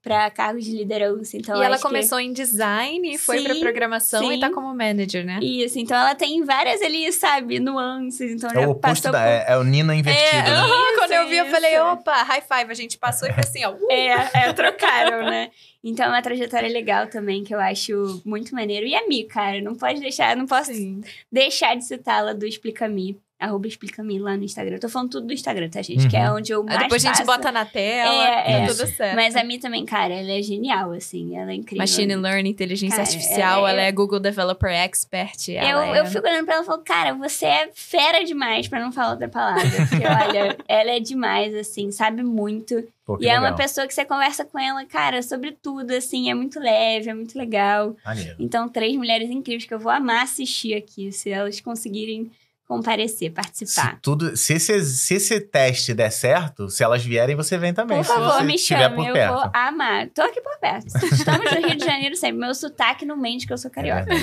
Speaker 1: para cargos de liderança. Então, e ela começou que... em design, foi para programação sim. e tá
Speaker 3: como manager, né? Isso, então ela tem várias ali, sabe, nuances. Então
Speaker 1: é o oposto
Speaker 2: da. Por... É, é, o Nina invertido. É, né?
Speaker 4: uhum,
Speaker 3: quando eu vi, eu falei, é. opa, high five, a gente passou e foi assim, ó. Uh! É, é, trocaram, né? Então é uma
Speaker 1: trajetória legal também, que eu acho muito maneiro. E a Mi, cara, não pode deixar, não posso sim. deixar de citá-la do Explica Mi Arroba me lá no Instagram. Eu tô falando tudo do Instagram, tá, gente? Uhum. Que é uhum. onde eu mais Depois faço. a gente bota na tela, é, tá é. tudo certo. Mas a Mi também, cara, ela é genial, assim. Ela é incrível. Machine Learning,
Speaker 3: inteligência cara, artificial, ela é... ela é... Google Developer Expert. Eu, é... eu fico
Speaker 1: olhando pra ela e falo, cara, você é fera demais, pra não falar outra palavra. Porque, olha, ela é demais, assim, sabe muito. Pô, e legal. é uma pessoa que você conversa com ela, cara, sobre tudo, assim, é muito leve, é muito legal. Maneiro. Então, três mulheres incríveis que eu vou amar assistir aqui, se elas conseguirem comparecer, participar. Se,
Speaker 2: tudo, se, esse, se esse teste der certo, se elas vierem, você vem também. Por favor, me chame, eu vou
Speaker 1: amar. Tô aqui por perto. Estamos no Rio de Janeiro sempre. Meu sotaque não mente que eu sou é carioca. É,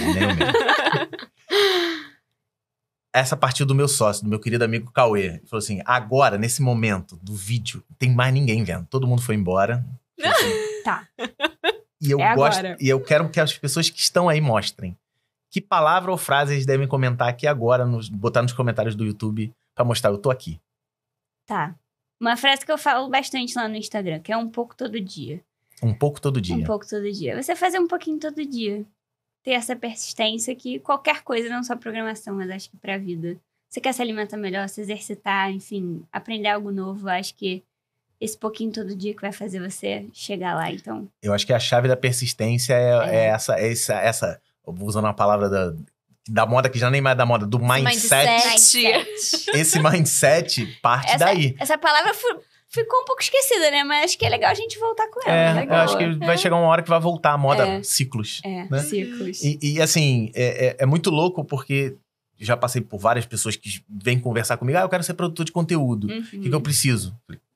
Speaker 2: Essa partiu do meu sócio, do meu querido amigo Cauê. Ele falou assim: agora, nesse momento do vídeo, tem mais ninguém vendo. Todo mundo foi embora.
Speaker 3: Assim, tá.
Speaker 2: E eu é gosto. Agora. E eu quero que as pessoas que estão aí mostrem que palavra ou frase eles devem comentar aqui agora, nos, botar nos comentários do YouTube para mostrar eu tô aqui.
Speaker 1: Tá. Uma frase que eu falo bastante lá no Instagram, que é um pouco todo dia.
Speaker 2: Um pouco todo dia. Um pouco
Speaker 1: todo dia. Você fazer um pouquinho todo dia. Ter essa persistência que qualquer coisa, não só programação, mas acho que pra vida. Você quer se alimentar melhor, se exercitar, enfim, aprender algo novo. Acho que esse pouquinho todo dia que vai fazer você chegar lá, então.
Speaker 2: Eu acho que a chave da persistência é, é. é essa, é essa, essa vou usando uma palavra da, da moda, que já nem mais é da moda, do mindset.
Speaker 1: mindset. Esse
Speaker 2: mindset parte essa, daí.
Speaker 1: Essa palavra ficou um pouco esquecida, né? Mas acho que é legal a gente voltar com ela. É, eu acho que vai chegar
Speaker 2: uma hora que vai voltar a moda é. ciclos. É, né? ciclos. E, e assim, é, é, é muito louco porque já passei por várias pessoas que vêm conversar comigo. Ah, eu quero ser produtor de conteúdo. Uhum. O que, que eu uhum. preciso?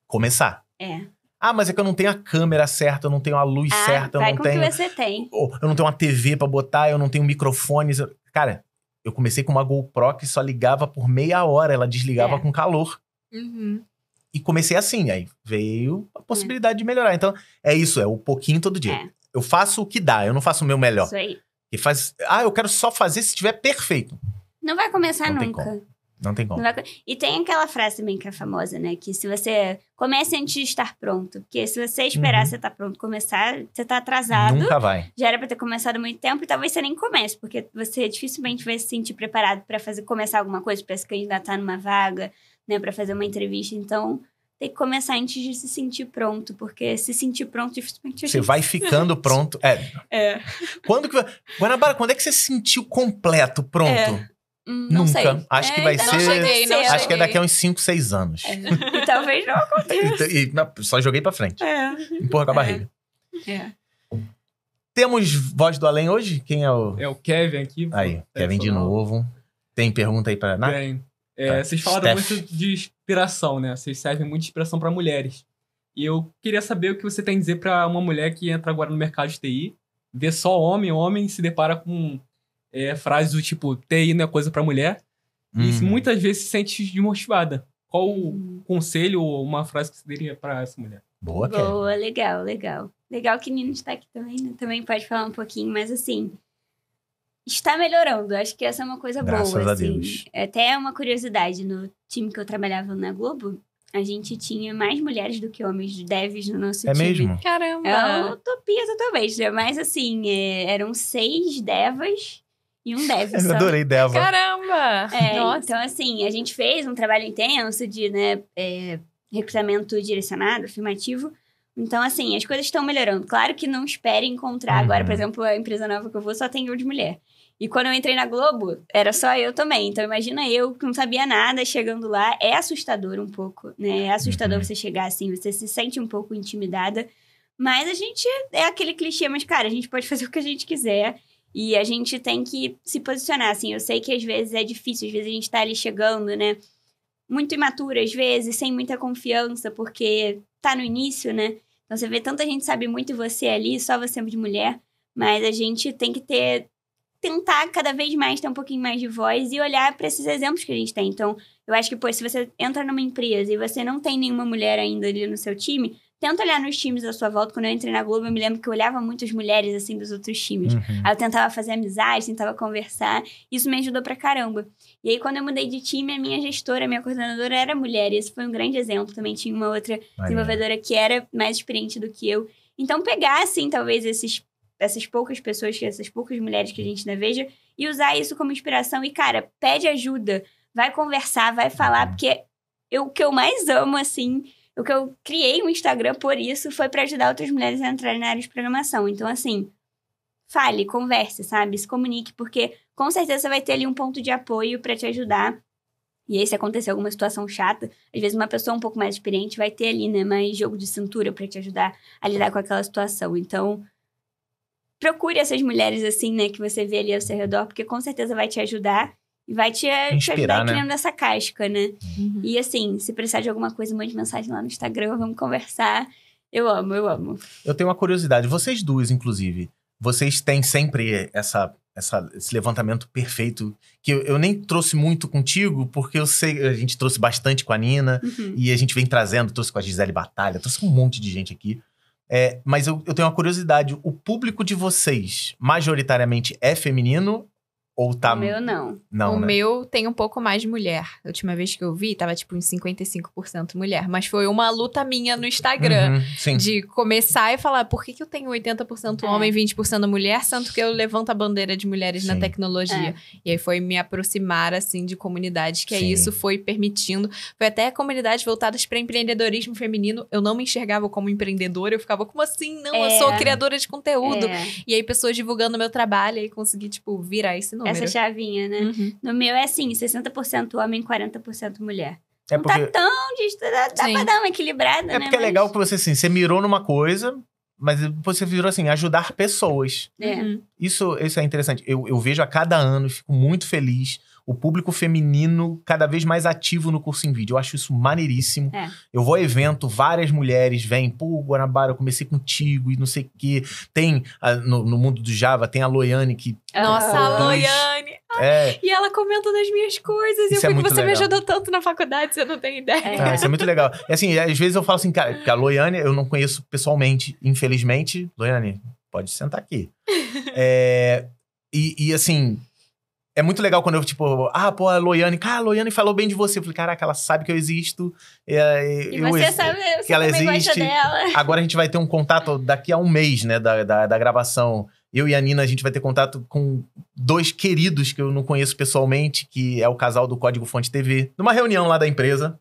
Speaker 2: Começar. É. Ah, mas é que eu não tenho a câmera certa, eu não tenho a luz ah, certa, eu não tenho. Que você tem. Eu não tenho uma TV para botar, eu não tenho microfones. Cara, eu comecei com uma GoPro que só ligava por meia hora, ela desligava é. com calor. Uhum. E comecei assim, aí veio a hum. possibilidade é. de melhorar. Então, é isso, é o pouquinho todo dia. É. Eu faço o que dá, eu não faço o meu melhor. Isso aí. E faz, ah, eu quero só fazer se estiver perfeito.
Speaker 4: Não
Speaker 1: vai começar não nunca. Não tem como. E tem aquela frase também que é famosa, né? Que se você comece antes de estar pronto. Porque se você esperar uhum. você estar tá pronto começar, você está atrasado. Nunca vai. Já era para ter começado muito tempo e talvez você nem comece, porque você dificilmente vai se sentir preparado para fazer começar alguma coisa, para se candidatar numa vaga, né? Para fazer uma entrevista. Então, tem que começar antes de se sentir pronto, porque se sentir pronto dificilmente. Você vai ficando
Speaker 2: pronto. É. é. Quando que. Guanabara, quando é que você se sentiu completo, pronto? É.
Speaker 4: Não Nunca. Sei. Acho é, que vai então ser. Cheguei, acho cheguei. que é daqui a uns
Speaker 2: 5, 6 anos.
Speaker 4: É. E talvez não
Speaker 2: aconteça. Então, e, e, só joguei pra frente. É. Empurra com a é. barriga. É. Temos voz do além hoje? Quem é o. É o Kevin aqui. Aí, é, Kevin de novo. Tem pergunta aí pra Nath? Tem. É, vocês falaram Steph.
Speaker 3: muito de inspiração, né? Vocês servem muito de inspiração pra mulheres. E eu queria saber o que você tem a dizer pra uma mulher que entra agora no mercado de TI, vê só homem, homem, se depara com é, frases do tipo, TI não é coisa para mulher, e uhum. muitas vezes se sente desmotivada. Qual o conselho ou uma
Speaker 2: frase que você daria para essa mulher? Boa, Boa,
Speaker 1: legal, legal. Legal que Nino está aqui também, né? Também pode falar um pouquinho, mas assim, está melhorando. Acho que essa é uma coisa Graças
Speaker 4: boa. A assim.
Speaker 2: Deus.
Speaker 1: É até uma curiosidade, no time que eu trabalhava na Globo, a gente tinha mais mulheres do que homens devs no nosso é time. É mesmo? Caramba! É uma utopia totalmente, né? Mas assim, é, eram seis devas e um deve. Eu adorei Deva. Caramba! É, então, assim, a gente fez um trabalho intenso de né, é, recrutamento direcionado, afirmativo. Então, assim, as coisas estão melhorando. Claro que não espere encontrar uhum. agora, por exemplo, a empresa nova que eu vou só tem eu de mulher. E quando eu entrei na Globo, era só eu também. Então, imagina eu que não sabia nada chegando lá. É assustador um pouco, né? É assustador uhum. você chegar assim, você se sente um pouco intimidada. Mas a gente é aquele clichê, mas, cara, a gente pode fazer o que a gente quiser. E a gente tem que se posicionar, assim. Eu sei que às vezes é difícil, às vezes a gente tá ali chegando, né? Muito imatura, às vezes, sem muita confiança, porque tá no início, né? Então você vê tanta gente sabe muito você ali, só você de mulher. Mas a gente tem que ter. Tentar cada vez mais ter um pouquinho mais de voz e olhar para esses exemplos que a gente tem. Então, eu acho que, pô, se você entra numa empresa e você não tem nenhuma mulher ainda ali no seu time, tenta olhar nos times à sua volta. Quando eu entrei na Globo, eu me lembro que eu olhava muito as mulheres, assim, dos outros times. Uhum. Aí eu tentava fazer amizade, tentava conversar. Isso me ajudou pra caramba. E aí, quando eu mudei de time, a minha gestora, a minha coordenadora era mulher. E esse foi um grande exemplo. Também tinha uma outra desenvolvedora que era mais experiente do que eu. Então, pegar, assim, talvez esses, essas poucas pessoas, essas poucas mulheres que a gente ainda veja, e usar isso como inspiração. E, cara, pede ajuda. Vai conversar, vai falar, uhum. porque eu, o que eu mais amo, assim, o que eu criei o um Instagram por isso foi para ajudar outras mulheres a entrarem na área de programação. Então, assim, fale, converse, sabe? Se comunique, porque com certeza vai ter ali um ponto de apoio para te ajudar. E aí, se acontecer alguma situação chata, às vezes uma pessoa um pouco mais experiente vai ter ali, né, mais jogo de cintura para te ajudar a lidar com aquela situação. Então, procure essas mulheres assim, né, que você vê ali ao seu redor, porque com certeza vai te ajudar e vai te, eh, Inspirar, te né? criando essa casca, né? Uhum. E assim, se precisar de alguma coisa, mande mensagem lá no Instagram, vamos conversar. Eu amo, eu amo.
Speaker 2: Eu tenho uma curiosidade. Vocês duas, inclusive, vocês têm sempre essa essa, esse levantamento perfeito que eu, eu, nem trouxe muito contigo, porque eu sei, a gente trouxe bastante com a Nina uhum. e a gente vem trazendo, trouxe com a Gisele Batalha, trouxe com um monte de gente aqui. É, mas eu, eu tenho uma curiosidade: o público de vocês majoritariamente é feminino ou tá... O meu não. não o né? meu
Speaker 3: tem um pouco mais de mulher. A última vez que eu vi, tava tipo em 55% mulher. Mas foi uma luta minha no Instagram. Uhum, de começar e falar, por que, que eu tenho 80% é. homem e 20% mulher, tanto que eu levanto a bandeira de mulheres sim. na tecnologia. É. E aí foi me aproximar, assim, de comunidades que sim. isso foi permitindo. Foi até comunidades voltadas para empreendedorismo feminino. Eu não me enxergava como empreendedora. Eu ficava, como assim? Não, é. eu sou é. criadora de conteúdo. É. E aí pessoas divulgando meu trabalho e consegui, tipo, virar esse nome número. Essa chavinha, né? Uhum. No meu
Speaker 1: é assim, 60% homem, 40% mulher. É porque... Não tá tão distante, dá, dá pra dar uma equilibrada, é né? É porque mas... é legal
Speaker 2: que você, assim, você mirou numa coisa, mas você virou assim, ajudar pessoas. É. Isso, isso é interessante. Eu, eu vejo a cada ano, fico muito feliz o público feminino cada vez mais ativo no curso em vídeo. Eu acho isso maneiríssimo. É. Eu vou a evento, várias mulheres vêm, pô, Guanabara, eu comecei contigo e não sei o quê. Tem, a, ah, no, no, mundo do Java, tem a Loiane que.
Speaker 3: Nossa, a Loiane! Ah, é. E ela comenta das minhas coisas. Isso eu é que você legal. me ajudou tanto na faculdade, você não tem ideia. Ah, isso é
Speaker 2: muito legal. E assim, às vezes eu falo assim, cara, porque a Loiane eu não conheço pessoalmente, infelizmente. Loiane, pode sentar aqui. é, e, e assim, é muito legal quando eu, tipo, ah, pô, a Loiane, cara, a Loiane falou bem de você. Eu falei, caraca, ela sabe que eu existo. e eu, você sabe, você que ela existe. dela. Agora a gente vai ter um contato daqui a um mês, né, da, da, da, gravação. Eu e a Nina, a gente vai ter contato com dois queridos que eu não conheço pessoalmente, que é o casal do Código Fonte TV. Numa reunião lá da empresa,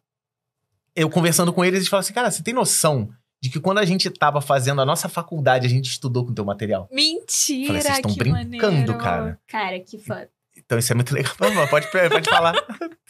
Speaker 2: eu conversando com eles, eles falaram assim, cara, você tem noção de que quando a gente estava fazendo a nossa faculdade, a gente estudou com o teu material.
Speaker 1: Mentira! Falei, vocês estão brincando, maneiro. cara. Cara, que foda.
Speaker 2: Então isso é muito legal. pô pode, pode falar.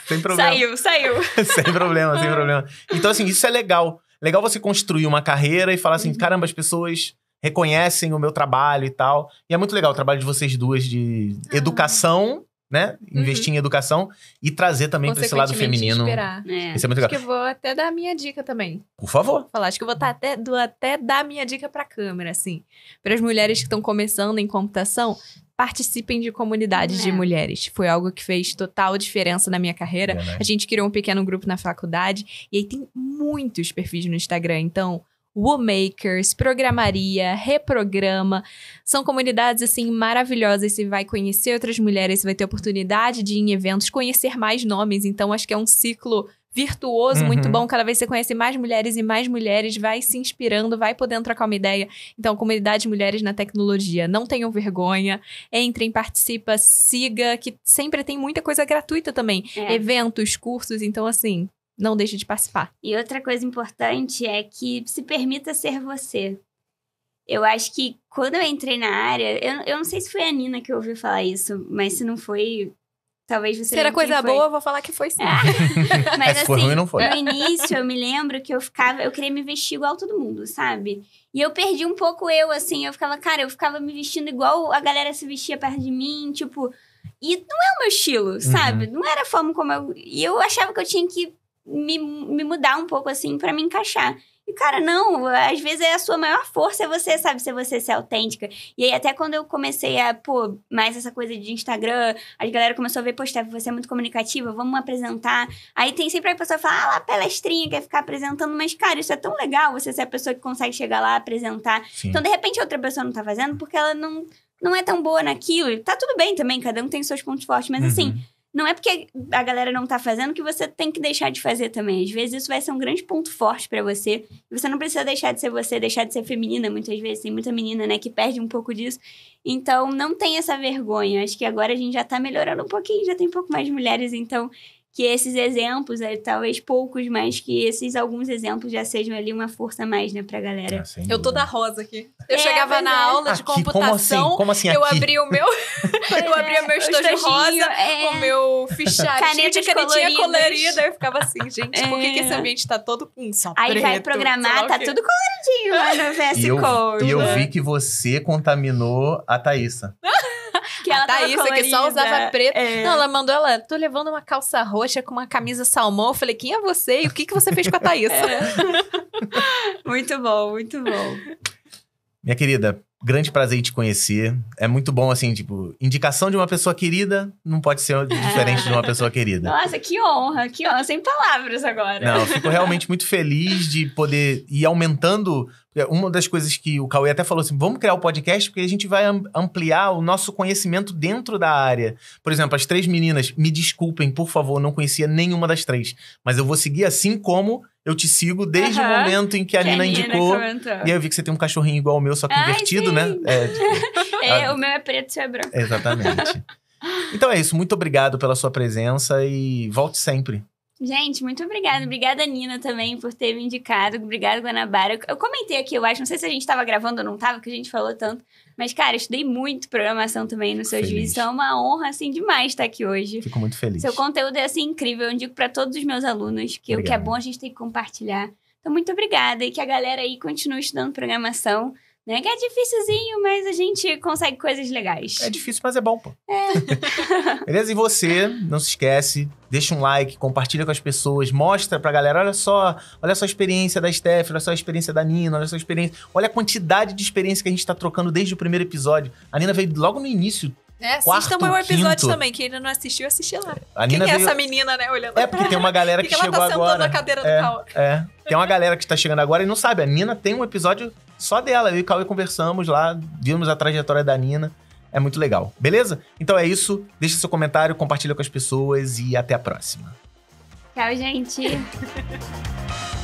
Speaker 2: sem problema. Saiu, saiu. sem problema, sem problema. Então, assim, isso é legal. Legal você construir uma carreira e falar assim: uhum. caramba, as pessoas reconhecem o meu trabalho e tal. E é muito legal o trabalho de vocês duas de ah. educação né? Uhum. Investir em educação e trazer também para esse lado feminino. É.
Speaker 3: Isso é muito legal. Acho que eu vou até dar a minha dica também. Por favor. Vou falar, acho que eu vou tá até, do, até dar a minha dica para a câmera, assim. Para as mulheres que estão começando em computação, participem de comunidades é. de mulheres. Foi algo que fez total diferença na minha carreira. É, né? A gente criou um pequeno grupo na faculdade e aí tem muitos perfis no Instagram. Então, Womakers, Programaria, Reprograma. São comunidades assim maravilhosas. Você vai conhecer outras mulheres, você vai ter oportunidade de ir em eventos, conhecer mais nomes. Então, acho que é um ciclo virtuoso, uhum. muito bom. Cada vez você conhece mais mulheres e mais mulheres, vai se inspirando, vai podendo trocar uma ideia. Então, comunidade de mulheres na tecnologia, não tenham vergonha. Entrem, participa, siga, que sempre tem muita coisa gratuita também. É. Eventos, cursos, então assim, não deixe de participar.
Speaker 1: E outra coisa importante é que se permita ser você. Eu acho que quando eu entrei na área, eu, eu não sei se foi a Nina que ouviu falar isso, mas se não foi, talvez você. Se era coisa foi. boa, eu vou falar que foi sim. mas assim, foi ruim, não foi. no início, eu me lembro que eu ficava, eu queria me vestir igual todo mundo, sabe? E eu perdi um pouco eu, assim, eu ficava, cara, eu ficava me vestindo igual a galera se vestia perto de mim, tipo. E não é o meu estilo, uhum. sabe? Não era a forma como eu. E eu achava que eu tinha que me, me mudar um pouco assim para me encaixar. E, cara, não, às vezes é a sua maior força, é você, sabe, se você ser autêntica. E aí, até quando eu comecei a, pô, mais essa coisa de Instagram, a galera começou a ver, postar, você é muito comunicativa, vamos apresentar. Aí tem sempre a pessoa que fala, ah, lá, palestrinha, quer ficar apresentando, mas, cara, isso é tão legal, você ser a pessoa que consegue chegar lá, apresentar. Sim. Então, de repente, outra pessoa não tá fazendo porque ela não, não é tão boa naquilo. Tá tudo bem também, cada um tem seus pontos fortes, mas assim, uhum. assim não é porque a galera não tá fazendo que você tem que deixar de fazer também. Às vezes isso vai ser um grande ponto forte para você. Você não precisa deixar de ser você, deixar de ser feminina muitas vezes. Tem muita menina, né, que perde um pouco disso. Então, não tem essa vergonha. Acho que agora a gente já tá melhorando um pouquinho, já tem um pouco mais de mulheres, então que esses exemplos, é talvez poucos, mas que esses alguns exemplos já sejam ali uma força mais, né, pra galera. Ah, eu tô da rosa aqui. Eu é, chegava na é. aula de aqui, ah, computação, como assim? Como assim eu aqui? abri o meu,
Speaker 3: eu abri o meu
Speaker 1: estojo rosa, é. o meu
Speaker 3: fichário caneta canetinha colorida, eu ficava assim, gente, por que, que esse é. ambiente tá todo com só Aí preto, vai programar, tá tudo coloridinho lá no VS e eu, Code. E eu né? vi
Speaker 2: que você contaminou a Thaísa.
Speaker 4: que a ela Thaísa, que só usava preto. É. Não, ela
Speaker 3: mandou ela, tô levando uma calça rosa roxa com uma camisa salmão. Eu falei, quem é você e o que, que você fez com a Thaís? É. muito bom, muito bom.
Speaker 2: Minha querida, grande prazer em te conhecer. É muito bom, assim, tipo, indicação de uma pessoa querida não pode ser é. diferente de uma pessoa querida.
Speaker 1: Nossa, que honra, que honra. Sem palavras agora. Não, fico
Speaker 2: realmente muito feliz de poder ir aumentando. É, uma das coisas que o Cauê até falou assim: vamos criar o um podcast porque a gente vai ampliar o nosso conhecimento dentro da área. Por exemplo, as três meninas, me desculpem, por favor, não conhecia nenhuma das três. Mas eu vou seguir assim como eu te sigo desde uh -huh. o momento em que a que Nina indicou. Comentou. E aí eu vi que você tem um cachorrinho igual ao meu, só que Ai, invertido, né? sim. né? É, tipo,
Speaker 1: é a... o meu é preto e o seu é branco. Exatamente.
Speaker 2: Então é isso. Muito obrigado pela sua presença e volte sempre.
Speaker 1: Gente, muito obrigada. Obrigada, Nina, também, por ter me indicado. Obrigada, Guanabara. Eu comentei aqui, eu acho, não sei se a gente estava gravando ou não estava, que a gente falou tanto. Mas, cara, estudei muito programação também no seu juiz. Então, é uma honra, assim, demais estar aqui hoje.
Speaker 2: Fico muito feliz.
Speaker 4: Seu
Speaker 1: conteúdo é, assim, incrível. Eu digo para todos os meus alunos que Obrigado. o que é bom a gente tem que compartilhar. Então, muito obrigada e que a galera aí continue estudando programação né? Que é difícilzinho, mas a gente consegue coisas legais. É difícil, mas é bom, pô.
Speaker 2: É. Beleza? E você, não se esquece, deixa um like, compartilha com as pessoas, mostra pra galera, olha só, olha só a experiência da Steph, olha só a experiência da Nina, olha só a experiência, olha a quantidade de experiência que a gente tá trocando desde o primeiro episódio. A Nina veio logo no início
Speaker 3: é, assistam o meu episódio quinto. também. Quem ainda não assistiu, assiste lá. A Nina Quem é veio... é essa menina, né? Olhando É, porque tem uma galera que, que chegou ela tá agora. Na cadeira do é, Cauê.
Speaker 2: é. Tem uma galera que está chegando agora e não sabe. A Nina tem um episódio só dela. Eu e o Cauê conversamos lá, vimos a trajetória da Nina. É muito legal. Beleza? Então é isso. Deixa seu comentário, compartilha com as pessoas e até a próxima.
Speaker 1: Tchau, gente.